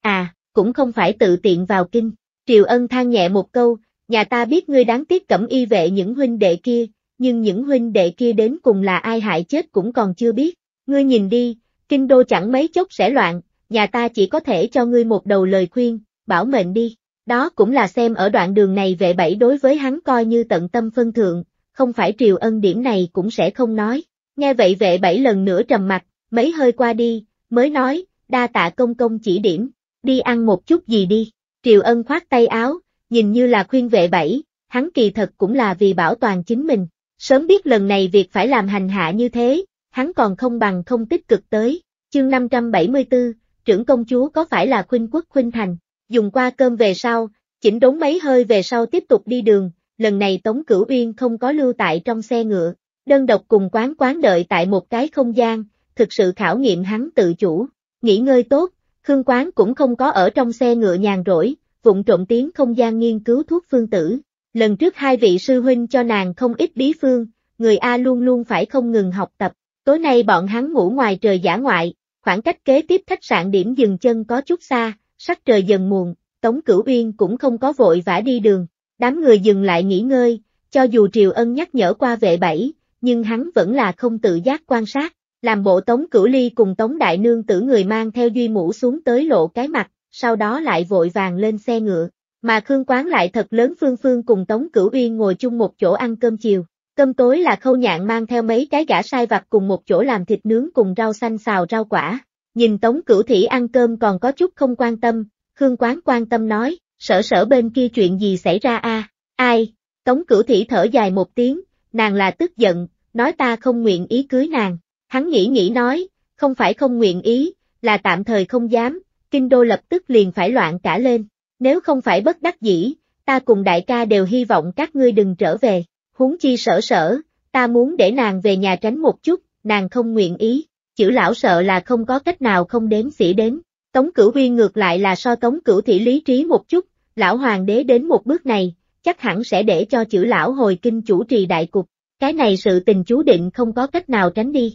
À, cũng không phải tự tiện vào kinh, Triều Ân than nhẹ một câu, nhà ta biết ngươi đáng tiếc cẩm y vệ những huynh đệ kia, nhưng những huynh đệ kia đến cùng là ai hại chết cũng còn chưa biết, ngươi nhìn đi, kinh đô chẳng mấy chốc sẽ loạn, nhà ta chỉ có thể cho ngươi một đầu lời khuyên, bảo mệnh đi. Đó cũng là xem ở đoạn đường này vệ bảy đối với hắn coi như tận tâm phân thượng, không phải triều ân điểm này cũng sẽ không nói. Nghe vậy vệ bảy lần nữa trầm mặt, mấy hơi qua đi, mới nói, đa tạ công công chỉ điểm, đi ăn một chút gì đi. Triều ân khoát tay áo, nhìn như là khuyên vệ bảy, hắn kỳ thật cũng là vì bảo toàn chính mình. Sớm biết lần này việc phải làm hành hạ như thế, hắn còn không bằng không tích cực tới. Chương 574, trưởng công chúa có phải là khuynh quốc khuynh thành, dùng qua cơm về sau, chỉnh đốn mấy hơi về sau tiếp tục đi đường, lần này Tống Cửu Uyên không có lưu tại trong xe ngựa, đơn độc cùng quán quán đợi tại một cái không gian, thực sự khảo nghiệm hắn tự chủ, nghỉ ngơi tốt, Khương Quán cũng không có ở trong xe ngựa nhàn rỗi, vụng trộm tiếng không gian nghiên cứu thuốc phương tử. Lần trước hai vị sư huynh cho nàng không ít bí phương, người A luôn luôn phải không ngừng học tập, tối nay bọn hắn ngủ ngoài trời giả ngoại, khoảng cách kế tiếp khách sạn điểm dừng chân có chút xa, sắc trời dần muộn, Tống Cửu Uyên cũng không có vội vã đi đường, đám người dừng lại nghỉ ngơi, cho dù Triều Ân nhắc nhở qua vệ bảy, nhưng hắn vẫn là không tự giác quan sát, làm bộ Tống Cửu Ly cùng Tống Đại Nương tử người mang theo duy mũ xuống tới lộ cái mặt, sau đó lại vội vàng lên xe ngựa, mà Khương Quán lại thật lớn Phương Phương cùng Tống Cửu Uyên ngồi chung một chỗ ăn cơm chiều, Cơm tối là khâu nhạn mang theo mấy cái gã sai vặt cùng một chỗ làm thịt nướng cùng rau xanh xào rau quả. Nhìn Tống Cửu Thị ăn cơm còn có chút không quan tâm, Khương Quán quan tâm nói, sở sở bên kia chuyện gì xảy ra a? Ai? Tống Cửu Thị thở dài một tiếng, nàng là tức giận, nói ta không nguyện ý cưới nàng. Hắn nghĩ nghĩ nói, không phải không nguyện ý, là tạm thời không dám, kinh đô lập tức liền phải loạn cả lên. Nếu không phải bất đắc dĩ, ta cùng đại ca đều hy vọng các ngươi đừng trở về huống chi sở sở, ta muốn để nàng về nhà tránh một chút, nàng không nguyện ý, chữ lão sợ là không có cách nào không đếm xỉa đến. Tống cửu huy ngược lại là so tống cửu thị lý trí một chút, lão hoàng đế đến một bước này, chắc hẳn sẽ để cho chữ lão hồi kinh chủ trì đại cục, cái này sự tình chú định không có cách nào tránh đi.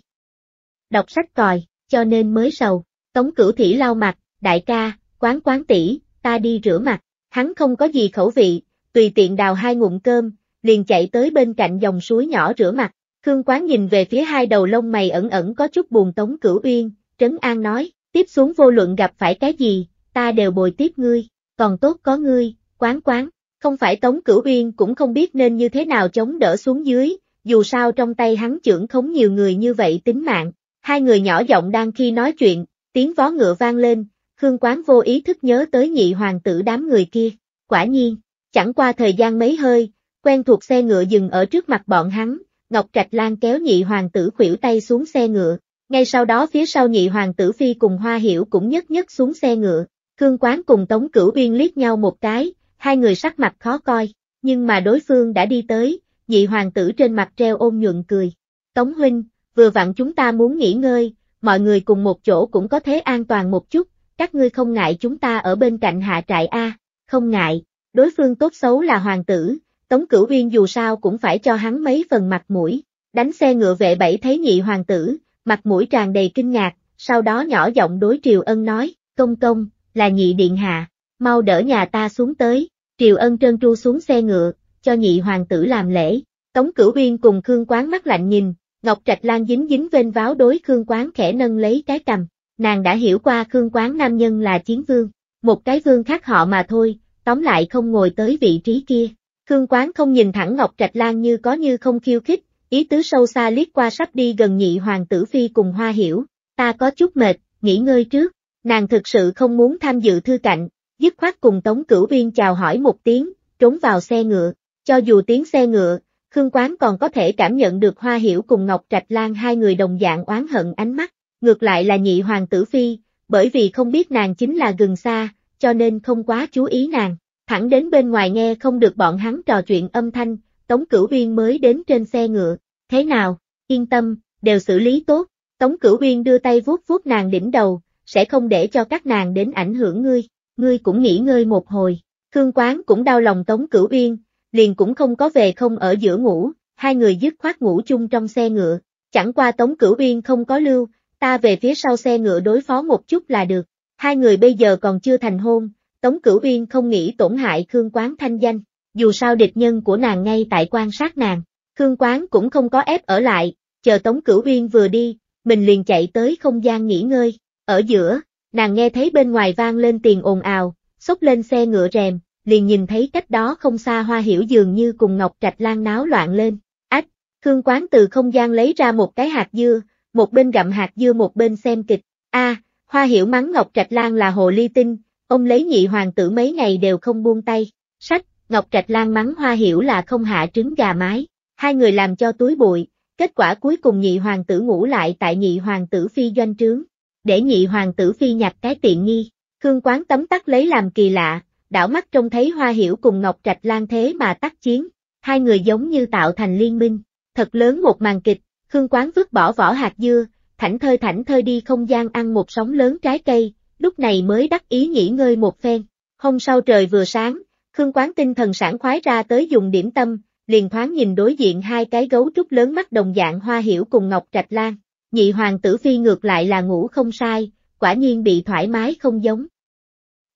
Đọc sách còi, cho nên mới sầu, tống cửu thị lau mặt, đại ca, quán quán tỷ, ta đi rửa mặt, hắn không có gì khẩu vị, tùy tiện đào hai ngụm cơm, liền chạy tới bên cạnh dòng suối nhỏ rửa mặt. Khương Quán nhìn về phía hai đầu lông mày ẩn ẩn có chút buồn Tống Cửu Uyên, Trấn An nói, tiếp xuống vô luận gặp phải cái gì, ta đều bồi tiếp ngươi, còn tốt có ngươi, Quán Quán, không phải Tống Cửu Uyên cũng không biết nên như thế nào chống đỡ xuống dưới, dù sao trong tay hắn trưởng khống nhiều người như vậy tính mạng. Hai người nhỏ giọng đang khi nói chuyện, tiếng vó ngựa vang lên, Khương Quán vô ý thức nhớ tới nhị hoàng tử đám người kia, quả nhiên, chẳng qua thời gian mấy hơi, quen thuộc xe ngựa dừng ở trước mặt bọn hắn, Ngọc Trạch Lan kéo nhị hoàng tử khuỷu tay xuống xe ngựa, ngay sau đó phía sau nhị hoàng tử phi cùng Hoa Hiểu cũng nhất nhất xuống xe ngựa, Khương Quán cùng Tống Cửu Uyên liếc nhau một cái, hai người sắc mặt khó coi, nhưng mà đối phương đã đi tới, nhị hoàng tử trên mặt treo ôn nhuận cười. Tống huynh, vừa vặn chúng ta muốn nghỉ ngơi, mọi người cùng một chỗ cũng có thế an toàn một chút, các ngươi không ngại chúng ta ở bên cạnh hạ trại A, không ngại, đối phương tốt xấu là hoàng tử, Tống Cửu Uyên dù sao cũng phải cho hắn mấy phần mặt mũi, đánh xe ngựa vệ bảy thấy nhị hoàng tử, mặt mũi tràn đầy kinh ngạc, sau đó nhỏ giọng đối Triều Ân nói, công công, là nhị điện hạ, mau đỡ nhà ta xuống tới, Triều Ân trơn tru xuống xe ngựa, cho nhị hoàng tử làm lễ, Tống Cửu Uyên cùng Khương Quán mắt lạnh nhìn, Ngọc Trạch Lan dính dính vênh váo đối Khương Quán khẽ nâng lấy cái cầm, nàng đã hiểu qua Khương Quán nam nhân là chiến vương, một cái vương khác họ mà thôi, tóm lại không ngồi tới vị trí kia. Khương quán không nhìn thẳng Ngọc Trạch Lan như có như không khiêu khích, ý tứ sâu xa liếc qua sắp đi gần nhị hoàng tử phi cùng hoa hiểu, ta có chút mệt, nghỉ ngơi trước, nàng thực sự không muốn tham dự thư cạnh, dứt khoát cùng Tống Cửu Viên chào hỏi một tiếng, trốn vào xe ngựa, cho dù tiếng xe ngựa, Khương Quán còn có thể cảm nhận được Hoa Hiểu cùng Ngọc Trạch Lan hai người đồng dạng oán hận ánh mắt, ngược lại là nhị hoàng tử phi, bởi vì không biết nàng chính là gần xa, cho nên không quá chú ý nàng. Thẳng đến bên ngoài nghe không được bọn hắn trò chuyện âm thanh, Tống Cửu Uyên mới đến trên xe ngựa. Thế nào, yên tâm, đều xử lý tốt. Tống Cửu Uyên đưa tay vuốt vuốt nàng đỉnh đầu, sẽ không để cho các nàng đến ảnh hưởng ngươi. Ngươi cũng nghỉ ngơi một hồi. Khương Quán cũng đau lòng Tống Cửu Uyên, liền cũng không có về không ở giữa ngủ, hai người dứt khoát ngủ chung trong xe ngựa. Chẳng qua Tống Cửu Uyên không có lưu, ta về phía sau xe ngựa đối phó một chút là được. Hai người bây giờ còn chưa thành hôn, Tống Cửu Uyên không nghĩ tổn hại Khương Quán thanh danh, dù sao địch nhân của nàng ngay tại quan sát nàng, Khương Quán cũng không có ép ở lại, chờ Tống Cửu Uyên vừa đi, mình liền chạy tới không gian nghỉ ngơi, ở giữa, nàng nghe thấy bên ngoài vang lên tiền ồn ào, xốc lên xe ngựa rèm, liền nhìn thấy cách đó không xa hoa hiểu dường như cùng Ngọc Trạch Lan náo loạn lên, ách, Khương Quán từ không gian lấy ra một cái hạt dưa, một bên gặm hạt dưa một bên xem kịch, a hoa hiểu mắng Ngọc Trạch Lan là hồ ly tinh, ông lấy nhị hoàng tử mấy ngày đều không buông tay, sách, Ngọc Trạch Lan mắng hoa hiểu là không hạ trứng gà mái, hai người làm cho túi bụi, kết quả cuối cùng nhị hoàng tử ngủ lại tại nhị hoàng tử phi doanh trướng, để nhị hoàng tử phi nhặt cái tiện nghi, Khương Quán tấm tắc lấy làm kỳ lạ, đảo mắt trông thấy hoa hiểu cùng Ngọc Trạch Lan thế mà tác chiến, hai người giống như tạo thành liên minh, thật lớn một màn kịch, Khương Quán vứt bỏ vỏ hạt dưa, thảnh thơi thảnh thơi đi không gian ăn một sóng lớn trái cây, lúc này mới đắc ý nghỉ ngơi một phen. Hôm sau trời vừa sáng, Khương Quán tinh thần sản khoái ra tới dùng điểm tâm, liền thoáng nhìn đối diện hai cái gấu trúc lớn mắt đồng dạng hoa hiểu cùng Ngọc Trạch Lan. Nhị hoàng tử phi ngược lại là ngủ không sai, quả nhiên bị thoải mái không giống.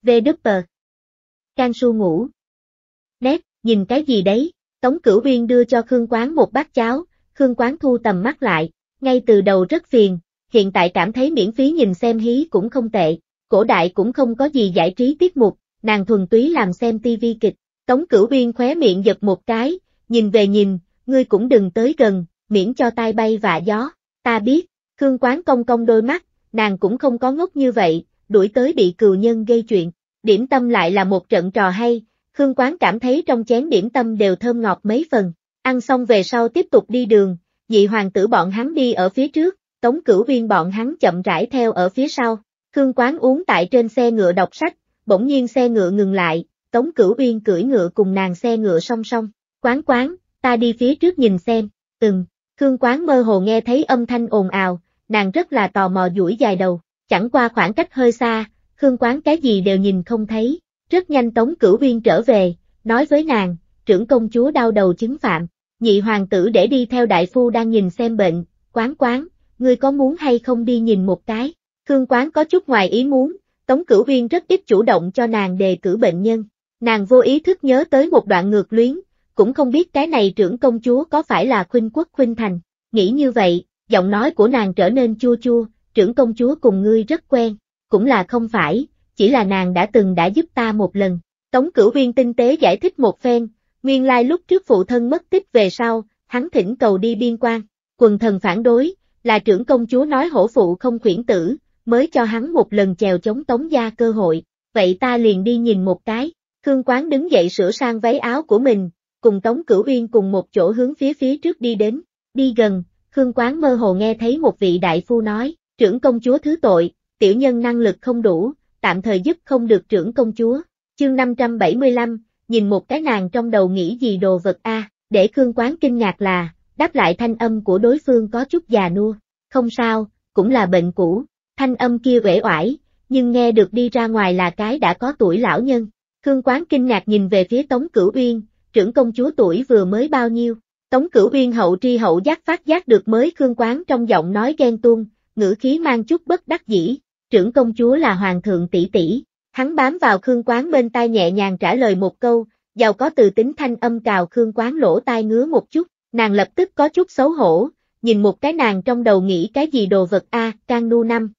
V.Dupper Can su ngủ. Nét, nhìn cái gì đấy? Tống cửu viên đưa cho Khương Quán một bát cháo, Khương Quán thu tầm mắt lại, ngay từ đầu rất phiền, hiện tại cảm thấy miễn phí nhìn xem hí cũng không tệ cổ đại cũng không có gì giải trí tiết mục, nàng thuần túy làm xem tivi kịch, Tống Cửu biên khóe miệng giật một cái, nhìn về nhìn, ngươi cũng đừng tới gần, miễn cho tai bay và gió, ta biết, Khương Quán Công Công đôi mắt, nàng cũng không có ngốc như vậy, đuổi tới bị cừu nhân gây chuyện, điểm tâm lại là một trận trò hay, Khương Quán cảm thấy trong chén điểm tâm đều thơm ngọt mấy phần, ăn xong về sau tiếp tục đi đường, dị hoàng tử bọn hắn đi ở phía trước, Tống Cửu biên bọn hắn chậm rãi theo ở phía sau. Khương Quán uống tại trên xe ngựa đọc sách, bỗng nhiên xe ngựa ngừng lại, Tống Cửu Uyên cưỡi ngựa cùng nàng xe ngựa song song. Quán quán, ta đi phía trước nhìn xem, từng. Khương Quán mơ hồ nghe thấy âm thanh ồn ào, nàng rất là tò mò duỗi dài đầu, chẳng qua khoảng cách hơi xa, Khương Quán cái gì đều nhìn không thấy. Rất nhanh Tống Cửu Uyên trở về, nói với nàng, trưởng công chúa đau đầu chứng phạm, nhị hoàng tử để đi theo đại phu đang nhìn xem bệnh, quán quán, ngươi có muốn hay không đi nhìn một cái, Khương Quán có chút ngoài ý muốn, Tống Cửu Viên rất ít chủ động cho nàng đề cử bệnh nhân. Nàng vô ý thức nhớ tới một đoạn ngược luyến, cũng không biết cái này trưởng công chúa có phải là khuynh quốc khuynh thành. Nghĩ như vậy, giọng nói của nàng trở nên chua chua, trưởng công chúa cùng ngươi rất quen, cũng là không phải, chỉ là nàng đã từng đã giúp ta một lần. Tống Cửu Viên tinh tế giải thích một phen, nguyên lai lúc trước phụ thân mất tích về sau, hắn thỉnh cầu đi biên quan, quần thần phản đối, là trưởng công chúa nói hổ phụ không khuyển tử, mới cho hắn một lần chèo chống tống gia cơ hội, vậy ta liền đi nhìn một cái. Khương Quán đứng dậy sửa sang váy áo của mình, cùng Tống Cửu Uyên cùng một chỗ hướng phía phía trước đi đến, đi gần, Khương Quán mơ hồ nghe thấy một vị đại phu nói, trưởng công chúa thứ tội, tiểu nhân năng lực không đủ, tạm thời giúp không được trưởng công chúa, chương 575, nhìn một cái nàng trong đầu nghĩ gì đồ vật a để Khương Quán kinh ngạc là, đáp lại thanh âm của đối phương có chút già nua, không sao, cũng là bệnh cũ, thanh âm kia uể oải, nhưng nghe được đi ra ngoài là cái đã có tuổi lão nhân. Khương Quán kinh ngạc nhìn về phía Tống Cửu Uyên, trưởng công chúa tuổi vừa mới bao nhiêu. Tống Cửu Uyên hậu tri hậu giác phát giác được mới Khương Quán trong giọng nói ghen tuông, ngữ khí mang chút bất đắc dĩ, trưởng công chúa là hoàng thượng tỷ tỷ. Hắn bám vào Khương Quán bên tai nhẹ nhàng trả lời một câu, giàu có từ tính thanh âm cào Khương Quán lỗ tai ngứa một chút, nàng lập tức có chút xấu hổ, nhìn một cái nàng trong đầu nghĩ cái gì đồ vật a, à, can nu năm,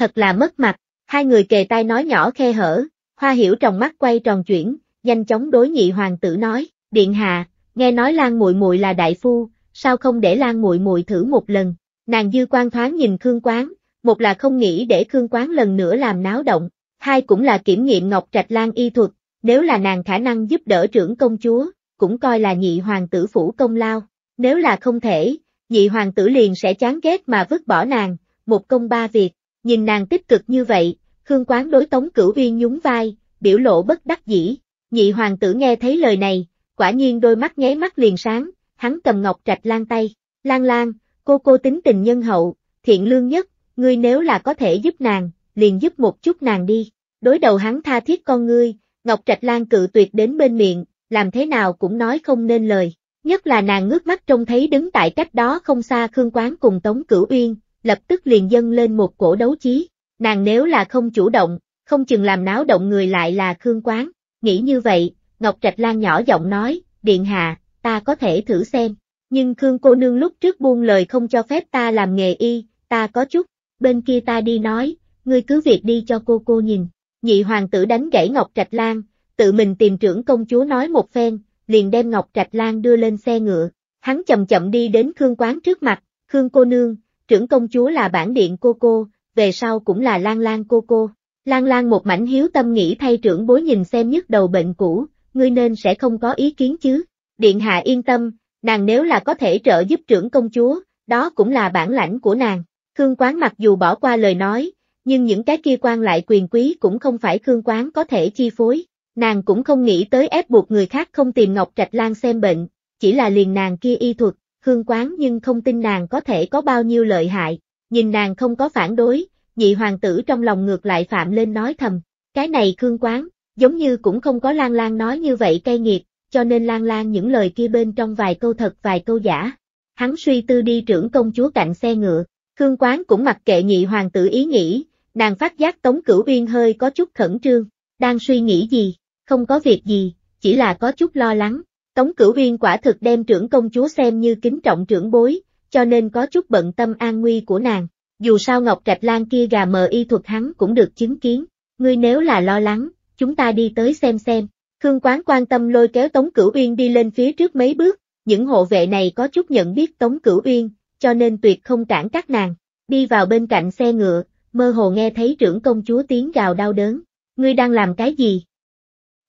thật là mất mặt, hai người kề tai nói nhỏ khe hở, hoa hiểu trong mắt quay tròn chuyển, nhanh chóng đối nhị hoàng tử nói, điện hạ, nghe nói Lan muội muội là đại phu, sao không để Lan muội muội thử một lần, nàng dư quan thoáng nhìn Khương Quán, một là không nghĩ để Khương Quán lần nữa làm náo động, hai cũng là kiểm nghiệm Ngọc Trạch Lan y thuật, nếu là nàng khả năng giúp đỡ trưởng công chúa, cũng coi là nhị hoàng tử phủ công lao, nếu là không thể, nhị hoàng tử liền sẽ chán ghét mà vứt bỏ nàng, một công ba việc, nhìn nàng tích cực như vậy, Khương Quán đối Tống Cửu Uyên nhún vai, biểu lộ bất đắc dĩ. Nhị hoàng tử nghe thấy lời này, quả nhiên đôi mắt nháy mắt liền sáng, hắn cầm ngọc trạch lan tay, "Lan Lan, cô cô tính tình nhân hậu, thiện lương nhất, ngươi nếu là có thể giúp nàng, liền giúp một chút nàng đi." Đối đầu hắn tha thiết con ngươi, Ngọc Trạch Lan cự tuyệt đến bên miệng, làm thế nào cũng nói không nên lời. Nhất là nàng ngước mắt trông thấy đứng tại cách đó không xa Khương Quán cùng Tống Cửu Uyên, lập tức liền dâng lên một cổ đấu chí. Nàng nếu là không chủ động, không chừng làm náo động người lại là Khương Quán. Nghĩ như vậy, Ngọc Trạch Lan nhỏ giọng nói, Điện Hạ, ta có thể thử xem. Nhưng Khương cô nương lúc trước buông lời không cho phép ta làm nghề y, ta có chút, bên kia ta đi nói, ngươi cứ việc đi cho cô cô nhìn. Nhị hoàng tử đánh gãy Ngọc Trạch Lan, tự mình tìm trưởng công chúa nói một phen, liền đem Ngọc Trạch Lan đưa lên xe ngựa. Hắn chậm chậm đi đến Khương Quán trước mặt, Khương cô nương, trưởng công chúa là bản điện cô cô, về sau cũng là Lan Lan cô cô. Lan Lan một mảnh hiếu tâm nghĩ thay trưởng bối nhìn xem nhất đầu bệnh cũ, ngươi nên sẽ không có ý kiến chứ. Điện hạ yên tâm, nàng nếu là có thể trợ giúp trưởng công chúa, đó cũng là bản lãnh của nàng. Khương Quán mặc dù bỏ qua lời nói, nhưng những cái kia quan lại quyền quý cũng không phải Khương Quán có thể chi phối. Nàng cũng không nghĩ tới ép buộc người khác không tìm Ngọc Trạch Lan xem bệnh, chỉ là liền nàng kia y thuật, Hương Quán nhưng không tin nàng có thể có bao nhiêu lợi hại, nhìn nàng không có phản đối, nhị hoàng tử trong lòng ngược lại phạm lên nói thầm, cái này Khương Quán, giống như cũng không có Lan Lan nói như vậy cay nghiệt, cho nên Lan Lan những lời kia bên trong vài câu thật vài câu giả. Hắn suy tư đi trưởng công chúa cạnh xe ngựa, Khương Quán cũng mặc kệ nhị hoàng tử ý nghĩ, nàng phát giác Tống Cửu Uyên hơi có chút khẩn trương, đang suy nghĩ gì, không có việc gì, chỉ là có chút lo lắng, Tống Cửu Uyên quả thực đem trưởng công chúa xem như kính trọng trưởng bối, cho nên có chút bận tâm an nguy của nàng. Dù sao Ngọc Trạch Lan kia gà mờ y thuật hắn cũng được chứng kiến, ngươi nếu là lo lắng, chúng ta đi tới xem xem. Khương Quán quan tâm lôi kéo Tống Cửu Uyên đi lên phía trước mấy bước, những hộ vệ này có chút nhận biết Tống Cửu Uyên, cho nên tuyệt không cản các nàng. Đi vào bên cạnh xe ngựa, mơ hồ nghe thấy trưởng công chúa tiếng gào đau đớn. Ngươi đang làm cái gì?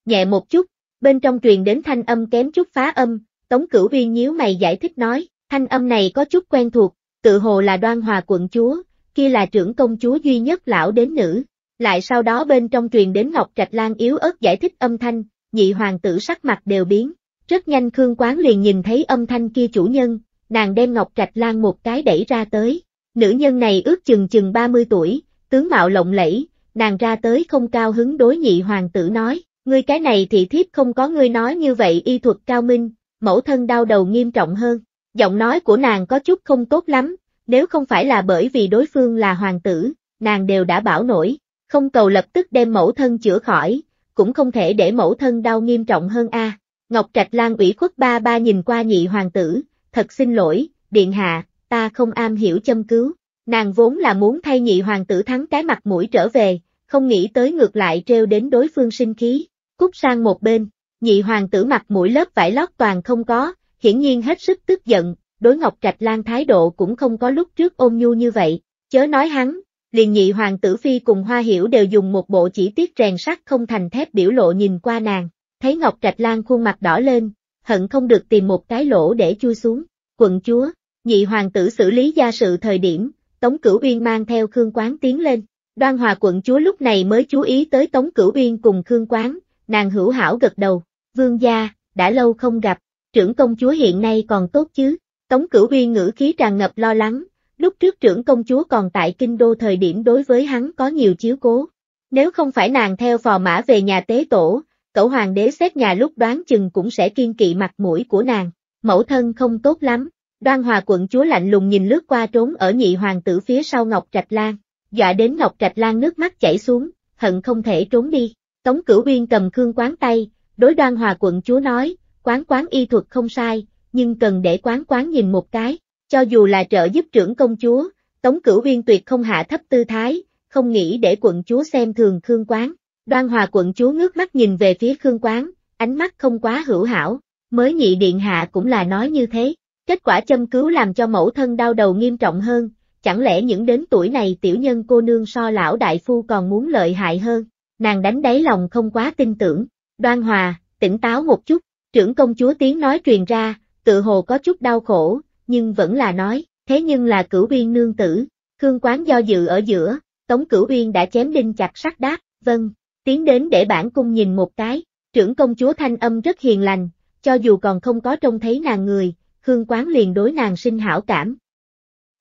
Nhẹ một chút, Bên trong truyền đến thanh âm kém chút phá âm, Tống Cửu Uyên nhíu mày giải thích nói, thanh âm này có chút quen thuộc, tự hồ là đoan hòa quận chúa, kia là trưởng công chúa duy nhất lão đến nữ. Lại sau đó bên trong truyền đến Ngọc Trạch Lan yếu ớt giải thích âm thanh, nhị hoàng tử sắc mặt đều biến. Rất nhanh Khương Quán liền nhìn thấy âm thanh kia chủ nhân, nàng đem Ngọc Trạch Lan một cái đẩy ra tới. Nữ nhân này ước chừng chừng 30 tuổi, tướng mạo lộng lẫy, nàng ra tới không cao hứng đối nhị hoàng tử nói, Ngươi cái này thì thiếp không có ngươi nói như vậy y thuật cao minh, mẫu thân đau đầu nghiêm trọng hơn. Giọng nói của nàng có chút không tốt lắm, nếu không phải là bởi vì đối phương là hoàng tử, nàng đều đã bảo nổi, không cầu lập tức đem mẫu thân chữa khỏi, cũng không thể để mẫu thân đau nghiêm trọng hơn a. Ngọc Trạch Lan ủy khuất ba ba nhìn qua nhị hoàng tử, thật xin lỗi, điện hạ, ta không am hiểu châm cứu. Nàng vốn là muốn thay nhị hoàng tử thắng cái mặt mũi trở về, không nghĩ tới ngược lại treo đến đối phương sinh khí cút sang một bên, nhị hoàng tử mặt mũi lớp vải lót toàn không có, hiển nhiên hết sức tức giận, đối Ngọc Trạch Lan thái độ cũng không có lúc trước ôm nhu như vậy, chớ nói hắn, liền nhị hoàng tử phi cùng Hoa Hiểu đều dùng một bộ chỉ tiết rèn sắt không thành thép biểu lộ nhìn qua nàng, thấy Ngọc Trạch Lan khuôn mặt đỏ lên, hận không được tìm một cái lỗ để chui xuống, quận chúa, nhị hoàng tử xử lý gia sự thời điểm, Tống Cửu Uyên mang theo Khương Quán tiến lên, đoan hòa quận chúa lúc này mới chú ý tới Tống Cửu Uyên cùng Khương Quán, nàng hữu hảo gật đầu, vương gia, đã lâu không gặp, trưởng công chúa hiện nay còn tốt chứ, tống cửu uyên ngữ khí tràn ngập lo lắng, lúc trước trưởng công chúa còn tại kinh đô thời điểm đối với hắn có nhiều chiếu cố, nếu không phải nàng theo phò mã về nhà tế tổ, cậu hoàng đế xét nhà lúc đoán chừng cũng sẽ kiên kỵ mặt mũi của nàng, mẫu thân không tốt lắm, đoan hòa quận chúa lạnh lùng nhìn lướt qua trốn ở nhị hoàng tử phía sau Ngọc Trạch Lan, dọa đến Ngọc Trạch Lan nước mắt chảy xuống, hận không thể trốn đi. Tống Cửu Uyên cầm khương quán tay, đối đoan hòa quận chúa nói, quán quán y thuật không sai, nhưng cần để quán quán nhìn một cái, cho dù là trợ giúp trưởng công chúa, Tống Cửu Uyên tuyệt không hạ thấp tư thái, không nghĩ để quận chúa xem thường khương quán. Đoan hòa quận chúa ngước mắt nhìn về phía khương quán, ánh mắt không quá hữu hảo, mới nhị điện hạ cũng là nói như thế. Kết quả châm cứu làm cho mẫu thân đau đầu nghiêm trọng hơn, chẳng lẽ những đến tuổi này tiểu nhân cô nương so lão đại phu còn muốn lợi hại hơn, nàng đánh đáy lòng không quá tin tưởng. Đoan Hòa, tỉnh táo một chút, trưởng công chúa tiếng nói truyền ra, tự hồ có chút đau khổ, nhưng vẫn là nói, thế nhưng là cửu uyên nương tử, Khương Quán do dự ở giữa, Tống Cửu Uyên đã chém đinh chặt sắt đáp, vâng, tiến đến để bản cung nhìn một cái, trưởng công chúa thanh âm rất hiền lành, cho dù còn không có trông thấy nàng người, Khương Quán liền đối nàng sinh hảo cảm.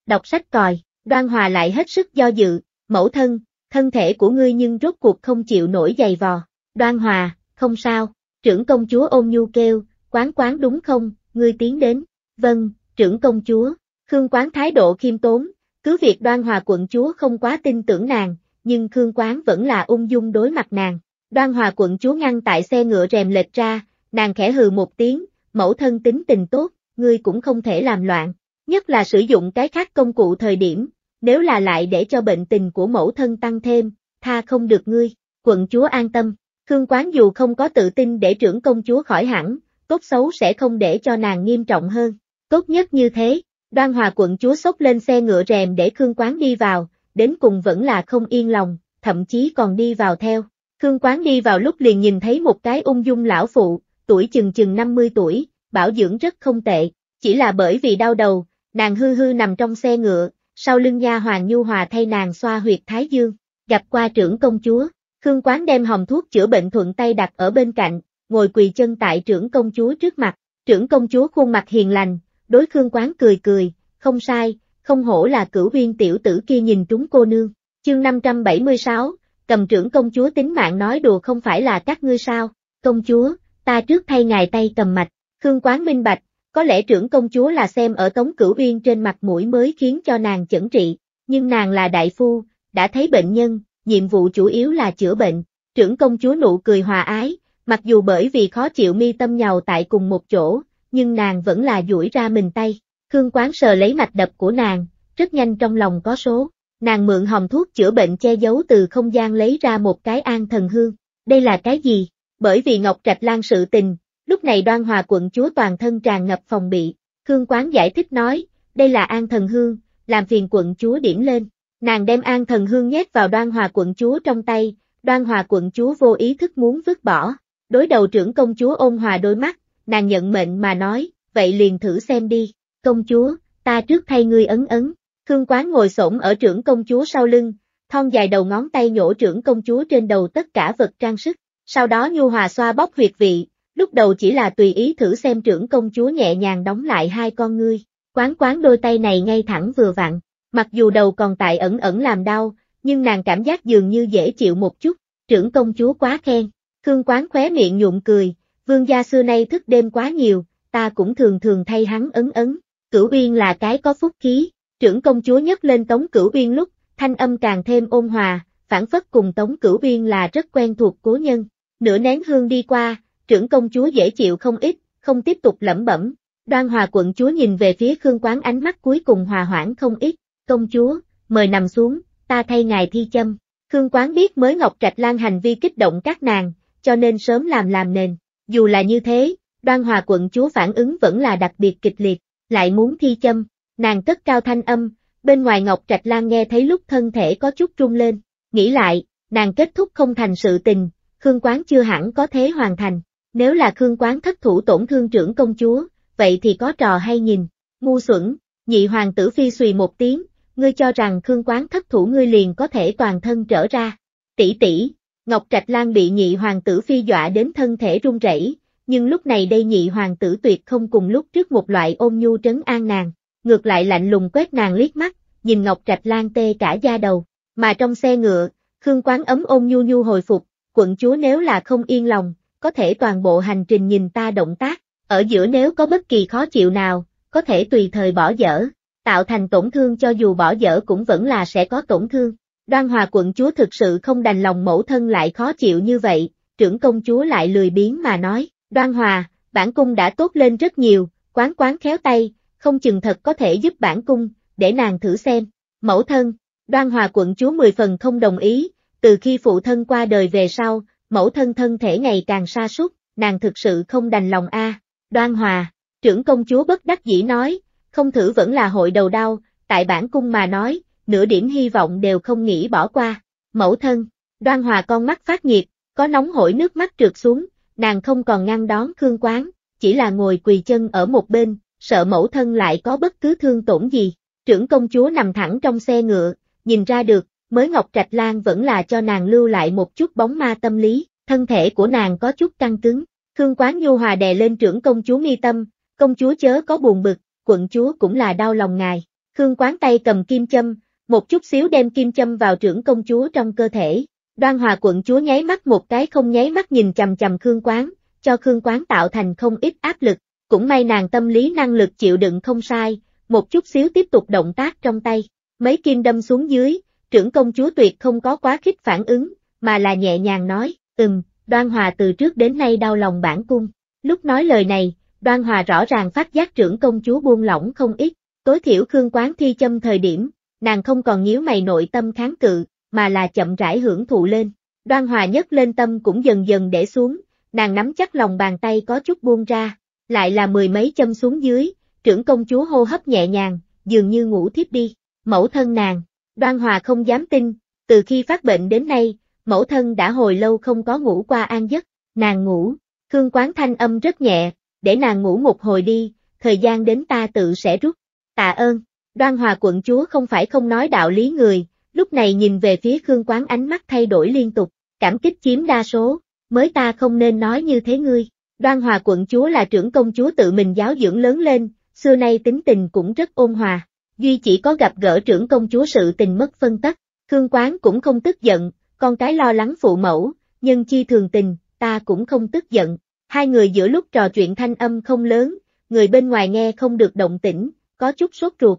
Đọc sách còi, đoan hòa lại hết sức do dự, mẫu thân, thân thể của ngươi nhưng rốt cuộc không chịu nổi giày vò. Đoan Hòa, không sao, trưởng công chúa ôn nhu kêu, quán quán đúng không, ngươi tiến đến. Vâng, trưởng công chúa, Khương quán thái độ khiêm tốn, cứ việc đoan hòa quận chúa không quá tin tưởng nàng, nhưng Khương quán vẫn là ung dung đối mặt nàng. Đoan hòa quận chúa ngăn tại xe ngựa rèm lệch ra, nàng khẽ hừ một tiếng, mẫu thân tính tình tốt, ngươi cũng không thể làm loạn. Nhất là sử dụng cái khác công cụ thời điểm, nếu là lại để cho bệnh tình của mẫu thân tăng thêm, tha không được ngươi, quận chúa an tâm, Khương Quán dù không có tự tin để trưởng công chúa khỏi hẳn, tốt xấu sẽ không để cho nàng nghiêm trọng hơn, tốt nhất như thế, đoan hòa quận chúa sốc lên xe ngựa rèm để Khương Quán đi vào, đến cùng vẫn là không yên lòng, thậm chí còn đi vào theo. Khương Quán đi vào lúc liền nhìn thấy một cái ung dung lão phụ, tuổi chừng chừng 50 tuổi, bảo dưỡng rất không tệ, chỉ là bởi vì đau đầu, nàng hư hư nằm trong xe ngựa, sau lưng nha hoàng nhu hòa thay nàng xoa huyệt thái dương, gặp qua trưởng công chúa, Khương Quán đem hồng thuốc chữa bệnh thuận tay đặt ở bên cạnh, ngồi quỳ chân tại trưởng công chúa trước mặt, trưởng công chúa khuôn mặt hiền lành, đối Khương Quán cười cười, không sai, không hổ là cửu viên tiểu tử kia nhìn trúng cô nương, chương 576, cầm trưởng công chúa tính mạng nói đùa không phải là các ngươi sao, công chúa, ta trước thay ngài tay cầm mạch, Khương Quán minh bạch, có lẽ trưởng công chúa là xem ở Tống Cửu Uyên trên mặt mũi mới khiến cho nàng chẩn trị, nhưng nàng là đại phu, đã thấy bệnh nhân, nhiệm vụ chủ yếu là chữa bệnh. Trưởng công chúa nụ cười hòa ái, mặc dù bởi vì khó chịu mi tâm nhào tại cùng một chỗ, nhưng nàng vẫn là duỗi ra mình tay. Khương Quán sờ lấy mạch đập của nàng, rất nhanh trong lòng có số. Nàng mượn hồng thuốc chữa bệnh che giấu từ không gian lấy ra một cái an thần hương. Đây là cái gì? Bởi vì Ngọc Trạch Lan sự tình, Lúc này đoan hòa quận chúa toàn thân tràn ngập phòng bị, Khương Quán giải thích nói, đây là an thần hương, làm phiền quận chúa điểm lên. Nàng đem an thần hương nhét vào đoan hòa quận chúa trong tay, đoan hòa quận chúa vô ý thức muốn vứt bỏ. Đối đầu trưởng công chúa ôn hòa đôi mắt, nàng nhận mệnh mà nói, vậy liền thử xem đi, công chúa, ta trước thay ngươi ấn ấn. Khương Quán ngồi xổm ở trưởng công chúa sau lưng, thon dài đầu ngón tay nhổ trưởng công chúa trên đầu tất cả vật trang sức, sau đó nhu hòa xoa bóp huyệt vị, lúc đầu chỉ là tùy ý thử xem trưởng công chúa nhẹ nhàng đóng lại hai con ngươi, quán quán đôi tay này ngay thẳng vừa vặn, mặc dù đầu còn tại ẩn ẩn làm đau, nhưng nàng cảm giác dường như dễ chịu một chút, trưởng công chúa quá khen, Khương quán khóe miệng nhụm cười, vương gia xưa nay thức đêm quá nhiều, ta cũng thường thường thay hắn ấn ấn, cửu uyên là cái có phúc khí, trưởng công chúa nhấc lên tống cửu uyên lúc, thanh âm càng thêm ôn hòa, phản phất cùng tống cửu uyên là rất quen thuộc cố nhân, nửa nén hương đi qua, trưởng công chúa dễ chịu không ít, không tiếp tục lẩm bẩm. Đoan hòa quận chúa nhìn về phía Khương Quán ánh mắt cuối cùng hòa hoãn không ít, công chúa, mời nằm xuống, ta thay ngài thi châm. Khương Quán biết mới Ngọc Trạch Lan hành vi kích động các nàng, cho nên sớm làm làm nền. Dù là như thế, đoan hòa quận chúa phản ứng vẫn là đặc biệt kịch liệt, lại muốn thi châm, nàng cất cao thanh âm, bên ngoài Ngọc Trạch Lan nghe thấy lúc thân thể có chút rung lên, nghĩ lại, nàng kết thúc không thành sự tình, Khương Quán chưa hẳn có thế hoàn thành, nếu là Khương Quán thất thủ tổn thương trưởng công chúa, vậy thì có trò hay nhìn. Ngu xuẩn, nhị hoàng tử phi xùy một tiếng, ngươi cho rằng Khương Quán thất thủ ngươi liền có thể toàn thân trở ra. Tỷ tỷ, Ngọc Trạch Lan bị nhị hoàng tử phi dọa đến thân thể run rẩy, nhưng lúc này đây nhị hoàng tử tuyệt không cùng lúc trước một loại ôm nhu trấn an nàng, ngược lại lạnh lùng quét nàng liếc mắt, nhìn Ngọc Trạch Lan tê cả da đầu, mà trong xe ngựa, Khương Quán ấm ôm nhu nhu hồi phục, quận chúa nếu là không yên lòng, có thể toàn bộ hành trình nhìn ta động tác, ở giữa nếu có bất kỳ khó chịu nào, có thể tùy thời bỏ dở, tạo thành tổn thương cho dù bỏ dở cũng vẫn là sẽ có tổn thương. Đoan Hòa quận chúa thực sự không đành lòng mẫu thân lại khó chịu như vậy, trưởng công chúa lại lười biếng mà nói, Đoan Hòa, bản cung đã tốt lên rất nhiều, quán quán khéo tay, không chừng thật có thể giúp bản cung, để nàng thử xem. Mẫu thân, Đoan Hòa quận chúa mười phần không đồng ý, từ khi phụ thân qua đời về sau, mẫu thân thân thể ngày càng sa sút nàng thực sự không đành lòng a. Đoan Hòa, trưởng công chúa bất đắc dĩ nói, không thử vẫn là hội đầu đau, tại bản cung mà nói, nửa điểm hy vọng đều không nghĩ bỏ qua. Mẫu thân, Đoan Hòa con mắt phát nhiệt, có nóng hổi nước mắt trượt xuống, nàng không còn ngăn đón Khương Quán, chỉ là ngồi quỳ chân ở một bên, sợ mẫu thân lại có bất cứ thương tổn gì. Trưởng công chúa nằm thẳng trong xe ngựa, nhìn ra được, mới Ngọc Trạch Lan vẫn là cho nàng lưu lại một chút bóng ma tâm lý, thân thể của nàng có chút căng cứng. Khương Quán Nhu Hòa đè lên trưởng công chúa mi tâm, công chúa chớ có buồn bực, quận chúa cũng là đau lòng ngài. Khương Quán tay cầm kim châm, một chút xíu đem kim châm vào trưởng công chúa trong cơ thể. Đoan Hòa quận chúa nháy mắt một cái không nháy mắt nhìn chầm chầm Khương Quán, cho Khương Quán tạo thành không ít áp lực, cũng may nàng tâm lý năng lực chịu đựng không sai, một chút xíu tiếp tục động tác trong tay, mấy kim đâm xuống dưới, trưởng công chúa tuyệt không có quá khích phản ứng, mà là nhẹ nhàng nói, ừm, đoan hòa từ trước đến nay đau lòng bản cung. Lúc nói lời này, đoan hòa rõ ràng phát giác trưởng công chúa buông lỏng không ít, tối thiểu Khương Quán Thi châm thời điểm, nàng không còn nhíu mày nội tâm kháng cự, mà là chậm rãi hưởng thụ lên. Đoan hòa nhất lên tâm cũng dần dần để xuống, nàng nắm chắc lòng bàn tay có chút buông ra, lại là mười mấy châm xuống dưới, trưởng công chúa hô hấp nhẹ nhàng, dường như ngủ thiếp đi, mẫu thân nàng, Đoan Hòa không dám tin, từ khi phát bệnh đến nay, mẫu thân đã hồi lâu không có ngủ qua an giấc, nàng ngủ, Khương Quán thanh âm rất nhẹ, để nàng ngủ một hồi đi, thời gian đến ta tự sẽ rút. Tạ ơn, Đoan Hòa quận chúa không phải không nói đạo lý người, lúc này nhìn về phía Khương Quán ánh mắt thay đổi liên tục, cảm kích chiếm đa số, mới ta không nên nói như thế ngươi. Đoan Hòa quận chúa là trưởng công chúa tự mình giáo dưỡng lớn lên, xưa nay tính tình cũng rất ôn hòa, Duy chỉ có gặp gỡ trưởng công chúa sự tình mất phân tắc, Khương Quán cũng không tức giận, con cái lo lắng phụ mẫu, nhưng chi thường tình, ta cũng không tức giận. Hai người giữa lúc trò chuyện thanh âm không lớn, người bên ngoài nghe không được động tĩnh, có chút sốt ruột.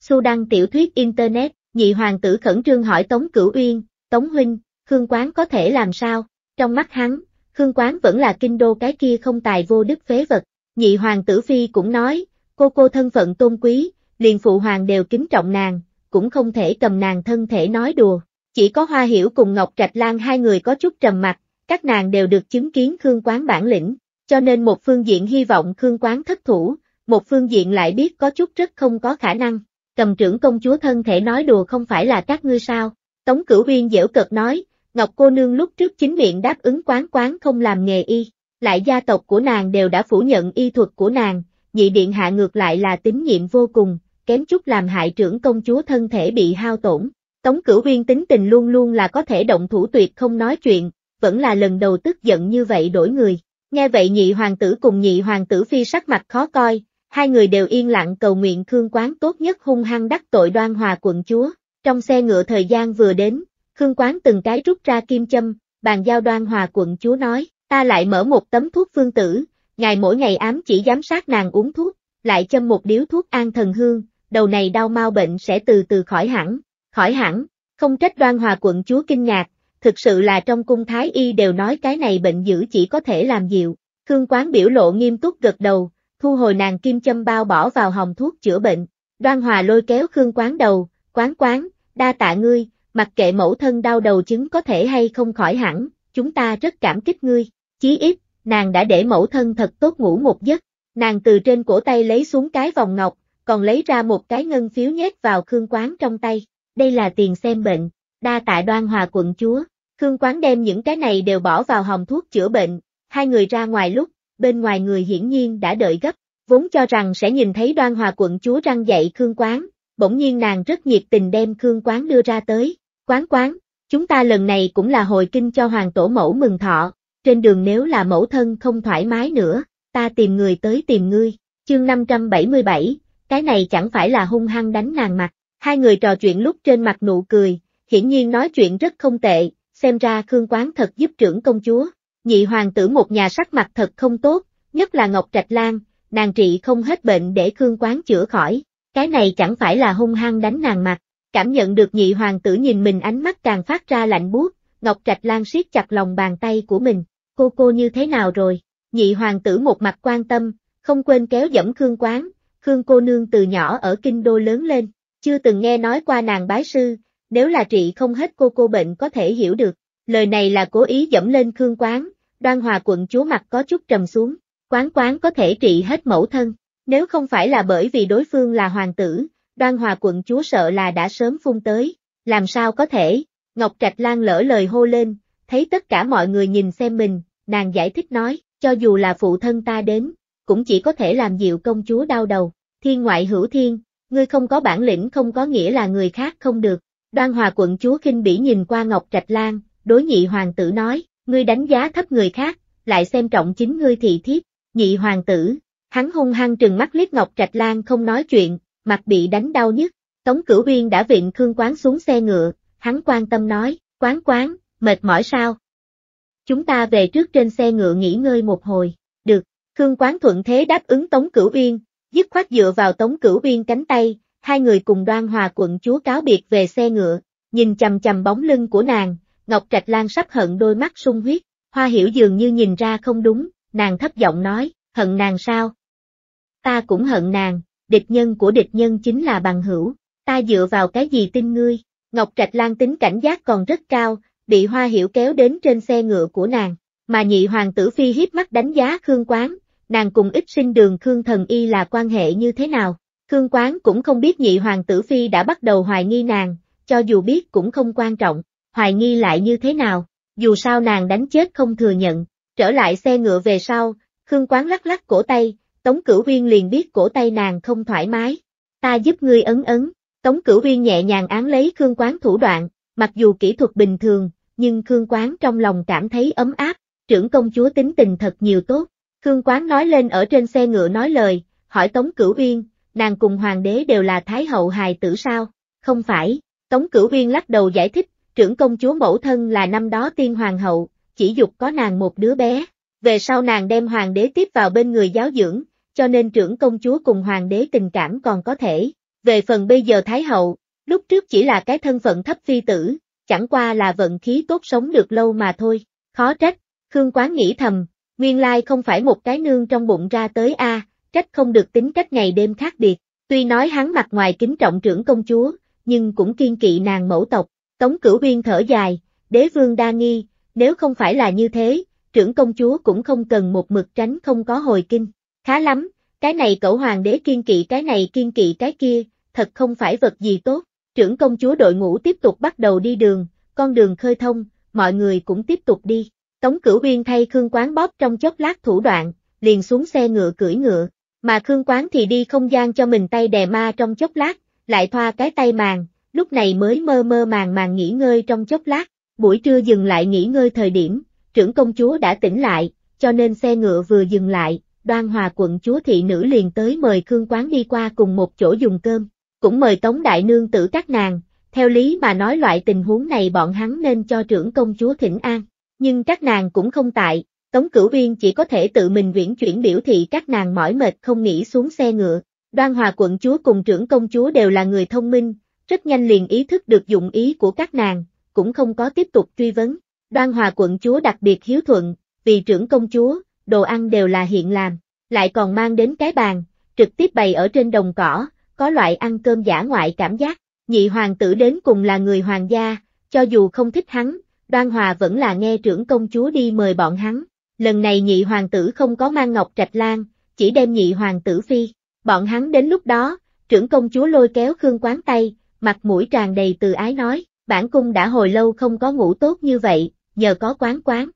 Su đăng tiểu thuyết Internet, nhị hoàng tử khẩn trương hỏi Tống Cửu Uyên, Tống Huynh, Khương Quán có thể làm sao? Trong mắt hắn, Khương Quán vẫn là kinh đô cái kia không tài vô đức phế vật. Nhị hoàng tử Phi cũng nói, cô cô thân phận tôn quý, liền phụ hoàng đều kính trọng nàng, cũng không thể cầm nàng thân thể nói đùa. Chỉ có Hoa Hiểu cùng Ngọc Trạch Lan hai người có chút trầm mặt, các nàng đều được chứng kiến Khương Quán bản lĩnh, cho nên một phương diện hy vọng Khương Quán thất thủ, một phương diện lại biết có chút rất không có khả năng. Cầm trưởng công chúa thân thể nói đùa không phải là các ngươi sao? Tống Cửu Uyên dễu cợt nói, Ngọc cô nương lúc trước chính miệng đáp ứng quán quán không làm nghề y, lại gia tộc của nàng đều đã phủ nhận y thuật của nàng, nhị điện hạ ngược lại là tín nhiệm vô cùng, kém chút làm hại trưởng công chúa thân thể bị hao tổn. Tống cửu uyên tính tình luôn luôn là có thể động thủ tuyệt không nói chuyện, vẫn là lần đầu tức giận như vậy đổi người. Nghe vậy nhị hoàng tử cùng nhị hoàng tử phi sắc mặt khó coi, hai người đều yên lặng cầu nguyện Khương Quán tốt nhất hung hăng đắc tội đoan hòa quận chúa. Trong xe ngựa thời gian vừa đến, Khương Quán từng cái rút ra kim châm, bàn giao đoan hòa quận chúa nói, ta lại mở một tấm thuốc phương tử, ngài mỗi ngày ám chỉ giám sát nàng uống thuốc, lại châm một điếu thuốc an thần hương, đầu này đau mau bệnh sẽ từ từ khỏi hẳn, khỏi hẳn, không trách đoan hòa quận chúa kinh ngạc, thực sự là trong cung thái y đều nói cái này bệnh dữ chỉ có thể làm dịu, Khương Quán biểu lộ nghiêm túc gật đầu, thu hồi nàng kim châm bao bỏ vào hồng thuốc chữa bệnh, đoan hòa lôi kéo Khương Quán đầu, Quán Quán, đa tạ ngươi, mặc kệ mẫu thân đau đầu chứng có thể hay không khỏi hẳn, chúng ta rất cảm kích ngươi, chí ít, nàng đã để mẫu thân thật tốt ngủ một giấc, nàng từ trên cổ tay lấy xuống cái vòng ngọc, còn lấy ra một cái ngân phiếu nhét vào Khương Quán trong tay, đây là tiền xem bệnh, đa tạ đoan hòa quận chúa, Khương Quán đem những cái này đều bỏ vào hòm thuốc chữa bệnh, hai người ra ngoài lúc, bên ngoài người hiển nhiên đã đợi gấp, vốn cho rằng sẽ nhìn thấy đoan hòa quận chúa răng dậy Khương Quán, bỗng nhiên nàng rất nhiệt tình đem Khương Quán đưa ra tới, Quán Quán, chúng ta lần này cũng là hồi kinh cho hoàng tổ mẫu mừng thọ, trên đường nếu là mẫu thân không thoải mái nữa, ta tìm người tới tìm ngươi, chương 577, cái này chẳng phải là hung hăng đánh nàng mặt. Hai người trò chuyện lúc trên mặt nụ cười, hiển nhiên nói chuyện rất không tệ, xem ra Khương Quán thật giúp trưởng công chúa. Nhị hoàng tử một nhà sắc mặt thật không tốt, nhất là Ngọc Trạch Lan, nàng trị không hết bệnh để Khương Quán chữa khỏi, cái này chẳng phải là hung hăng đánh nàng mặt. Cảm nhận được nhị hoàng tử nhìn mình ánh mắt càng phát ra lạnh buốt, Ngọc Trạch Lan siết chặt lòng bàn tay của mình, cô cô như thế nào rồi? Nhị hoàng tử một mặt quan tâm, không quên kéo dẫm Khương Quán, Khương cô nương từ nhỏ ở kinh đô lớn lên, chưa từng nghe nói qua nàng bái sư, nếu là trị không hết cô cô bệnh có thể hiểu được. Lời này là cố ý dẫm lên Khương Quán, đoan hòa quận chúa mặt có chút trầm xuống, Quán Quán có thể trị hết mẫu thân, nếu không phải là bởi vì đối phương là hoàng tử, đoan hòa quận chúa sợ là đã sớm phun tới, làm sao có thể, Ngọc Trạch Lan lỡ lời hô lên, thấy tất cả mọi người nhìn xem mình, nàng giải thích nói, cho dù là phụ thân ta đến, cũng chỉ có thể làm dịu công chúa đau đầu. Thiên ngoại hữu thiên, ngươi không có bản lĩnh không có nghĩa là người khác không được. Đoan hòa quận chúa khinh bỉ nhìn qua Ngọc Trạch Lan, đối nhị hoàng tử nói, ngươi đánh giá thấp người khác, lại xem trọng chính ngươi thị thiếp, nhị hoàng tử. Hắn hung hăng trừng mắt liếc Ngọc Trạch Lan không nói chuyện, mặt bị đánh đau nhất. Tống Cửu viên đã viện Khương Quán xuống xe ngựa, hắn quan tâm nói, quán quán, mệt mỏi sao? Chúng ta về trước trên xe ngựa nghỉ ngơi một hồi. Khương Quán thuận thế đáp ứng Tống Cửu Uyên, dứt khoát dựa vào Tống Cửu Uyên cánh tay, hai người cùng đoan hòa quận chúa cáo biệt về xe ngựa, nhìn chầm chầm bóng lưng của nàng, Ngọc Trạch Lan sắp hận đôi mắt sung huyết, hoa hiểu dường như nhìn ra không đúng, nàng thấp giọng nói, hận nàng sao? Ta cũng hận nàng, địch nhân của địch nhân chính là bằng hữu, ta dựa vào cái gì tin ngươi, Ngọc Trạch Lan tính cảnh giác còn rất cao, bị hoa hiểu kéo đến trên xe ngựa của nàng, mà nhị hoàng tử phi hiếp mắt đánh giá Khương Quán, nàng cùng ít sinh đường Khương Thần Y là quan hệ như thế nào. Khương Quán cũng không biết nhị hoàng tử Phi đã bắt đầu hoài nghi nàng, cho dù biết cũng không quan trọng, hoài nghi lại như thế nào, dù sao nàng đánh chết không thừa nhận. Trở lại xe ngựa về sau, Khương Quán lắc lắc cổ tay, Tống Cửu Uyên liền biết cổ tay nàng không thoải mái. Ta giúp ngươi ấn ấn, Tống Cửu Uyên nhẹ nhàng án lấy Khương Quán thủ đoạn, mặc dù kỹ thuật bình thường, nhưng Khương Quán trong lòng cảm thấy ấm áp, trưởng công chúa tính tình thật nhiều tốt. Khương Quán nói lên ở trên xe ngựa nói lời, hỏi Tống Cửu Uyên, nàng cùng hoàng đế đều là Thái hậu hài tử sao? Không phải, Tống Cửu Uyên lắc đầu giải thích, trưởng công chúa mẫu thân là năm đó tiên hoàng hậu, chỉ dục có nàng một đứa bé, về sau nàng đem hoàng đế tiếp vào bên người giáo dưỡng, cho nên trưởng công chúa cùng hoàng đế tình cảm còn có thể. Về phần bây giờ Thái hậu, lúc trước chỉ là cái thân phận thấp phi tử, chẳng qua là vận khí tốt sống được lâu mà thôi, khó trách, Khương Quán nghĩ thầm, Nguyên lai không phải một cái nương trong bụng ra tới a, trách không được tính cách ngày đêm khác biệt, tuy nói hắn mặt ngoài kính trọng trưởng công chúa, nhưng cũng kiên kỵ nàng mẫu tộc, Tống Cửu Uyên thở dài, đế vương đa nghi, nếu không phải là như thế, trưởng công chúa cũng không cần một mực tránh không có hồi kinh, khá lắm, cái này cậu hoàng đế kiên kỵ cái này kiên kỵ cái kia, thật không phải vật gì tốt, trưởng công chúa đội ngũ tiếp tục bắt đầu đi đường, con đường khơi thông, mọi người cũng tiếp tục đi. Tống Cửu Uyên thay Khương Quán bóp trong chốc lát thủ đoạn, liền xuống xe ngựa cưỡi ngựa, mà Khương Quán thì đi không gian cho mình tay đè ma trong chốc lát, lại thoa cái tay màng, lúc này mới mơ mơ màng màng nghỉ ngơi trong chốc lát, buổi trưa dừng lại nghỉ ngơi thời điểm, trưởng công chúa đã tỉnh lại, cho nên xe ngựa vừa dừng lại, đoan hòa quận chúa thị nữ liền tới mời Khương Quán đi qua cùng một chỗ dùng cơm, cũng mời Tống Đại Nương tử các nàng, theo lý mà nói loại tình huống này bọn hắn nên cho trưởng công chúa thỉnh an nhưng các nàng cũng không tại, Tống Cửu viên chỉ có thể tự mình viễn chuyển biểu thị các nàng mỏi mệt không nghĩ xuống xe ngựa. Đoan Hòa quận chúa cùng trưởng công chúa đều là người thông minh, rất nhanh liền ý thức được dụng ý của các nàng, cũng không có tiếp tục truy vấn. Đoan Hòa quận chúa đặc biệt hiếu thuận, vì trưởng công chúa, đồ ăn đều là hiện làm, lại còn mang đến cái bàn, trực tiếp bày ở trên đồng cỏ, có loại ăn cơm giả ngoại cảm giác. Nhị hoàng tử đến cùng là người hoàng gia, cho dù không thích hắn, đoan hòa vẫn là nghe trưởng công chúa đi mời bọn hắn. Lần này nhị hoàng tử không có mang ngọc trạch lan, chỉ đem nhị hoàng tử phi. Bọn hắn đến lúc đó, trưởng công chúa lôi kéo Khương Quán tay, mặt mũi tràn đầy từ ái nói, bản cung đã hồi lâu không có ngủ tốt như vậy, nhờ có quán quán.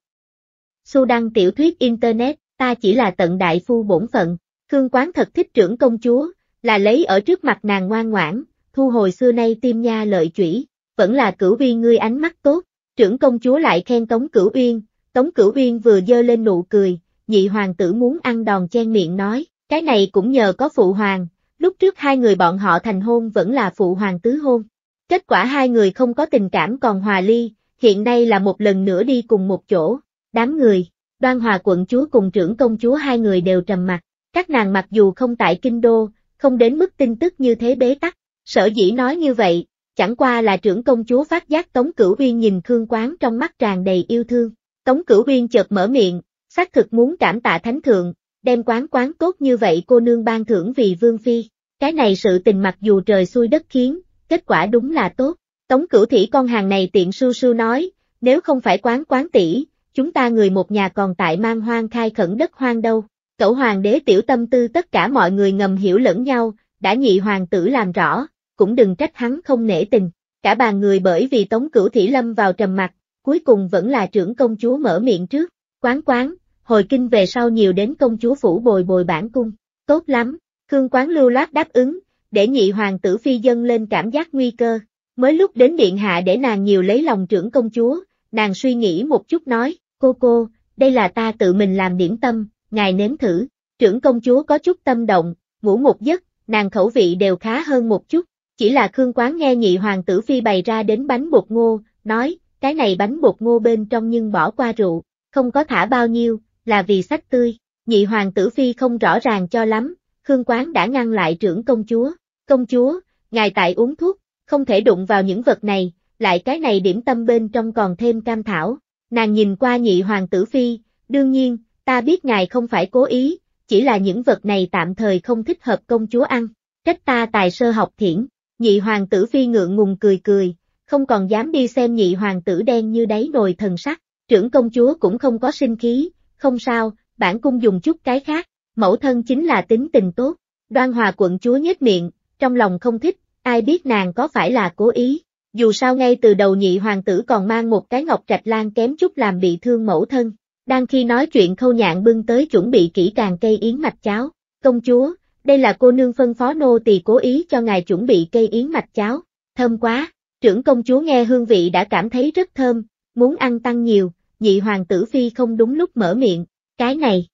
Xu đăng tiểu thuyết Internet, ta chỉ là tận đại phu bổn phận, Khương Quán thật thích trưởng công chúa, là lấy ở trước mặt nàng ngoan ngoãn, thu hồi xưa nay tim nha lợi chủy, vẫn là cửu vi ngươi ánh mắt tốt, Trưởng công chúa lại khen Tống Cửu Uyên, Tống Cửu Uyên vừa dơ lên nụ cười, nhị hoàng tử muốn ăn đòn chen miệng nói, cái này cũng nhờ có phụ hoàng, lúc trước hai người bọn họ thành hôn vẫn là phụ hoàng tứ hôn. Kết quả hai người không có tình cảm còn hòa ly, hiện nay là một lần nữa đi cùng một chỗ, đám người, đoan hòa quận chúa cùng trưởng công chúa hai người đều trầm mặt, các nàng mặc dù không tại kinh đô, không đến mức tin tức như thế bế tắc, sở dĩ nói như vậy, Chẳng qua là trưởng công chúa phát giác Tống Cửu Uyên nhìn Khương Quán trong mắt tràn đầy yêu thương. Tống Cửu Uyên chợt mở miệng, xác thực muốn cảm tạ thánh thượng, đem quán quán tốt như vậy cô nương ban thưởng vì vương phi. Cái này sự tình mặc dù trời xuôi đất khiến, kết quả đúng là tốt. Tống Cửu thị con hàng này tiện sưu sưu nói, nếu không phải quán quán tỷ, chúng ta người một nhà còn tại mang hoang khai khẩn đất hoang đâu. Cậu hoàng đế tiểu tâm tư tất cả mọi người ngầm hiểu lẫn nhau, đã nhị hoàng tử làm rõ, cũng đừng trách hắn không nể tình. Cả bà người bởi vì Tống Cửu thủy Lâm vào trầm mặt, cuối cùng vẫn là trưởng công chúa mở miệng trước, quán quán, hồi kinh về sau nhiều đến công chúa phủ bồi bồi bản cung, tốt lắm, Khương Quán lưu loát đáp ứng, để nhị hoàng tử phi dân lên cảm giác nguy cơ, mới lúc đến điện hạ để nàng nhiều lấy lòng trưởng công chúa, nàng suy nghĩ một chút nói, cô cô, đây là ta tự mình làm điểm tâm, ngài nếm thử, trưởng công chúa có chút tâm động, ngủ một giấc, nàng khẩu vị đều khá hơn một chút, chỉ là Khương Quán nghe nhị hoàng tử phi bày ra đến bánh bột ngô, nói, cái này bánh bột ngô bên trong nhưng bỏ qua rượu, không có thả bao nhiêu, là vì sách tươi. Nhị hoàng tử phi không rõ ràng cho lắm, Khương Quán đã ngăn lại trưởng công chúa. Công chúa, ngài tại uống thuốc, không thể đụng vào những vật này, lại cái này điểm tâm bên trong còn thêm cam thảo. Nàng nhìn qua nhị hoàng tử phi, đương nhiên, ta biết ngài không phải cố ý, chỉ là những vật này tạm thời không thích hợp công chúa ăn, trách ta tài sơ học thiển. Nhị hoàng tử phi ngượng ngùng cười cười, không còn dám đi xem nhị hoàng tử đen như đáy nồi thần sắc, trưởng công chúa cũng không có sinh khí, không sao, bản cung dùng chút cái khác, mẫu thân chính là tính tình tốt. Đoan hòa quận chúa nhếch miệng, trong lòng không thích, ai biết nàng có phải là cố ý, dù sao ngay từ đầu nhị hoàng tử còn mang một cái ngọc trạch lan kém chút làm bị thương mẫu thân. Đang khi nói chuyện khâu nhạn bưng tới chuẩn bị kỹ càng cây yến mạch cháo, công chúa, đây là cô nương phân phó nô tỳ cố ý cho ngài chuẩn bị cây yến mạch cháo, thơm quá, trưởng công chúa nghe hương vị đã cảm thấy rất thơm, muốn ăn tăng nhiều, nhị hoàng tử phi không đúng lúc mở miệng, cái này.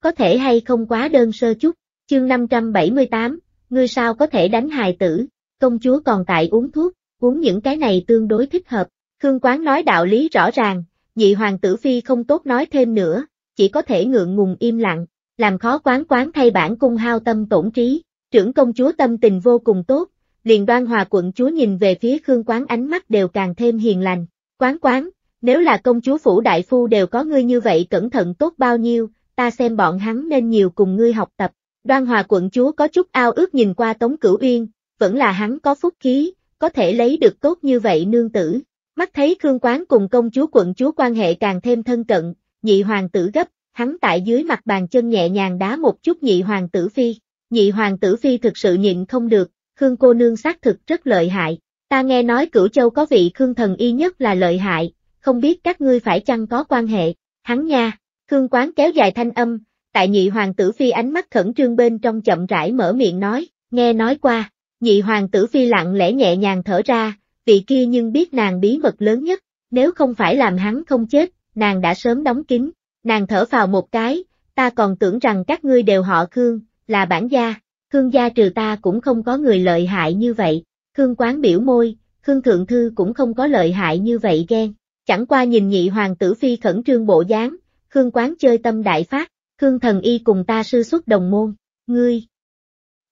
Có thể hay không quá đơn sơ chút, chương 578, ngươi sao có thể đánh hài tử, công chúa còn tại uống thuốc, uống những cái này tương đối thích hợp, Khương Quán nói đạo lý rõ ràng, nhị hoàng tử phi không tốt nói thêm nữa, chỉ có thể ngượng ngùng im lặng, làm khó quán quán thay bản cung hao tâm tổn trí, trưởng công chúa tâm tình vô cùng tốt, liền đoan hòa quận chúa nhìn về phía Khương Quán ánh mắt đều càng thêm hiền lành, quán quán, nếu là công chúa phủ đại phu đều có ngươi như vậy cẩn thận tốt bao nhiêu, ta xem bọn hắn nên nhiều cùng ngươi học tập, đoan hòa quận chúa có chút ao ước nhìn qua Tống Cửu Uyên, vẫn là hắn có phúc khí, có thể lấy được tốt như vậy nương tử, mắt thấy Khương Quán cùng công chúa quận chúa quan hệ càng thêm thân cận, nhị hoàng tử gấp hắn tại dưới mặt bàn chân nhẹ nhàng đá một chút nhị hoàng tử phi, nhị hoàng tử phi thực sự nhịn không được, Khương cô nương xác thực rất lợi hại, ta nghe nói cửu châu có vị Khương thần y nhất là lợi hại, không biết các ngươi phải chăng có quan hệ, hắn nha, Khương quán kéo dài thanh âm, tại nhị hoàng tử phi ánh mắt khẩn trương bên trong chậm rãi mở miệng nói, nghe nói qua, nhị hoàng tử phi lặng lẽ nhẹ nhàng thở ra, vị kia nhưng biết nàng bí mật lớn nhất, nếu không phải làm hắn không chết, nàng đã sớm đóng kín, Nàng thở vào một cái, ta còn tưởng rằng các ngươi đều họ Khương, là bản gia, Khương gia trừ ta cũng không có người lợi hại như vậy, Khương quán biểu môi, Khương thượng thư cũng không có lợi hại như vậy ghen, chẳng qua nhìn nhị hoàng tử phi khẩn trương bộ dáng, Khương quán chơi tâm đại phát, Khương thần y cùng ta sư xuất đồng môn, ngươi.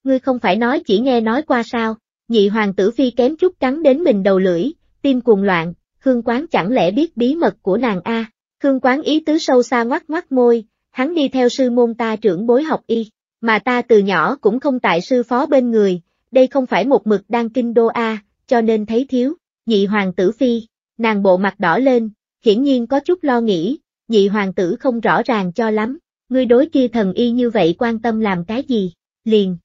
Ngươi không phải nói chỉ nghe nói qua sao, nhị hoàng tử phi kém chút cắn đến mình đầu lưỡi, tim cuồng loạn, Khương quán chẳng lẽ biết bí mật của nàng A. Khương Quán ý tứ sâu xa ngoắc ngoắc môi, hắn đi theo sư môn ta trưởng bối học y, mà ta từ nhỏ cũng không tại sư phó bên người, đây không phải một mực đang kinh đô A, cho nên thấy thiếu, nhị hoàng tử phi, nàng bộ mặt đỏ lên, hiển nhiên có chút lo nghĩ, nhị hoàng tử không rõ ràng cho lắm, ngươi đối kia thần y như vậy quan tâm làm cái gì, liền.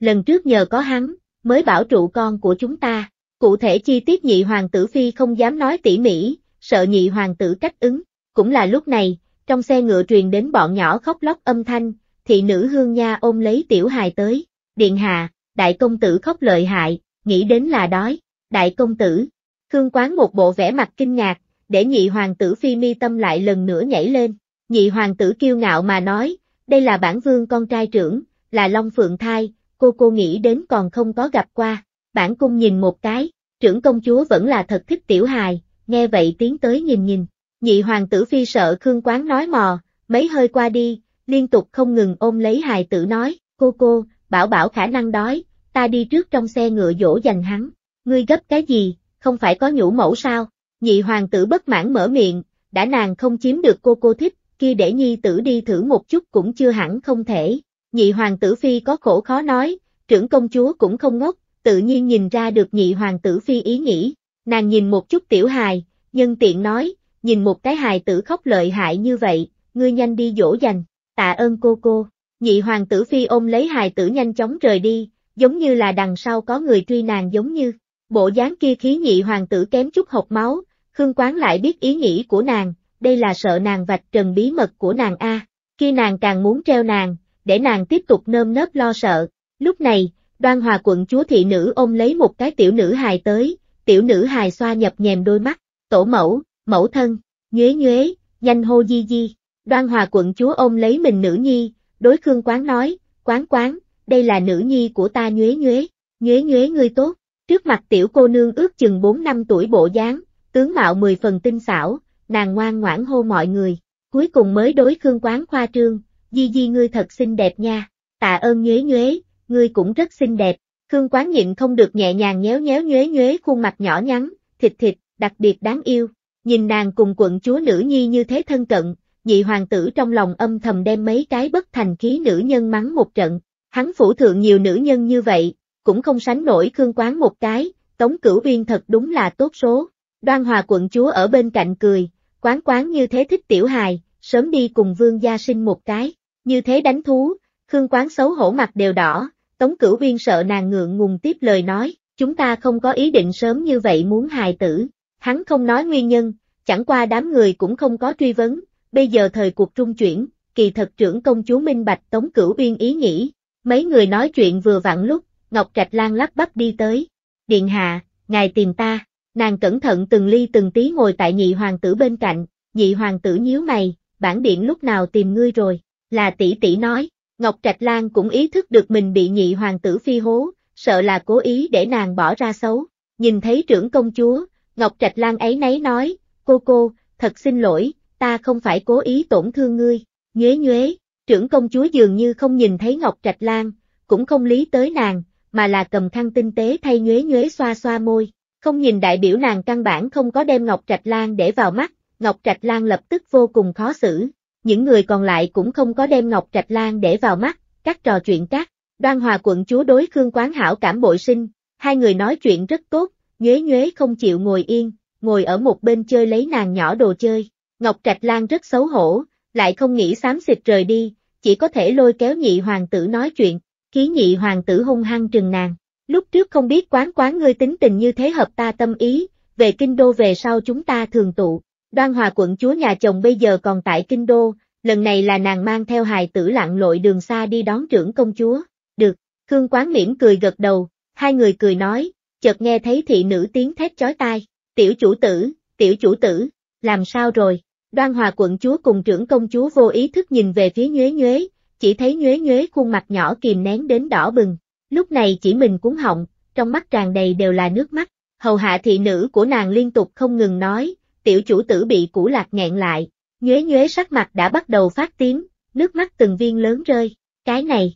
Lần trước nhờ có hắn, mới bảo trụ con của chúng ta, cụ thể chi tiết nhị hoàng tử phi không dám nói tỉ mỉ, sợ nhị hoàng tử cách ứng, cũng là lúc này, trong xe ngựa truyền đến bọn nhỏ khóc lóc âm thanh, thị nữ hương nha ôm lấy tiểu hài tới, điện hạ, đại công tử khóc lợi hại, nghĩ đến là đói, đại công tử, khương quán một bộ vẻ mặt kinh ngạc, để nhị hoàng tử phi mi tâm lại lần nữa nhảy lên, nhị hoàng tử kiêu ngạo mà nói, đây là bản vương con trai trưởng, là Long Phượng Thai, cô cô nghĩ đến còn không có gặp qua, bản cung nhìn một cái, trưởng công chúa vẫn là thật thích tiểu hài, nghe vậy tiến tới nhìn nhìn, nhị hoàng tử phi sợ Khương Quán nói mò, mấy hơi qua đi, liên tục không ngừng ôm lấy hài tử nói, cô cô, bảo bảo khả năng đói, ta đi trước trong xe ngựa dỗ dành hắn, ngươi gấp cái gì, không phải có nhũ mẫu sao, nhị hoàng tử bất mãn mở miệng, đã nàng không chiếm được cô cô thích, kia để nhi tử đi thử một chút cũng chưa hẳn không thể, nhị hoàng tử phi có khổ khó nói, trưởng công chúa cũng không ngốc, tự nhiên nhìn ra được nhị hoàng tử phi ý nghĩ, Nàng nhìn một chút tiểu hài, nhân tiện nói, nhìn một cái hài tử khóc lợi hại như vậy, ngươi nhanh đi dỗ dành, tạ ơn cô cô. Nhị hoàng tử phi ôm lấy hài tử nhanh chóng rời đi, giống như là đằng sau có người truy nàng giống như. Bộ dáng kia khí nhị hoàng tử kém chút hộc máu, Khương Quán lại biết ý nghĩ của nàng, đây là sợ nàng vạch trần bí mật của nàng A. Khi nàng càng muốn treo nàng, để nàng tiếp tục nơm nớp lo sợ. Lúc này, đoan hòa quận chúa thị nữ ôm lấy một cái tiểu nữ hài tới, tiểu nữ hài xoa nhập nhèm đôi mắt, tổ mẫu, mẫu thân, nhuế nhuế, nhanh hô di di, đoan hòa quận chúa ôm lấy mình nữ nhi, đối khương quán nói, quán quán, đây là nữ nhi của ta nhuế nhuế, nhuế nhuế ngươi tốt, trước mặt tiểu cô nương ước chừng 4 năm tuổi bộ dáng, tướng mạo 10 phần tinh xảo, nàng ngoan ngoãn hô mọi người, cuối cùng mới đối khương quán khoa trương, di di ngươi thật xinh đẹp nha, tạ ơn nhuế nhuế, ngươi cũng rất xinh đẹp, Khương Quán nhịn không được nhẹ nhàng nhéo nhéo nhuế nhuế khuôn mặt nhỏ nhắn, thịt thịt, đặc biệt đáng yêu. Nhìn nàng cùng quận chúa nữ nhi như thế thân cận, nhị hoàng tử trong lòng âm thầm đem mấy cái bất thành khí nữ nhân mắng một trận. Hắn phủ thượng nhiều nữ nhân như vậy, cũng không sánh nổi Khương Quán một cái, Tống Cửu Viên thật đúng là tốt số. Đoan Hòa quận chúa ở bên cạnh cười, quán quán như thế thích tiểu hài, sớm đi cùng vương gia sinh một cái, như thế đánh thú, Khương Quán xấu hổ mặt đều đỏ, Tống Cửu Viên sợ nàng ngượng ngùng tiếp lời nói, chúng ta không có ý định sớm như vậy muốn hài tử. Hắn không nói nguyên nhân, chẳng qua đám người cũng không có truy vấn, bây giờ thời cuộc trung chuyển, kỳ thật trưởng công chúa Minh Bạch Tống Cửu Viên ý nghĩ. Mấy người nói chuyện vừa vặn lúc, Ngọc Trạch Lan lắp bắp đi tới. Điện hạ, ngài tìm ta, nàng cẩn thận từng ly từng tí ngồi tại nhị hoàng tử bên cạnh, nhị hoàng tử nhíu mày, bản điện lúc nào tìm ngươi rồi, là tỷ tỷ nói, Ngọc Trạch Lan cũng ý thức được mình bị nhị hoàng tử phi hố, sợ là cố ý để nàng bỏ ra xấu. Nhìn thấy trưởng công chúa, Ngọc Trạch Lan ấy nấy nói, cô cô, thật xin lỗi, ta không phải cố ý tổn thương ngươi, nhuế nhuế, trưởng công chúa dường như không nhìn thấy Ngọc Trạch Lan, cũng không lý tới nàng, mà là cầm khăn tinh tế thay nhuế nhuế xoa xoa môi, không nhìn đại biểu nàng căn bản không có đem Ngọc Trạch Lan để vào mắt, Ngọc Trạch Lan lập tức vô cùng khó xử, những người còn lại cũng không có đem Ngọc Trạch Lan để vào mắt, các trò chuyện các, đoan hòa quận chúa đối Khương Quán Hảo cảm bội sinh, hai người nói chuyện rất tốt, nhuế nhuế không chịu ngồi yên, ngồi ở một bên chơi lấy nàng nhỏ đồ chơi, Ngọc Trạch Lan rất xấu hổ, lại không nghĩ xám xịt rời đi, chỉ có thể lôi kéo nhị hoàng tử nói chuyện, khí nhị hoàng tử hung hăng trừng nàng, lúc trước không biết quán quán ngươi tính tình như thế hợp ta tâm ý, về kinh đô về sau chúng ta thường tụ, Đoan Hòa quận chúa nhà chồng bây giờ còn tại Kinh Đô, lần này là nàng mang theo hài tử lặng lội đường xa đi đón trưởng công chúa. Được, Khương Quán mỉm cười gật đầu, hai người cười nói, chợt nghe thấy thị nữ tiếng thét chói tai, tiểu chủ tử, tiểu chủ tử, làm sao rồi? Đoan Hòa quận chúa cùng trưởng công chúa vô ý thức nhìn về phía Nhuế Nhuế, chỉ thấy Nhuế Nhuế khuôn mặt nhỏ kìm nén đến đỏ bừng, lúc này chỉ mình cuốn họng, trong mắt tràn đầy đều là nước mắt, hầu hạ thị nữ của nàng liên tục không ngừng nói, tiểu chủ tử bị củ lạc nghẹn lại, nhuế nhuế sắc mặt đã bắt đầu phát tím, nước mắt từng viên lớn rơi, cái này,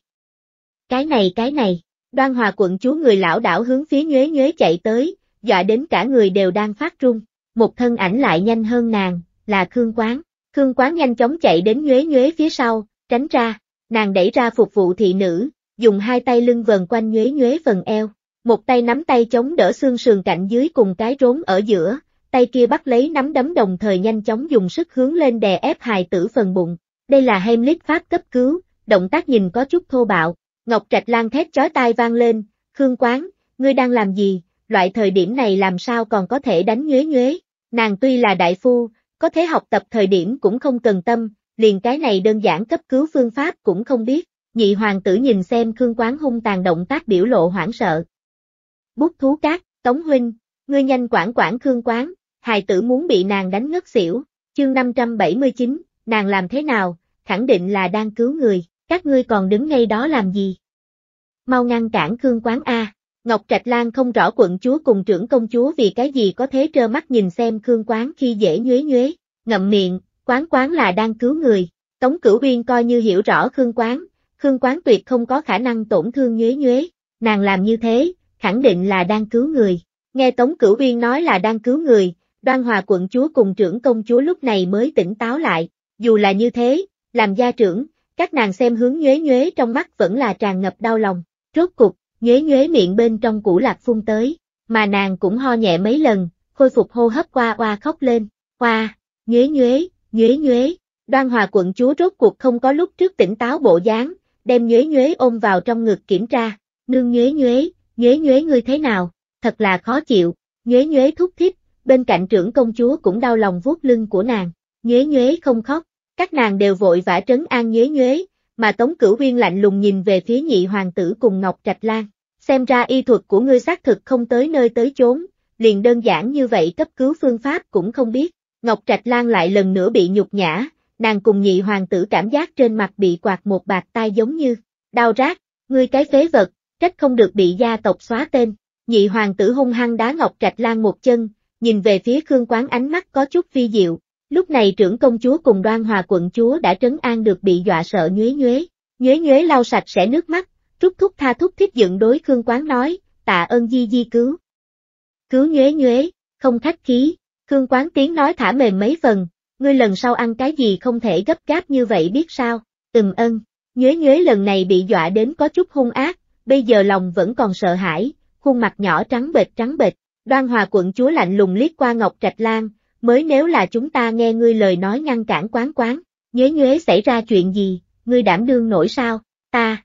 cái này cái này, đoan hòa quận chúa người lão đảo hướng phía nhuế nhuế chạy tới, dọa đến cả người đều đang phát run, một thân ảnh lại nhanh hơn nàng, là Khương Quán, Khương Quán nhanh chóng chạy đến nhuế nhuế phía sau, tránh ra, nàng đẩy ra phục vụ thị nữ, dùng hai tay lưng vần quanh nhuế nhuế phần eo, một tay nắm tay chống đỡ xương sườn cạnh dưới cùng cái rốn ở giữa, tay kia bắt lấy nắm đấm đồng thời nhanh chóng dùng sức hướng lên đè ép hài tử phần bụng. Đây là Heimlich Pháp cấp cứu, động tác nhìn có chút thô bạo. Ngọc Trạch Lan thét chói tai vang lên, Khương Quán, ngươi đang làm gì, loại thời điểm này làm sao còn có thể đánh nhuế nhuế. Nàng tuy là đại phu, có thể học tập thời điểm cũng không cần tâm, liền cái này đơn giản cấp cứu phương pháp cũng không biết. Nhị hoàng tử nhìn xem Khương Quán hung tàn động tác biểu lộ hoảng sợ. Bút thú cát, Tống Huynh, ngươi nhanh quản quản Khương Quán, hài tử muốn bị nàng đánh ngất xỉu, chương 579, nàng làm thế nào, khẳng định là đang cứu người, các ngươi còn đứng ngay đó làm gì? Mau ngăn cản Khương Quán A, Ngọc Trạch Lan không rõ quận chúa cùng trưởng công chúa vì cái gì có thế trơ mắt nhìn xem Khương Quán khi dễ nhuế nhuế, ngậm miệng, Quán Quán là đang cứu người, Tống Cửu Uyên coi như hiểu rõ Khương Quán, Khương Quán tuyệt không có khả năng tổn thương nhuế nhuế, nàng làm như thế, khẳng định là đang cứu người. Nghe Tống Cửu Uyên nói là đang cứu người, đoan hòa quận chúa cùng trưởng công chúa lúc này mới tỉnh táo lại, dù là như thế, làm gia trưởng, các nàng xem hướng nhuế nhuế trong mắt vẫn là tràn ngập đau lòng, rốt cục, nhuế nhuế miệng bên trong củ lạc phun tới, mà nàng cũng ho nhẹ mấy lần, khôi phục hô hấp qua qua khóc lên, qua, nhuế nhuế, nhuế nhuế, đoan hòa quận chúa rốt cuộc không có lúc trước tỉnh táo bộ dáng, đem nhuế nhuế ôm vào trong ngực kiểm tra, nương nhuế nhuế, nhuế nhuế ngươi thế nào, thật là khó chịu, nhuế nhuế thúc thích, bên cạnh trưởng công chúa cũng đau lòng vuốt lưng của nàng, nhuế nhuế không khóc, các nàng đều vội vã trấn an nhuế nhuế, mà Tống Cửu Uyên lạnh lùng nhìn về phía nhị hoàng tử cùng Ngọc Trạch Lan, xem ra y thuật của ngươi xác thực không tới nơi tới chốn, liền đơn giản như vậy cấp cứu phương pháp cũng không biết, Ngọc Trạch Lan lại lần nữa bị nhục nhã, nàng cùng nhị hoàng tử cảm giác trên mặt bị quạt một bạc tai giống như, đau rát, ngươi cái phế vật, trách không được bị gia tộc xóa tên. Nhị hoàng tử hung hăng đá Ngọc Trạch Lan một chân, nhìn về phía Khương Quán ánh mắt có chút vi diệu, lúc này trưởng công chúa cùng đoan hòa quận chúa đã trấn an được bị dọa sợ nhuế nhuế, nhuế nhuế lau sạch sẽ nước mắt, trúc thúc tha thúc thiết dựng đối Khương Quán nói, tạ ơn di di cứu. Cứu nhuế nhuế, không khách khí, Khương Quán tiếng nói thả mềm mấy phần, ngươi lần sau ăn cái gì không thể gấp gáp như vậy biết sao, ừm ân, nhuế nhuế lần này bị dọa đến có chút hung ác, bây giờ lòng vẫn còn sợ hãi, khuôn mặt nhỏ trắng bệch trắng bệch, Đoan Hòa quận chúa lạnh lùng liếc qua Ngọc Trạch Lan, mới nếu là chúng ta nghe ngươi lời nói ngăn cản quán quán, nhớ nhuế xảy ra chuyện gì, ngươi đảm đương nổi sao, ta.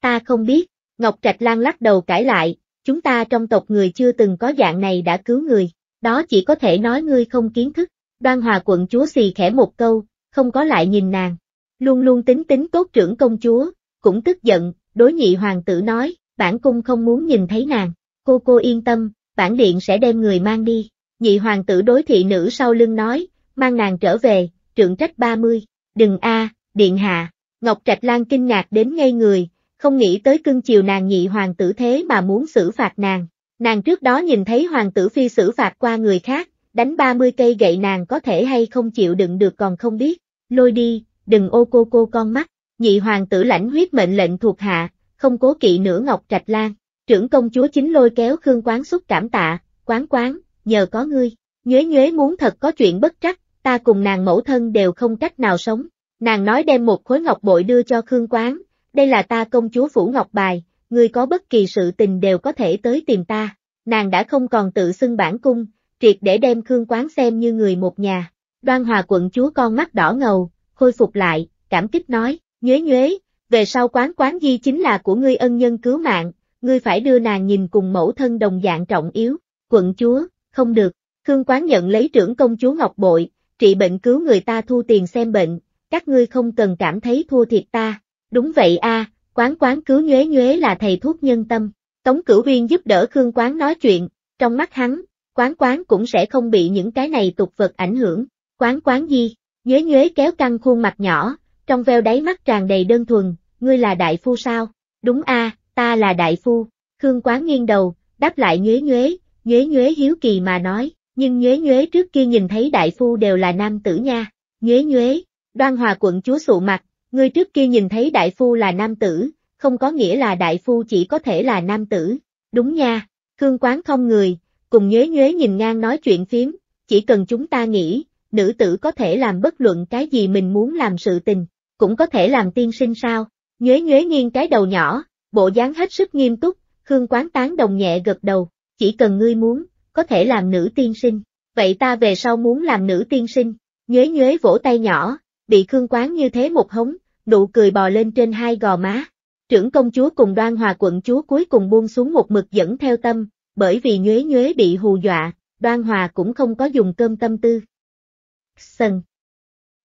Ta không biết, Ngọc Trạch Lan lắc đầu cãi lại, chúng ta trong tộc người chưa từng có dạng này đã cứu người, đó chỉ có thể nói ngươi không kiến thức, đoan hòa quận chúa xì khẽ một câu, không có lại nhìn nàng, luôn luôn tính tính tốt trưởng công chúa, cũng tức giận, đối nhị hoàng tử nói, bản cung không muốn nhìn thấy nàng, cô cô yên tâm, bản điện sẽ đem người mang đi. Nhị hoàng tử đối thị nữ sau lưng nói, mang nàng trở về, trượng trách 30, đừng a, điện hạ. Ngọc Trạch Lan kinh ngạc đến ngây người, không nghĩ tới cưng chiều nàng nhị hoàng tử thế mà muốn xử phạt nàng. Nàng trước đó nhìn thấy hoàng tử phi xử phạt qua người khác, đánh 30 cây gậy nàng có thể hay không chịu đựng được còn không biết. Lôi đi, đừng ô cô cô con mắt. Nhị hoàng tử lãnh huyết mệnh lệnh thuộc hạ, không cố kỵ nữa Ngọc Trạch Lan trưởng công chúa chính lôi kéo Khương Quán xúc cảm tạ, Quán Quán, nhờ có ngươi, nhuế nhuế muốn thật có chuyện bất trắc, ta cùng nàng mẫu thân đều không cách nào sống. Nàng nói đem một khối ngọc bội đưa cho Khương Quán, đây là ta công chúa Phủ Ngọc Bài, ngươi có bất kỳ sự tình đều có thể tới tìm ta. Nàng đã không còn tự xưng bản cung, triệt để đem Khương Quán xem như người một nhà. Đoan Hòa quận chúa con mắt đỏ ngầu, khôi phục lại, cảm kích nói, nhuế nhuế, về sau quán quán di chính là của ngươi ân nhân cứu mạng, ngươi phải đưa nàng nhìn cùng mẫu thân đồng dạng trọng yếu, quận chúa, không được. Khương Quán nhận lấy trưởng công chúa Ngọc Bội, trị bệnh cứu người ta thu tiền xem bệnh, các ngươi không cần cảm thấy thua thiệt ta. Đúng vậy a, Quán Quán cứu nhuế nhuế là thầy thuốc nhân tâm. Tống Cửu viên giúp đỡ Khương Quán nói chuyện, trong mắt hắn, Quán Quán cũng sẽ không bị những cái này tục vật ảnh hưởng. Quán Quán gì? Nhuế nhuế kéo căng khuôn mặt nhỏ, trong veo đáy mắt tràn đầy đơn thuần, ngươi là đại phu sao? Đúng a, ta là đại phu. Khương Quán nghiêng đầu, đáp lại nhuế nhuế, nhuế nhuế hiếu kỳ mà nói, nhưng nhuế nhuế trước kia nhìn thấy đại phu đều là nam tử nha. Nhuế nhuế, đoan hòa quận chúa sụ mặt, ngươi trước kia nhìn thấy đại phu là nam tử, không có nghĩa là đại phu chỉ có thể là nam tử. Đúng nha, Khương Quán không người, cùng nhuế nhuế nhìn ngang nói chuyện phiếm, chỉ cần chúng ta nghĩ, nữ tử có thể làm bất luận cái gì mình muốn làm sự tình, cũng có thể làm tiên sinh sao. Nhuế nhuế nghiêng cái đầu nhỏ, Bộ dáng hết sức nghiêm túc, Khương Quán Tán đồng nhẹ gật đầu, chỉ cần ngươi muốn, có thể làm nữ tiên sinh, vậy ta về sau muốn làm nữ tiên sinh, nhuế nhuế vỗ tay nhỏ, bị Khương Quán như thế một hống, nụ cười bò lên trên hai gò má. Trưởng công chúa cùng đoan hòa quận chúa cuối cùng buông xuống một mực dẫn theo tâm, bởi vì nhuế nhuế bị hù dọa, đoan hòa cũng không có dùng cơm tâm tư. Sần.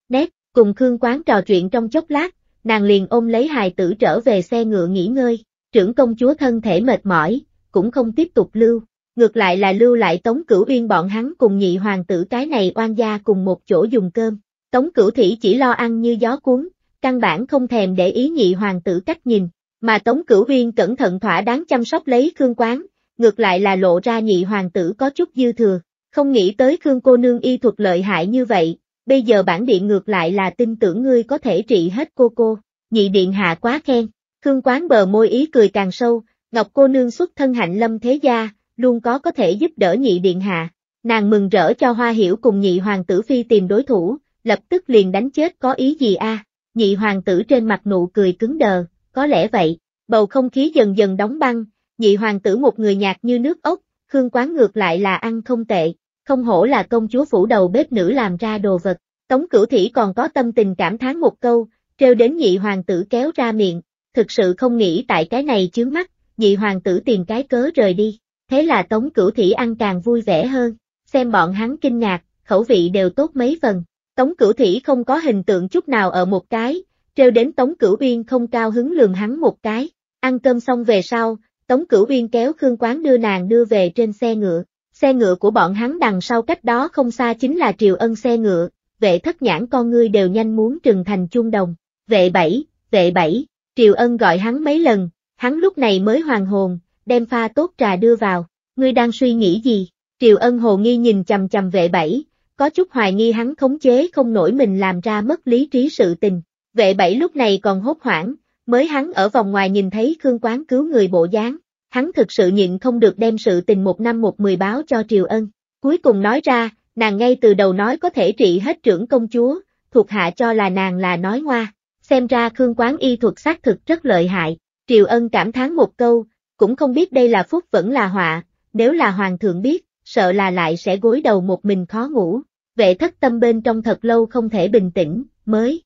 Nét, cùng Khương Quán trò chuyện trong chốc lát, nàng liền ôm lấy hài tử trở về xe ngựa nghỉ ngơi, trưởng công chúa thân thể mệt mỏi, cũng không tiếp tục lưu, ngược lại là lưu lại Tống Cửu Uyên bọn hắn cùng nhị hoàng tử cái này oan gia cùng một chỗ dùng cơm, Tống Cửu Thị chỉ lo ăn như gió cuốn, căn bản không thèm để ý nhị hoàng tử cách nhìn, mà Tống Cửu Uyên cẩn thận thỏa đáng chăm sóc lấy Khương Quán, ngược lại là lộ ra nhị hoàng tử có chút dư thừa, không nghĩ tới Khương cô nương y thuật lợi hại như vậy, bây giờ bản điện ngược lại là tin tưởng ngươi có thể trị hết cô cô, nhị điện hạ quá khen, khương quán bờ môi ý cười càng sâu, ngọc cô nương xuất thân hạnh lâm thế gia, luôn có có thể giúp đỡ nhị điện hạ, nàng mừng rỡ cho hoa hiểu cùng nhị hoàng tử phi tìm đối thủ, lập tức liền đánh chết có ý gì a? nhị hoàng tử trên mặt nụ cười cứng đờ, có lẽ vậy, bầu không khí dần dần đóng băng, nhị hoàng tử một người nhạt như nước ốc, khương quán ngược lại là ăn không tệ, không hổ là công chúa phủ đầu bếp nữ làm ra đồ vật. Tống cửu thỉ còn có tâm tình cảm thán một câu, treo đến nhị hoàng tử kéo ra miệng, thực sự không nghĩ tại cái này chướng mắt, nhị hoàng tử tìm cái cớ rời đi. Thế là tống cửu thỉ ăn càng vui vẻ hơn, xem bọn hắn kinh ngạc, khẩu vị đều tốt mấy phần. Tống cửu thỉ không có hình tượng chút nào ở một cái, treo đến tống cửu uyên không cao hứng lường hắn một cái. Ăn cơm xong về sau, tống cửu uyên kéo Khương Quán đưa nàng đưa về trên xe ngựa. Xe ngựa của bọn hắn đằng sau cách đó không xa chính là triều ân xe ngựa, vệ thất nhãn con ngươi đều nhanh muốn trừng thành chuông đồng. Vệ bảy, vệ bảy, triều ân gọi hắn mấy lần, hắn lúc này mới hoàn hồn, đem pha tốt trà đưa vào. Ngươi đang suy nghĩ gì? Triều ân hồ nghi nhìn chầm chầm vệ bảy, có chút hoài nghi hắn khống chế không nổi mình làm ra mất lý trí sự tình. Vệ bảy lúc này còn hốt hoảng, mới hắn ở vòng ngoài nhìn thấy Khương Quán cứu người bộ dáng, hắn thực sự nhịn không được đem sự tình một năm một mười báo cho Triều Ân. Cuối cùng nói ra, nàng ngay từ đầu nói có thể trị hết trưởng công chúa, thuộc hạ cho là nàng là nói ngoa. Xem ra Khương Quán y thuật xác thực rất lợi hại. Triều Ân cảm thán một câu, cũng không biết đây là phúc vẫn là họa, nếu là hoàng thượng biết, sợ là lại sẽ gối đầu một mình khó ngủ. Vệ thất tâm bên trong thật lâu không thể bình tĩnh, mới.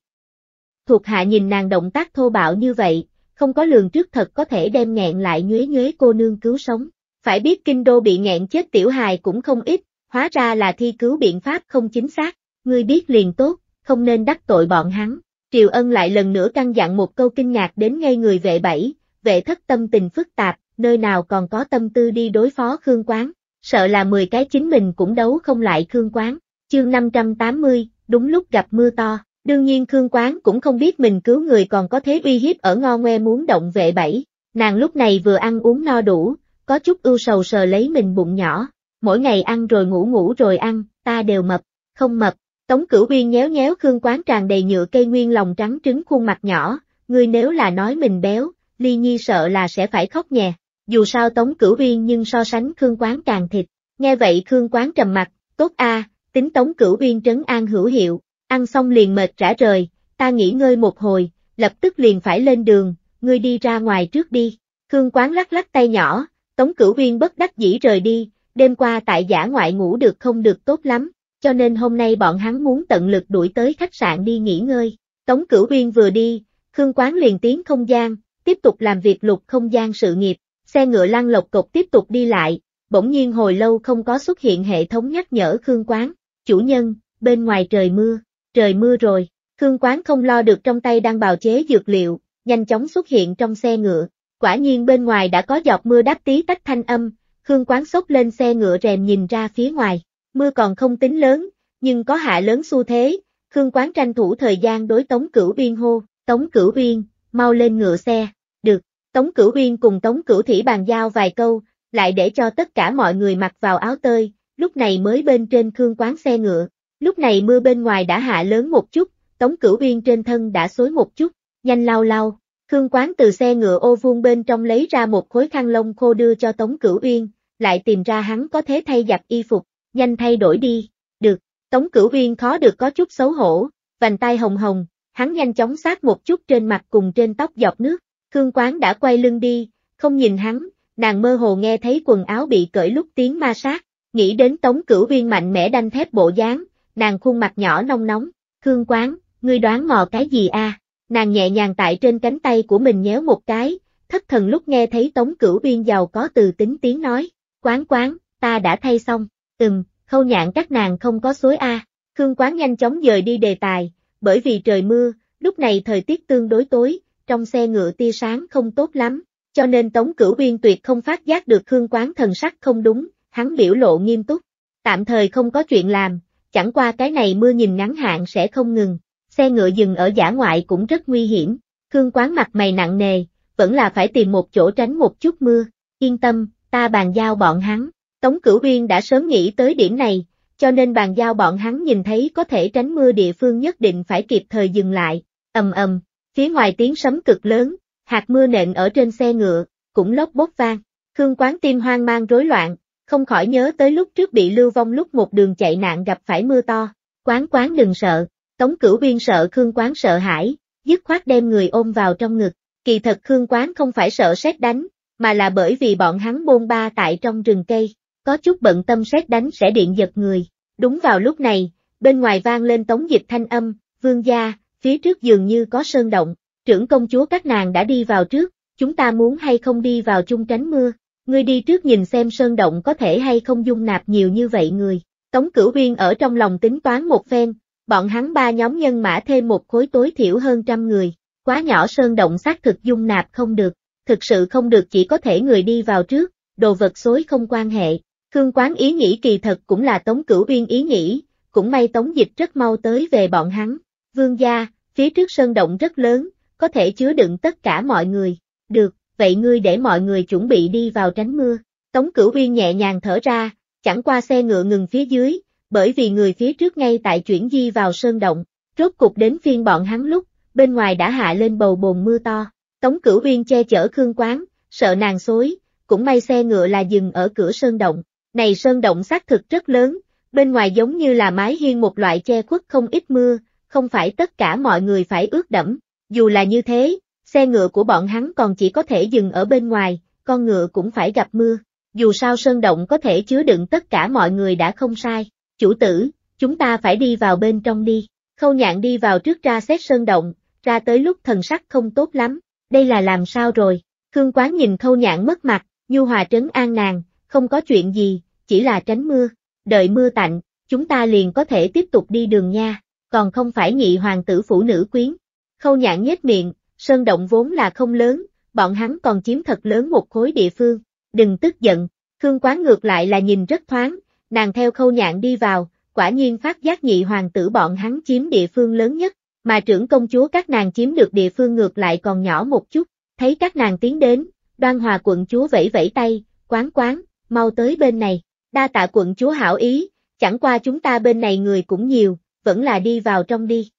Thuộc hạ nhìn nàng động tác thô bạo như vậy, không có lường trước thật có thể đem nghẹn lại nhuế nhuế cô nương cứu sống. Phải biết kinh đô bị nghẹn chết tiểu hài cũng không ít, hóa ra là thi cứu biện pháp không chính xác, ngươi biết liền tốt, không nên đắc tội bọn hắn. Triều Ân lại lần nữa căn dặn một câu kinh ngạc đến ngay người vệ bảy, vệ thất tâm tình phức tạp, nơi nào còn có tâm tư đi đối phó Khương Quán, sợ là 10 cái chính mình cũng đấu không lại Khương Quán. Chương 580, đúng lúc gặp mưa to. Đương nhiên Khương Quán cũng không biết mình cứu người còn có thế uy hiếp ở ngo ngoe muốn động vệ bẫy, nàng lúc này vừa ăn uống no đủ, có chút ưu sầu sờ lấy mình bụng nhỏ, mỗi ngày ăn rồi ngủ ngủ rồi ăn, ta đều mập, không mập, Tống Cửu Uyên nhéo nhéo Khương Quán tràn đầy nhựa cây nguyên lòng trắng trứng khuôn mặt nhỏ, ngươi nếu là nói mình béo, Ly Nhi sợ là sẽ phải khóc nhè, dù sao Tống Cửu Uyên nhưng so sánh Khương Quán càng thịt, nghe vậy Khương Quán trầm mặt, tốt a, tính Tống Cửu Uyên trấn an hữu hiệu, ăn xong liền mệt rã rời, ta nghỉ ngơi một hồi, lập tức liền phải lên đường, ngươi đi ra ngoài trước đi. Khương Quán lắc lắc tay nhỏ, Tống Cửu Huyên bất đắc dĩ rời đi, đêm qua tại giả ngoại ngủ được không được tốt lắm, cho nên hôm nay bọn hắn muốn tận lực đuổi tới khách sạn đi nghỉ ngơi. Tống Cửu Huyên vừa đi, Khương Quán liền tiến không gian, tiếp tục làm việc lục không gian sự nghiệp, xe ngựa lăn lộc cục tiếp tục đi lại, bỗng nhiên hồi lâu không có xuất hiện hệ thống nhắc nhở Khương Quán, chủ nhân, bên ngoài trời mưa trời mưa rồi, Khương Quán không lo được trong tay đang bào chế dược liệu, nhanh chóng xuất hiện trong xe ngựa, quả nhiên bên ngoài đã có giọt mưa đáp tí tách thanh âm, Khương Quán sốc lên xe ngựa rèm nhìn ra phía ngoài, mưa còn không tính lớn, nhưng có hạ lớn xu thế, Khương Quán tranh thủ thời gian đối Tống Cửu Uyên hô, Tống Cửu Uyên, mau lên ngựa xe, được, Tống Cửu Uyên cùng Tống Cửu Thủy bàn giao vài câu, lại để cho tất cả mọi người mặc vào áo tơi, lúc này mới bên trên Khương Quán xe ngựa, Lúc này mưa bên ngoài đã hạ lớn một chút, Tống Cửu Uyên trên thân đã xối một chút, nhanh lau lau. Khương Quán từ xe ngựa ô vuông bên trong lấy ra một khối khăn lông khô đưa cho Tống Cửu Uyên, lại tìm ra hắn có thế thay giặt y phục, nhanh thay đổi đi. Được, Tống Cửu Uyên khó được có chút xấu hổ, vành tay hồng hồng, hắn nhanh chóng sát một chút trên mặt cùng trên tóc giọt nước. Khương Quán đã quay lưng đi, không nhìn hắn, nàng mơ hồ nghe thấy quần áo bị cởi lúc tiếng ma sát, nghĩ đến Tống Cửu Uyên mạnh mẽ đanh thép bộ dáng, nàng khuôn mặt nhỏ nông nóng, Khương Quán, ngươi đoán mò cái gì a? Nàng nhẹ nhàng tại trên cánh tay của mình nhéo một cái, thất thần lúc nghe thấy Tống Cửu biên giàu có từ tính tiếng nói, quán quán, ta đã thay xong, ừm, khâu nhạn các nàng không có suối a. Khương Quán nhanh chóng dời đi đề tài, bởi vì trời mưa, lúc này thời tiết tương đối tối, trong xe ngựa tia sáng không tốt lắm, cho nên Tống Cửu biên tuyệt không phát giác được Khương Quán thần sắc không đúng, hắn biểu lộ nghiêm túc. Tạm thời không có chuyện làm, chẳng qua cái này mưa nhìn nắng hạn sẽ không ngừng, xe ngựa dừng ở giả ngoại cũng rất nguy hiểm, Khương Quán mặt mày nặng nề, vẫn là phải tìm một chỗ tránh một chút mưa, yên tâm, ta bàn giao bọn hắn, Tống Cửu Uyên đã sớm nghĩ tới điểm này, cho nên bàn giao bọn hắn nhìn thấy có thể tránh mưa địa phương nhất định phải kịp thời dừng lại, ầm ầm, phía ngoài tiếng sấm cực lớn, hạt mưa nện ở trên xe ngựa, cũng lốc bốc vang, Khương Quán tim hoang mang rối loạn, không khỏi nhớ tới lúc trước bị lưu vong lúc một đường chạy nạn gặp phải mưa to. Quán quán đừng sợ, Tống Cửu biên sợ Khương Quán sợ hãi, dứt khoát đem người ôm vào trong ngực. Kỳ thật Khương Quán không phải sợ xét đánh, mà là bởi vì bọn hắn bôn ba tại trong rừng cây, có chút bận tâm xét đánh sẽ điện giật người. Đúng vào lúc này, bên ngoài vang lên tống dịch thanh âm, vương gia, phía trước dường như có sơn động, trưởng công chúa các nàng đã đi vào trước, chúng ta muốn hay không đi vào chung tránh mưa ngươi đi trước nhìn xem sơn động có thể hay không dung nạp nhiều như vậy người. Tống Cửu Uyên ở trong lòng tính toán một phen, bọn hắn ba nhóm nhân mã thêm một khối tối thiểu hơn trăm người, quá nhỏ sơn động xác thực dung nạp không được, thực sự không được chỉ có thể người đi vào trước, đồ vật xối không quan hệ. Khương Quán ý nghĩ kỳ thật cũng là Tống Cửu Uyên ý nghĩ, cũng may Tống Dịch rất mau tới về bọn hắn. Vương gia, phía trước sơn động rất lớn, có thể chứa đựng tất cả mọi người. Được, vậy ngươi để mọi người chuẩn bị đi vào tránh mưa. Tống Cửu Uyên nhẹ nhàng thở ra, chẳng qua xe ngựa ngừng phía dưới, bởi vì người phía trước ngay tại chuyển di vào sơn động, rốt cục đến phiên bọn hắn lúc, bên ngoài đã hạ lên bầu bồn mưa to. Tống Cửu Uyên che chở Khương Quán, sợ nàng xối, cũng may xe ngựa là dừng ở cửa sơn động. Này sơn động xác thực rất lớn, bên ngoài giống như là mái hiên một loại che khuất không ít mưa, không phải tất cả mọi người phải ướt đẫm. Dù là như thế, xe ngựa của bọn hắn còn chỉ có thể dừng ở bên ngoài, con ngựa cũng phải gặp mưa. Dù sao sơn động có thể chứa đựng tất cả mọi người đã không sai, chủ tử, chúng ta phải đi vào bên trong đi. Khâu nhạn đi vào trước ra xét sơn động, ra tới lúc thần sắc không tốt lắm, đây là làm sao rồi. Khương Quán nhìn khâu nhạn mất mặt, nhu hòa trấn an nàng, không có chuyện gì, chỉ là tránh mưa, đợi mưa tạnh, chúng ta liền có thể tiếp tục đi đường nha, còn không phải nhị hoàng tử phụ nữ quyến. Khâu nhạn nhếch miệng, sơn động vốn là không lớn, bọn hắn còn chiếm thật lớn một khối địa phương, đừng tức giận, Khương Quán ngược lại là nhìn rất thoáng, nàng theo khâu nhạn đi vào, quả nhiên phát giác nhị hoàng tử bọn hắn chiếm địa phương lớn nhất, mà trưởng công chúa các nàng chiếm được địa phương ngược lại còn nhỏ một chút, thấy các nàng tiến đến, đoan hòa quận chúa vẫy vẫy tay, quán quán, mau tới bên này, đa tạ quận chúa hảo ý, chẳng qua chúng ta bên này người cũng nhiều, vẫn là đi vào trong đi.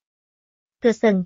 Cơ sần.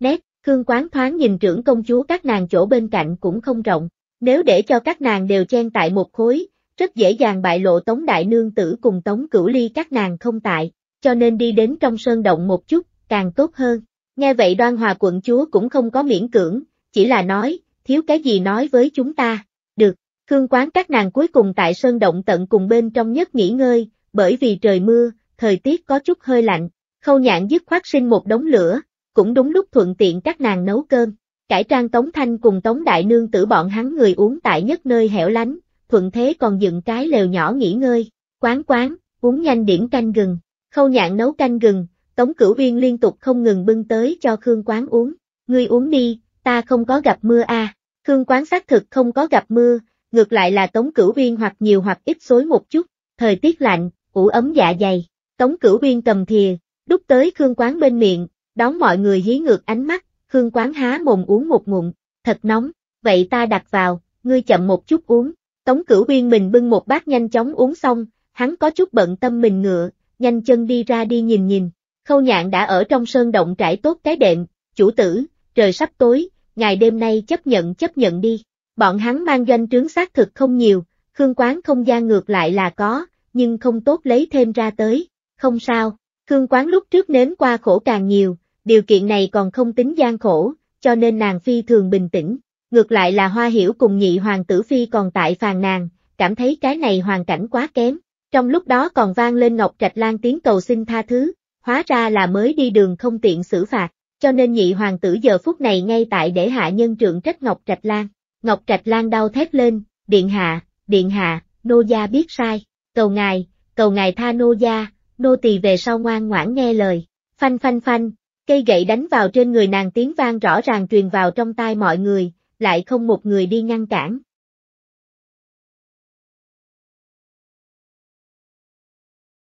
Nét. Khương Quán thoáng nhìn trưởng công chúa các nàng chỗ bên cạnh cũng không rộng, nếu để cho các nàng đều chen tại một khối, rất dễ dàng bại lộ Tống Đại Nương Tử cùng Tống Cửu Ly các nàng không tại, cho nên đi đến trong sơn động một chút, càng tốt hơn. Nghe vậy đoan hòa quận chúa cũng không có miễn cưỡng, chỉ là nói, thiếu cái gì nói với chúng ta, được, Khương Quán các nàng cuối cùng tại sơn động tận cùng bên trong nhất nghỉ ngơi, bởi vì trời mưa, thời tiết có chút hơi lạnh, khâu nhạn dứt khoát sinh một đống lửa, cũng đúng lúc thuận tiện các nàng nấu cơm. Cải trang Tống Thanh cùng Tống Đại Nương tử bọn hắn người uống tại nhất nơi hẻo lánh, thuận thế còn dựng cái lều nhỏ nghỉ ngơi, quán quán, uống nhanh điển canh gừng, khâu nhạn nấu canh gừng, Tống Cửu viên liên tục không ngừng bưng tới cho Khương Quán uống, ngươi uống đi, ta không có gặp mưa a. À. Khương Quán xác thực không có gặp mưa, ngược lại là Tống Cửu viên hoặc nhiều hoặc ít xối một chút, thời tiết lạnh, ủ ấm dạ dày, Tống Cửu viên cầm thìa, đút tới Khương Quán bên miệng, đón mọi người hí ngược ánh mắt, hương quán há mồm uống một ngụm, thật nóng, vậy ta đặt vào, ngươi chậm một chút uống, tống cửu uyên mình bưng một bát nhanh chóng uống xong, hắn có chút bận tâm mình ngựa, nhanh chân đi ra đi nhìn nhìn, khâu nhạn đã ở trong sơn động trải tốt cái đệm, chủ tử, trời sắp tối, ngày đêm nay chấp nhận chấp nhận đi, bọn hắn mang doanh trướng xác thực không nhiều, khương quán không gian ngược lại là có, nhưng không tốt lấy thêm ra tới, không sao, khương quán lúc trước nếm qua khổ càng nhiều, điều kiện này còn không tính gian khổ, cho nên nàng phi thường bình tĩnh. Ngược lại là hoa hiểu cùng nhị hoàng tử phi còn tại phàn nàng, cảm thấy cái này hoàn cảnh quá kém. Trong lúc đó còn vang lên Ngọc Trạch Lan tiếng cầu xin tha thứ, hóa ra là mới đi đường không tiện xử phạt, cho nên nhị hoàng tử giờ phút này ngay tại để hạ nhân trượng trách Ngọc Trạch Lan. Ngọc Trạch Lan đau thét lên, điện hạ, điện hạ, nô gia biết sai, cầu ngài, cầu ngài tha nô gia, nô tỳ về sau ngoan ngoãn nghe lời. Phanh phanh phanh, Cây gậy đánh vào trên người nàng tiếng vang rõ ràng truyền vào trong tai mọi người, lại không một người đi ngăn cản.